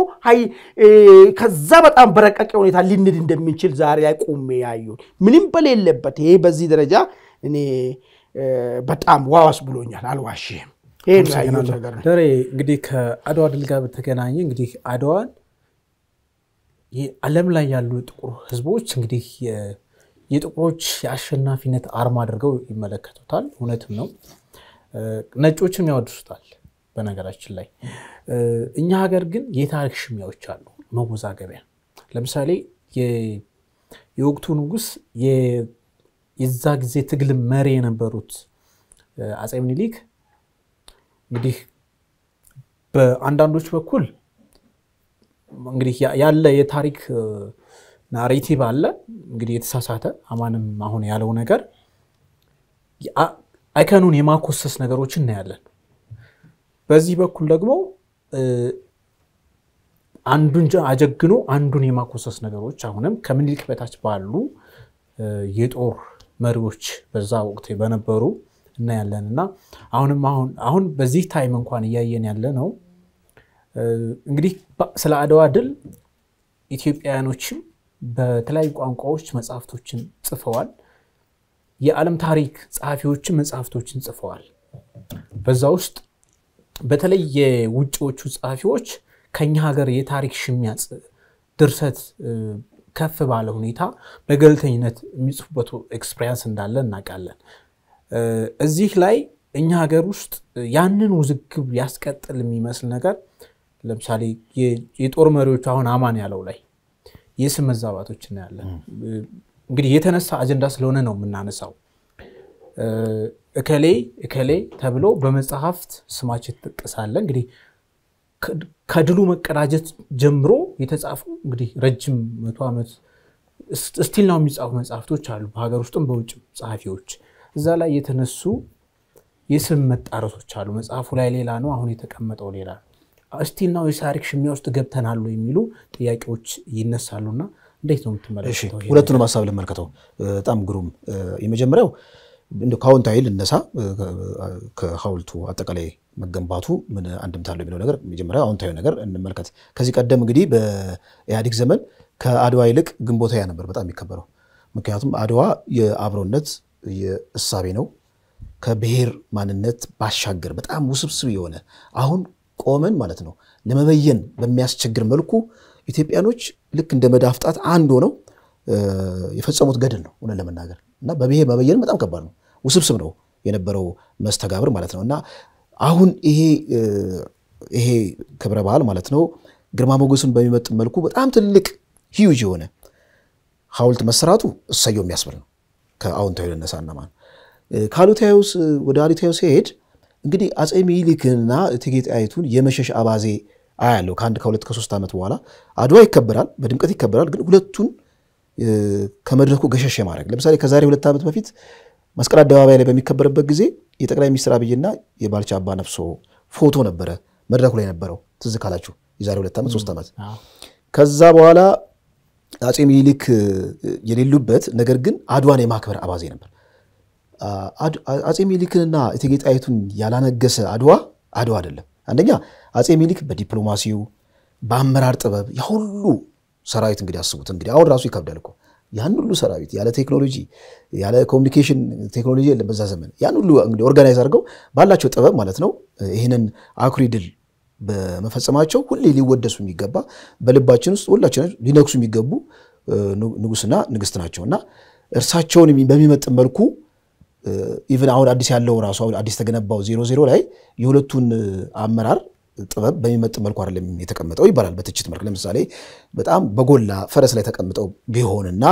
ከዛ በጣም በረቀቀ ሁኔታ ልንድ እንደሚችል ዛሬ ላይ ቆሜ ያየሁት ምንም በሌለበት ይሄ በዚህ ደረጃ እኔ በጣም ዋዋስ ብሎኛል፣ አልዋሽም። ደሬ እንግዲህ ከአድዋ ድል ጋር በተገናኘ እንግዲህ አድዋን ዓለም ላይ ያሉ ጥቁር ህዝቦች እንግዲህ የጥቁሮች የአሸናፊነት አርማ አድርገው ይመለከቱታል። እውነትም ነው። ነጮችም ያወድሱታል። በነገራችን ላይ እኛ ሀገር ግን የታሪክ ሽሚያዎች አሉ፣ መወዛገቢያ። ለምሳሌ የወቅቱ ንጉስ የዛ ጊዜ ትግል መሪ የነበሩት አፄ ምኒልክ እንግዲህ በአንዳንዶች በኩል እንግዲህ ያለ የታሪክ ናሬቲቭ አለ እንግዲህ የተሳሳተ አማንም አሁን ያለው ነገር አይከኑን የማኮሰስ ነገሮች እናያለን። በዚህ በኩል ደግሞ አንዱን አጀግኖ አንዱን የማኮሰስ ነገሮች አሁንም ከምኒልክ በታች ባሉ የጦር መሪዎች በዛ ወቅት በነበሩ እናያለን እና አሁንም አሁን አሁን በዚህ ታይም እንኳን እያየን ያለ ነው እንግዲህ ስለ አድዋ ድል ኢትዮጵያውያኖችም በተለያዩ ቋንቋዎች መጽሐፍቶችን ጽፈዋል። የዓለም ታሪክ ጸሐፊዎችን መጽሐፍቶችን ጽፈዋል። በዛ ውስጥ በተለይ የውጭዎቹ ጸሐፊዎች ከኛ ሀገር የታሪክ ሽሚያ ድርሰት ከፍ ባለ ሁኔታ በገለልተኝነት የሚጽፉበት ኤክስፔሪንስ እንዳለ እናውቃለን። እዚህ ላይ እኛ ሀገር ውስጥ ያንን ውዝግብ ያስቀጥል የሚመስል ነገር ለምሳሌ የጦር መሪዎች አሁን አማን ያለው ላይ የስም መዛባቶች እናያለን። እንግዲህ የተነሳ አጀንዳ ስለሆነ ነው የምናነሳው። እከሌ እከሌ ተብሎ በመጽሐፍት ስማቸው የተጠቀሳለ እንግዲህ ከድሉ መቀዳጀት ጀምሮ የተጻፉ እንግዲህ ረጅም መቶ ዓመት ስቲል ነው የሚጻፉ መጽሐፍቶች አሉ በሀገር ውስጥም በውጭ ጸሐፊዎች እዛ ላይ የተነሱ የስም መጣረሶች አሉ። መጽሐፉ ላይ ሌላ ነው፣ አሁን የተቀመጠው ሌላ ነው። እስቲል ናው የታሪክ ሽሚያ ውስጥ ገብተናሉ የሚሉ ጥያቄዎች ይነሳሉና እንዴት ነው የምትመለከተው? ሁለቱንም ሀሳብ ልመልከተው። በጣም ግሩም። የመጀመሪያው እንደ ከሐውልታዊ ልነሳ ከሐውልቱ አጠቃላይ መገንባቱ ምን አንድምታ አለው የሚለው ነገር መጀመሪያ አዎንታዊ ነገር እንመልከት። ከዚህ ቀደም እንግዲህ በኢህአዲግ ዘመን ከአድዋ ይልቅ ግንቦት ሃያ ነበር በጣም የሚከበረው። ምክንያቱም አድዋ የአብሮነት እሳቤ ነው። ከብሔር ማንነት ባሻገር በጣም ውስብስብ የሆነ አሁን ቆመን ማለት ነው ለመበየን በሚያስቸግር መልኩ ኢትዮጵያኖች ልክ እንደ መዳፍ ጣት አንድ ሆነው የፈጸሙት ገድል ነው ሆነን ለመናገር እና በብሔር መበየን በጣም ከባድ ነው። ውስብስብ ነው የነበረው መስተጋብር ማለት ነው እና አሁን ይሄ ይሄ ክብረ በዓል ማለት ነው ግርማ ሞገሱን በሚመጥን መልኩ በጣም ትልቅ ሂዩጅ የሆነ ሐውልት መሰራቱ እሰየው የሚያስብል ነው። ከአዎንታዊ ልነሳና ማለት ከአሉታዊውስ ወደ አሉታዊው ሲሄድ እንግዲህ አፄ ሚኒሊክንና እቴጌ ጣይቱን የመሸሽ አባዜ አያለው ከአንድ ከሁለት ከሶስት ዓመት በኋላ አድዋ ይከበራል፣ በድምቀት ይከበራል። ግን ሁለቱን ከመድረኩ ገሸሽ ማድረግ ለምሳሌ ከዛሬ ሁለት ዓመት በፊት መስቀል አደባባይ ላይ በሚከበርበት ጊዜ የጠቅላይ ሚኒስትር አብይና የባልቻ አባ ነፍሶ ፎቶ ነበረ መድረኩ ላይ ነበረው፣ ትዝ ካላችሁ የዛሬ ሁለት ዓመት ሶስት ዓመት ከዛ በኋላ አጼ ሚኒሊክ የሌሉበት ነገር ግን አድዋን የማክበር አባዜ ነበር። አጼ ሚኒሊክንና እቴጌ ጣይቱን ያላነገሰ አድዋ አድዋ አይደለም። አንደኛ አጼ ሚኒሊክ በዲፕሎማሲው በአመራር ጥበብ ያሁሉ ሰራዊት እንግዲህ አስቡት እንግዲህ አሁን ራሱ ይከብዳል እኮ ያን ሁሉ ሰራዊት ያለ ቴክኖሎጂ ያለ ኮሚኒኬሽን ቴክኖሎጂ የለም በዛ ዘመን ያን ሁሉ እንግዲህ ኦርጋናይዝ አድርገው ባላቸው ጥበብ ማለት ነው ይህንን አኩሪ ድል በመፈጸማቸው ሁሌ ሊወደሱ የሚገባ በልባችን ውስጥ ሁላችን ሊነግሱ የሚገቡ ንጉስና ንግስት ናቸው እና እርሳቸውን በሚመጥን መልኩ ኢቨን አሁን አዲስ ያለው ራሱ አሁን አዲስ ተገነባው ዜሮ ዜሮ ላይ የሁለቱን አመራር ጥበብ በሚመጥ መልኩ አይደለም የተቀመጠው ይባላል በትችት መልክ። ለምሳሌ በጣም በጎላ ፈረስ ላይ ተቀምጠው ቢሆንና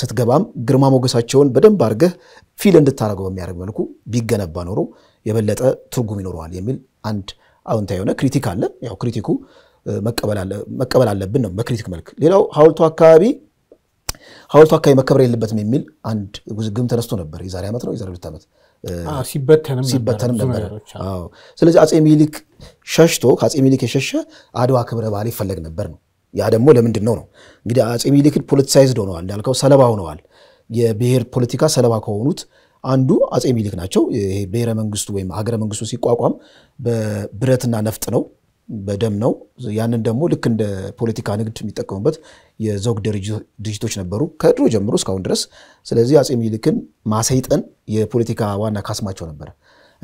ስትገባም ግርማ ሞገሳቸውን በደንብ አድርገህ ፊል እንድታደርገው በሚያደርግ መልኩ ቢገነባ ኖሮ የበለጠ ትርጉም ይኖረዋል የሚል አንድ አዎንታ የሆነ ክሪቲክ አለ። ያው ክሪቲኩ መቀበል አለብን ነው በክሪቲክ መልክ። ሌላው ሐውልቱ አካባቢ ሐውልቱ አካባቢ መከበር የለበትም የሚል አንድ ውዝግም ተነስቶ ነበር። የዛሬ ዓመት ነው የዛሬ ሁለት ዓመት ሲበተንም ነበር። ስለዚህ አፄ ሚኒሊክ ሸሽቶ ከአፄ ሚኒሊክ የሸሸ አድዋ ክብረ በዓል ይፈለግ ነበር ነው። ያ ደግሞ ለምንድን ነው ነው እንግዲህ አፄ ሚኒሊክን ፖለቲሳይዝድ ሆነዋል እንዳልከው ሰለባ ሆነዋል። የብሔር ፖለቲካ ሰለባ ከሆኑት አንዱ አጼ ሚኒሊክ ናቸው። ይሄ ብሔረ መንግስቱ ወይም ሀገረ መንግስቱ ሲቋቋም በብረትና ነፍጥ ነው፣ በደም ነው። ያንን ደግሞ ልክ እንደ ፖለቲካ ንግድ የሚጠቀሙበት የዘውግ ድርጅቶች ነበሩ ከድሮ ጀምሮ እስካሁን ድረስ። ስለዚህ አጼ ሚኒሊክን ማሰይጠን የፖለቲካ ዋና ካስማቸው ነበረ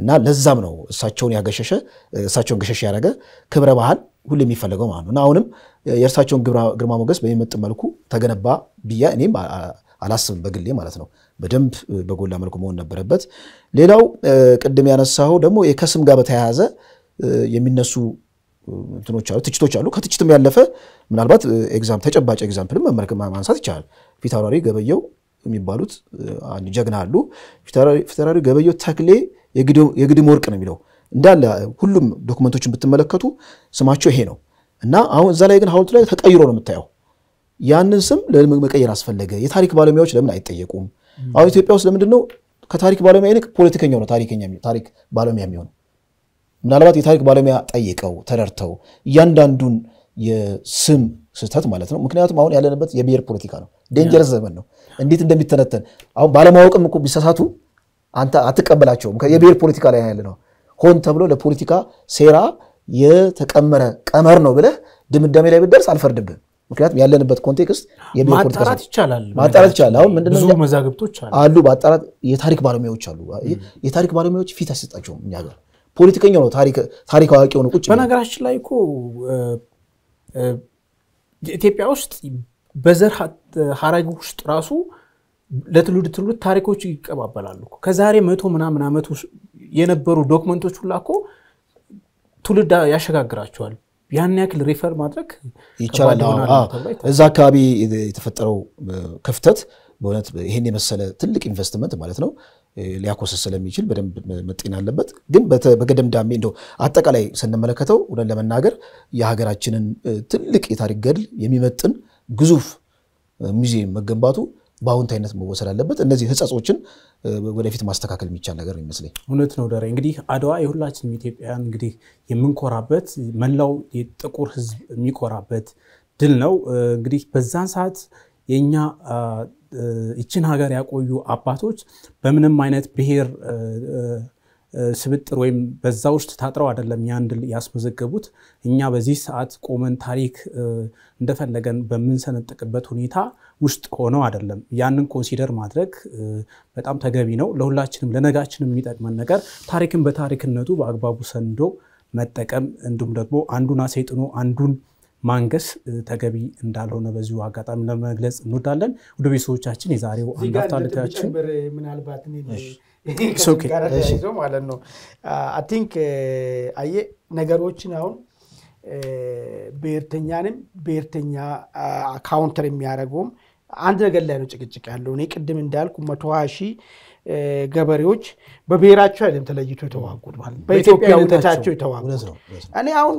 እና ለዛም ነው እሳቸውን ያገሸሸ እሳቸውን ገሸሽ ያደረገ ክብረ ባህል ሁሉ የሚፈለገው ማለት ነው እና አሁንም የእርሳቸውን ግርማ ሞገስ በሚመጥ መልኩ ተገነባ ብያ እኔም አላስብም በግሌ ማለት ነው። በደንብ በጎላ መልኩ መሆን ነበረበት። ሌላው ቅድም ያነሳው ደግሞ ከስም ጋር በተያያዘ የሚነሱ እንትኖች አሉ፣ ትችቶች አሉ። ከትችትም ያለፈ ምናልባት ኤግዛም ተጨባጭ ኤግዛምፕልም ማንሳት ይቻላል። ፊታውራሪ ገበየው የሚባሉት አንድ ጀግና አሉ። ፊታውራሪ ገበየው ተክሌ የግድም ወርቅ ነው የሚለው እንዳለ ሁሉም ዶክመንቶችን ብትመለከቱ ስማቸው ይሄ ነው እና አሁን እዛ ላይ ግን ሀውልቱ ላይ ተቀይሮ ነው የምታየው። ያንን ስም ለመቀየር አስፈለገ? የታሪክ ባለሙያዎች ለምን አይጠየቁም? አሁን ኢትዮጵያ ውስጥ ለምንድን ነው ከታሪክ ባለሙያ ይልቅ ፖለቲከኛው ነው ታሪክ ባለሙያ የሚሆነው? ምናልባት የታሪክ ባለሙያ ጠይቀው ተረድተው እያንዳንዱን የስም ስህተት ማለት ነው። ምክንያቱም አሁን ያለንበት የብሔር ፖለቲካ ነው። ዴንጀረስ ዘመን ነው። እንዴት እንደሚተነተን አሁን ባለማወቅም እኮ ቢሳሳቱ አንተ አትቀበላቸውም። የብሔር ፖለቲካ ላይ ያለ ነው። ሆን ተብሎ ለፖለቲካ ሴራ የተቀመረ ቀመር ነው ብለህ ድምዳሜ ላይ ብደርስ አልፈርድብም። ምክንያቱም ያለንበት ኮንቴክስት ማጣራት ይቻላል ማጣራት ይቻላል። አሁን ምንድን ነው መዛግብቶች አሉ። ማጣራት የታሪክ ባለሙያዎች አሉ። የታሪክ ባለሙያዎች ፊት አይሰጣቸውም እኛ ጋር ፖለቲከኛው ነው ታሪክ አዋቂ ሆነ ቁጭ። በነገራችን ላይ እኮ ኢትዮጵያ ውስጥ በዘር ሀረግ ውስጥ ራሱ ለትውልድ ትውልድ ታሪኮች ይቀባበላሉ። ከዛሬ መቶ ምናምን ዓመት የነበሩ ዶክመንቶች ሁላ እኮ ትውልድ ያሸጋግራቸዋል። ያን ያክል ሪፈር ማድረግ ይቻላል። እዛ አካባቢ የተፈጠረው ክፍተት በእውነት ይህን የመሰለ ትልቅ ኢንቨስትመንት ማለት ነው ሊያኮስስ ስለሚችል በደንብ መጤን አለበት። ግን በገደምዳሜ እንደው አጠቃላይ ስንመለከተው እውነት ለመናገር የሀገራችንን ትልቅ የታሪክ ገድል የሚመጥን ግዙፍ ሙዚየም መገንባቱ አይነት መወሰድ አለበት። እነዚህ ህጸጾችን ወደፊት ማስተካከል የሚቻል ነገር ይመስለኝ። እውነት ነው ደሬ። እንግዲህ አድዋ የሁላችንም ኢትዮጵያውያን እንግዲህ የምንኮራበት መላው የጥቁር ህዝብ የሚኮራበት ድል ነው። እንግዲህ በዛን ሰዓት የእኛ ይችን ሀገር ያቆዩ አባቶች በምንም አይነት ብሔር ስብጥር ወይም በዛ ውስጥ ታጥረው አይደለም ያን ድል ያስመዘገቡት። እኛ በዚህ ሰዓት ቆመን ታሪክ እንደፈለገን በምንሰነጥቅበት ሁኔታ ውስጥ ሆነው አይደለም። ያንን ኮንሲደር ማድረግ በጣም ተገቢ ነው። ለሁላችንም ለነጋችንም የሚጠቅመን ነገር ታሪክን በታሪክነቱ በአግባቡ ሰንዶ መጠቀም እንዲሁም ደግሞ አንዱን አሰይጥኖ አንዱን ማንገስ ተገቢ እንዳልሆነ በዚሁ አጋጣሚ ለመግለጽ እንወዳለን። ወደ ቤተሰቦቻችን የዛሬው አንድ ምናልባት ጋር ተያይዞ ማለት ነው አይ አየ ነገሮችን አሁን ብሔርተኛንም ብሔርተኛ ካውንተር የሚያደረገውም አንድ ነገር ላይ ነው ጭቅጭቅ ያለው። እኔ ቅድም እንዳልኩ መቶ ሺ ገበሬዎች በብሔራቸው አይደለም ተለይቶ የተዋጉት ማለት በኢትዮጵያዊነታቸው የተዋጉት። እኔ አሁን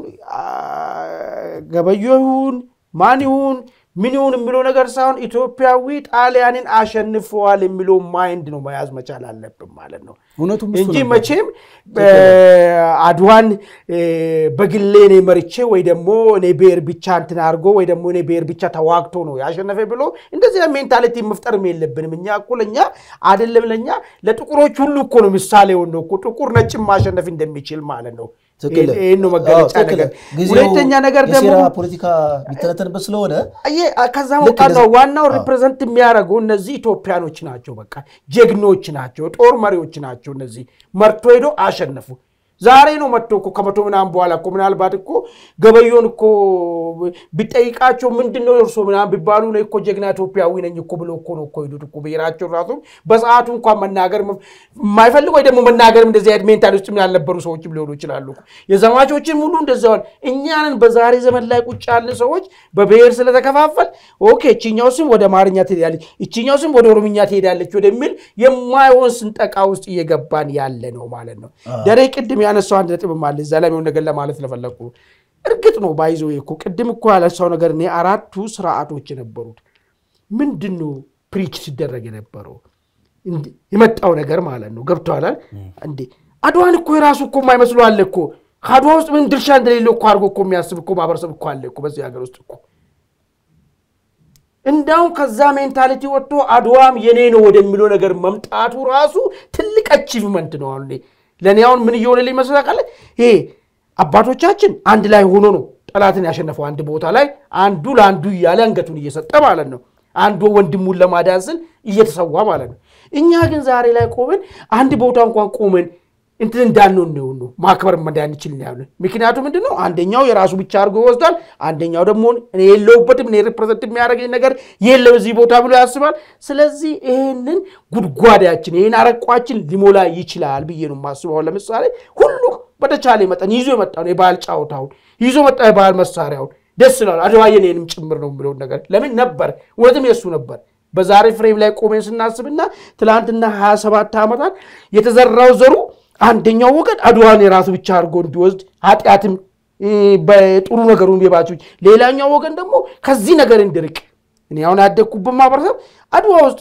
ገበዮ ይሁን ማን ይሁን ምን ይሁን የሚለው ነገር ሳይሆን ኢትዮጵያዊ ጣሊያንን አሸንፈዋል የሚለው ማይንድ ነው መያዝ መቻል አለብን ማለት ነው እንጂ መቼም አድዋን በግሌ እኔ መርቼ ወይ ደግሞ እኔ ብሔር ብቻ እንትን አድርጎ ወይ ደግሞ እኔ ብሔር ብቻ ተዋግቶ ነው ያሸነፈ ብሎ እንደዚህ ሜንታሊቲ መፍጠርም የለብንም። እኛ እኮ ለእኛ አይደለም ለእኛ ለጥቁሮች ሁሉ እኮ ነው ምሳሌ እኮ ጥቁር ነጭም ማሸነፍ እንደሚችል ማለት ነው። ይህን መጋጫ ነገር። ሁለተኛ ነገር ደግሞ ፖለቲካ የሚተነተንበት ስለሆነ ከዛ መውጣት ዋናው ሪፕሬዘንት የሚያደርጉ እነዚህ ኢትዮጵያኖች ናቸው። በቃ ጀግኖች ናቸው፣ ጦር መሪዎች ናቸው። እነዚህ መርቶ ሄዶ አሸነፉ። ዛሬ ነው መጥቶ እኮ ከመቶ ምናምን በኋላ እኮ ምናልባት እኮ ገበዮን እኮ ቢጠይቃቸው ምንድን ነው እርሶ ምናምን ቢባሉ ነው እኮ ጀግና ኢትዮጵያዊ ነኝ እኮ ብሎ እኮ ነው እኮ ሄዱት እኮ ብሔራቸውን ራሱ በሰዓቱ እንኳን መናገር የማይፈልግ ወይ ደግሞ መናገርም እንደዚህ አይነት ሜንታል ውስጥ ያልነበሩ ሰዎችም ሊሆኑ ይችላሉ። የዘማቾችን ሙሉ እንደዚ ሆን እኛንን በዛሬ ዘመን ላይ ቁጭ ያለ ሰዎች በብሔር ስለተከፋፈል ኦኬ፣ እችኛው ስም ወደ አማርኛ ትሄዳለች፣ እችኛው ስም ወደ ኦሮምኛ ትሄዳለች ወደሚል የማይሆን ስንጠቃ ውስጥ እየገባን ያለ ነው ማለት ነው። ደሬ ቅድም ያነሳው አንድ ነጥብ አለ እዛ ላይ የሚሆን ነገር ለማለት ለፈለግኩ እርግጥ ነው ባይዞ እኮ ቅድም እኮ ያነሳው ነገር እኔ አራቱ ስርዓቶች የነበሩት ምንድን ነው ፕሪች ሲደረግ የነበረው የመጣው ነገር ማለት ነው ገብተዋላል እንዴ አድዋን እኮ የራሱ እኮ የማይመስሉ አለ እኮ ከአድዋ ውስጥ ምን ድርሻ እንደሌለው እኮ አድርጎ እኮ የሚያስብ እኮ ማህበረሰብ እኮ አለ እኮ በዚህ ሀገር ውስጥ እኮ እንዳውም ከዛ ሜንታሊቲ ወጥቶ አድዋም የኔ ነው ወደሚለው ነገር መምጣቱ ራሱ ትልቅ አቺቭመንት ነው አሁን ለእኔ አሁን ምን እየሆነ ላይ መስላ ቃለ ይሄ አባቶቻችን አንድ ላይ ሆኖ ነው ጠላትን ያሸነፈው። አንድ ቦታ ላይ አንዱ ለአንዱ እያለ አንገቱን እየሰጠ ማለት ነው። አንዱ ወንድሙን ለማዳን ስል እየተሰዋ ማለት ነው። እኛ ግን ዛሬ ላይ ቆመን አንድ ቦታ እንኳን ቆመን እንትን እንዳልነው ነው ማክበር እንዳንችል ነው ያሉ። ምክንያቱ ምንድ ነው? አንደኛው የራሱ ብቻ አድርጎ ይወስዳል። አንደኛው ደግሞ የለውበትም የለሁበትም እኔ ሪፕሬዘንት የሚያደርገኝ ነገር የለም እዚህ ቦታ ብሎ ያስባል። ስለዚህ ይህንን ጉድጓዳችን ይህን አረቋችን ሊሞላ ይችላል ብዬ ነው የማስበው። ለምሳሌ ሁሉ በተቻለ መጠን ይዞ የመጣ ነው የባህል ጫወታውን ይዞ መጣ የባህል መሳሪያውን ደስ ይላል። አድዋዬ እኔንም ጭምር ነው የሚለውን ነገር ለምን ነበር እውነትም የእሱ ነበር በዛሬ ፍሬም ላይ ቆሜን ስናስብና ትላንትና ሀያ ሰባት ዓመታት የተዘራው ዘሩ አንደኛው ወገን አድዋን የራሱ ብቻ አድርጎ እንዲወስድ ኃጢአትም በጥሩ ነገሩን ቤባችሁ፣ ሌላኛው ወገን ደግሞ ከዚህ ነገር እንድርቅ። እኔ አሁን ያደግኩበት ማህበረሰብ አድዋ ውስጥ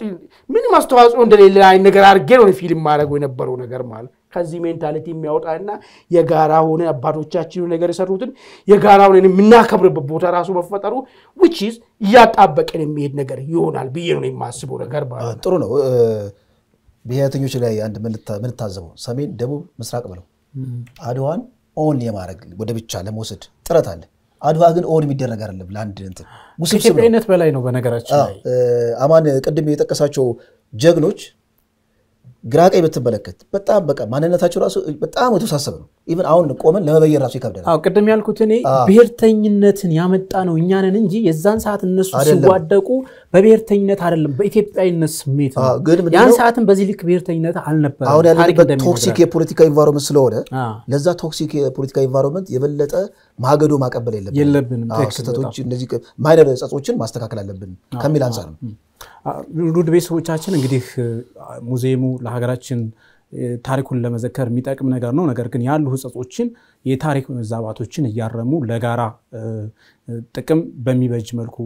ምንም አስተዋጽኦ እንደሌለ አይ ነገር አድርጌ ነው ፊልም ማድረገው የነበረው ነገር ማለት ከዚህ ሜንታሊቲ የሚያወጣና የጋራ ሆነ አባቶቻችን ነገር የሰሩትን የጋራ ሆነ የምናከብርበት ቦታ ራሱ መፈጠሩ ዊችዝ እያጣበቀን የሚሄድ ነገር ይሆናል ብዬ ነው የማስበው ነገር ማለት ጥሩ ነው። ብሔረተኞች ላይ አንድ ምንታዘበው ሰሜን፣ ደቡብ፣ ምስራቅ ብለው አድዋን ኦን የማድረግ ወደ ብቻ ለመውሰድ ጥረት አለ። አድዋ ግን ኦን የሚደረግ አይደለም። ለአንድ እንትን ውስብስብ በላይ ነው። በነገራችን አማን ቅድም የጠቀሳቸው ጀግኖች ግራ ቀኝ ብትመለከት በጣም በቃ ማንነታቸው ራሱ በጣም የተወሳሰበ ነው። ኢቨን አሁን ቆመን ለመበየር ራሱ ይከብደናል። ቅድም ያልኩት እኔ ብሔርተኝነትን ያመጣ ነው እኛንን እንጂ የዛን ሰዓት እነሱ ሲዋደቁ በብሔርተኝነት አይደለም በኢትዮጵያዊነት ስሜት ነው። ያን ሰዓትም በዚህ ልክ ብሔርተኝነት አልነበረ። አሁን ያለበት ቶክሲክ የፖለቲካ ኢንቫይሮንመንት ስለሆነ ለዛ ቶክሲክ የፖለቲካ ኢንቫይሮንመንት የበለጠ ማገዶ ማቀበል የለብንም። ስህተቶች፣ እነዚህ ማይነር ጸጾችን ማስተካከል አለብን ከሚል አንጻር ነው። ውድ ቤተሰቦቻችን እንግዲህ ሙዚየሙ ለሀገራችን ታሪኩን ለመዘከር የሚጠቅም ነገር ነው። ነገር ግን ያሉ ህጸጾችን የታሪክ መዛባቶችን እያረሙ ለጋራ ጥቅም በሚበጅ መልኩ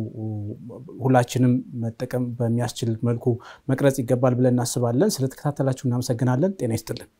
ሁላችንም መጠቀም በሚያስችል መልኩ መቅረጽ ይገባል ብለን እናስባለን። ስለተከታተላችሁ እናመሰግናለን። ጤና ይስጥልን።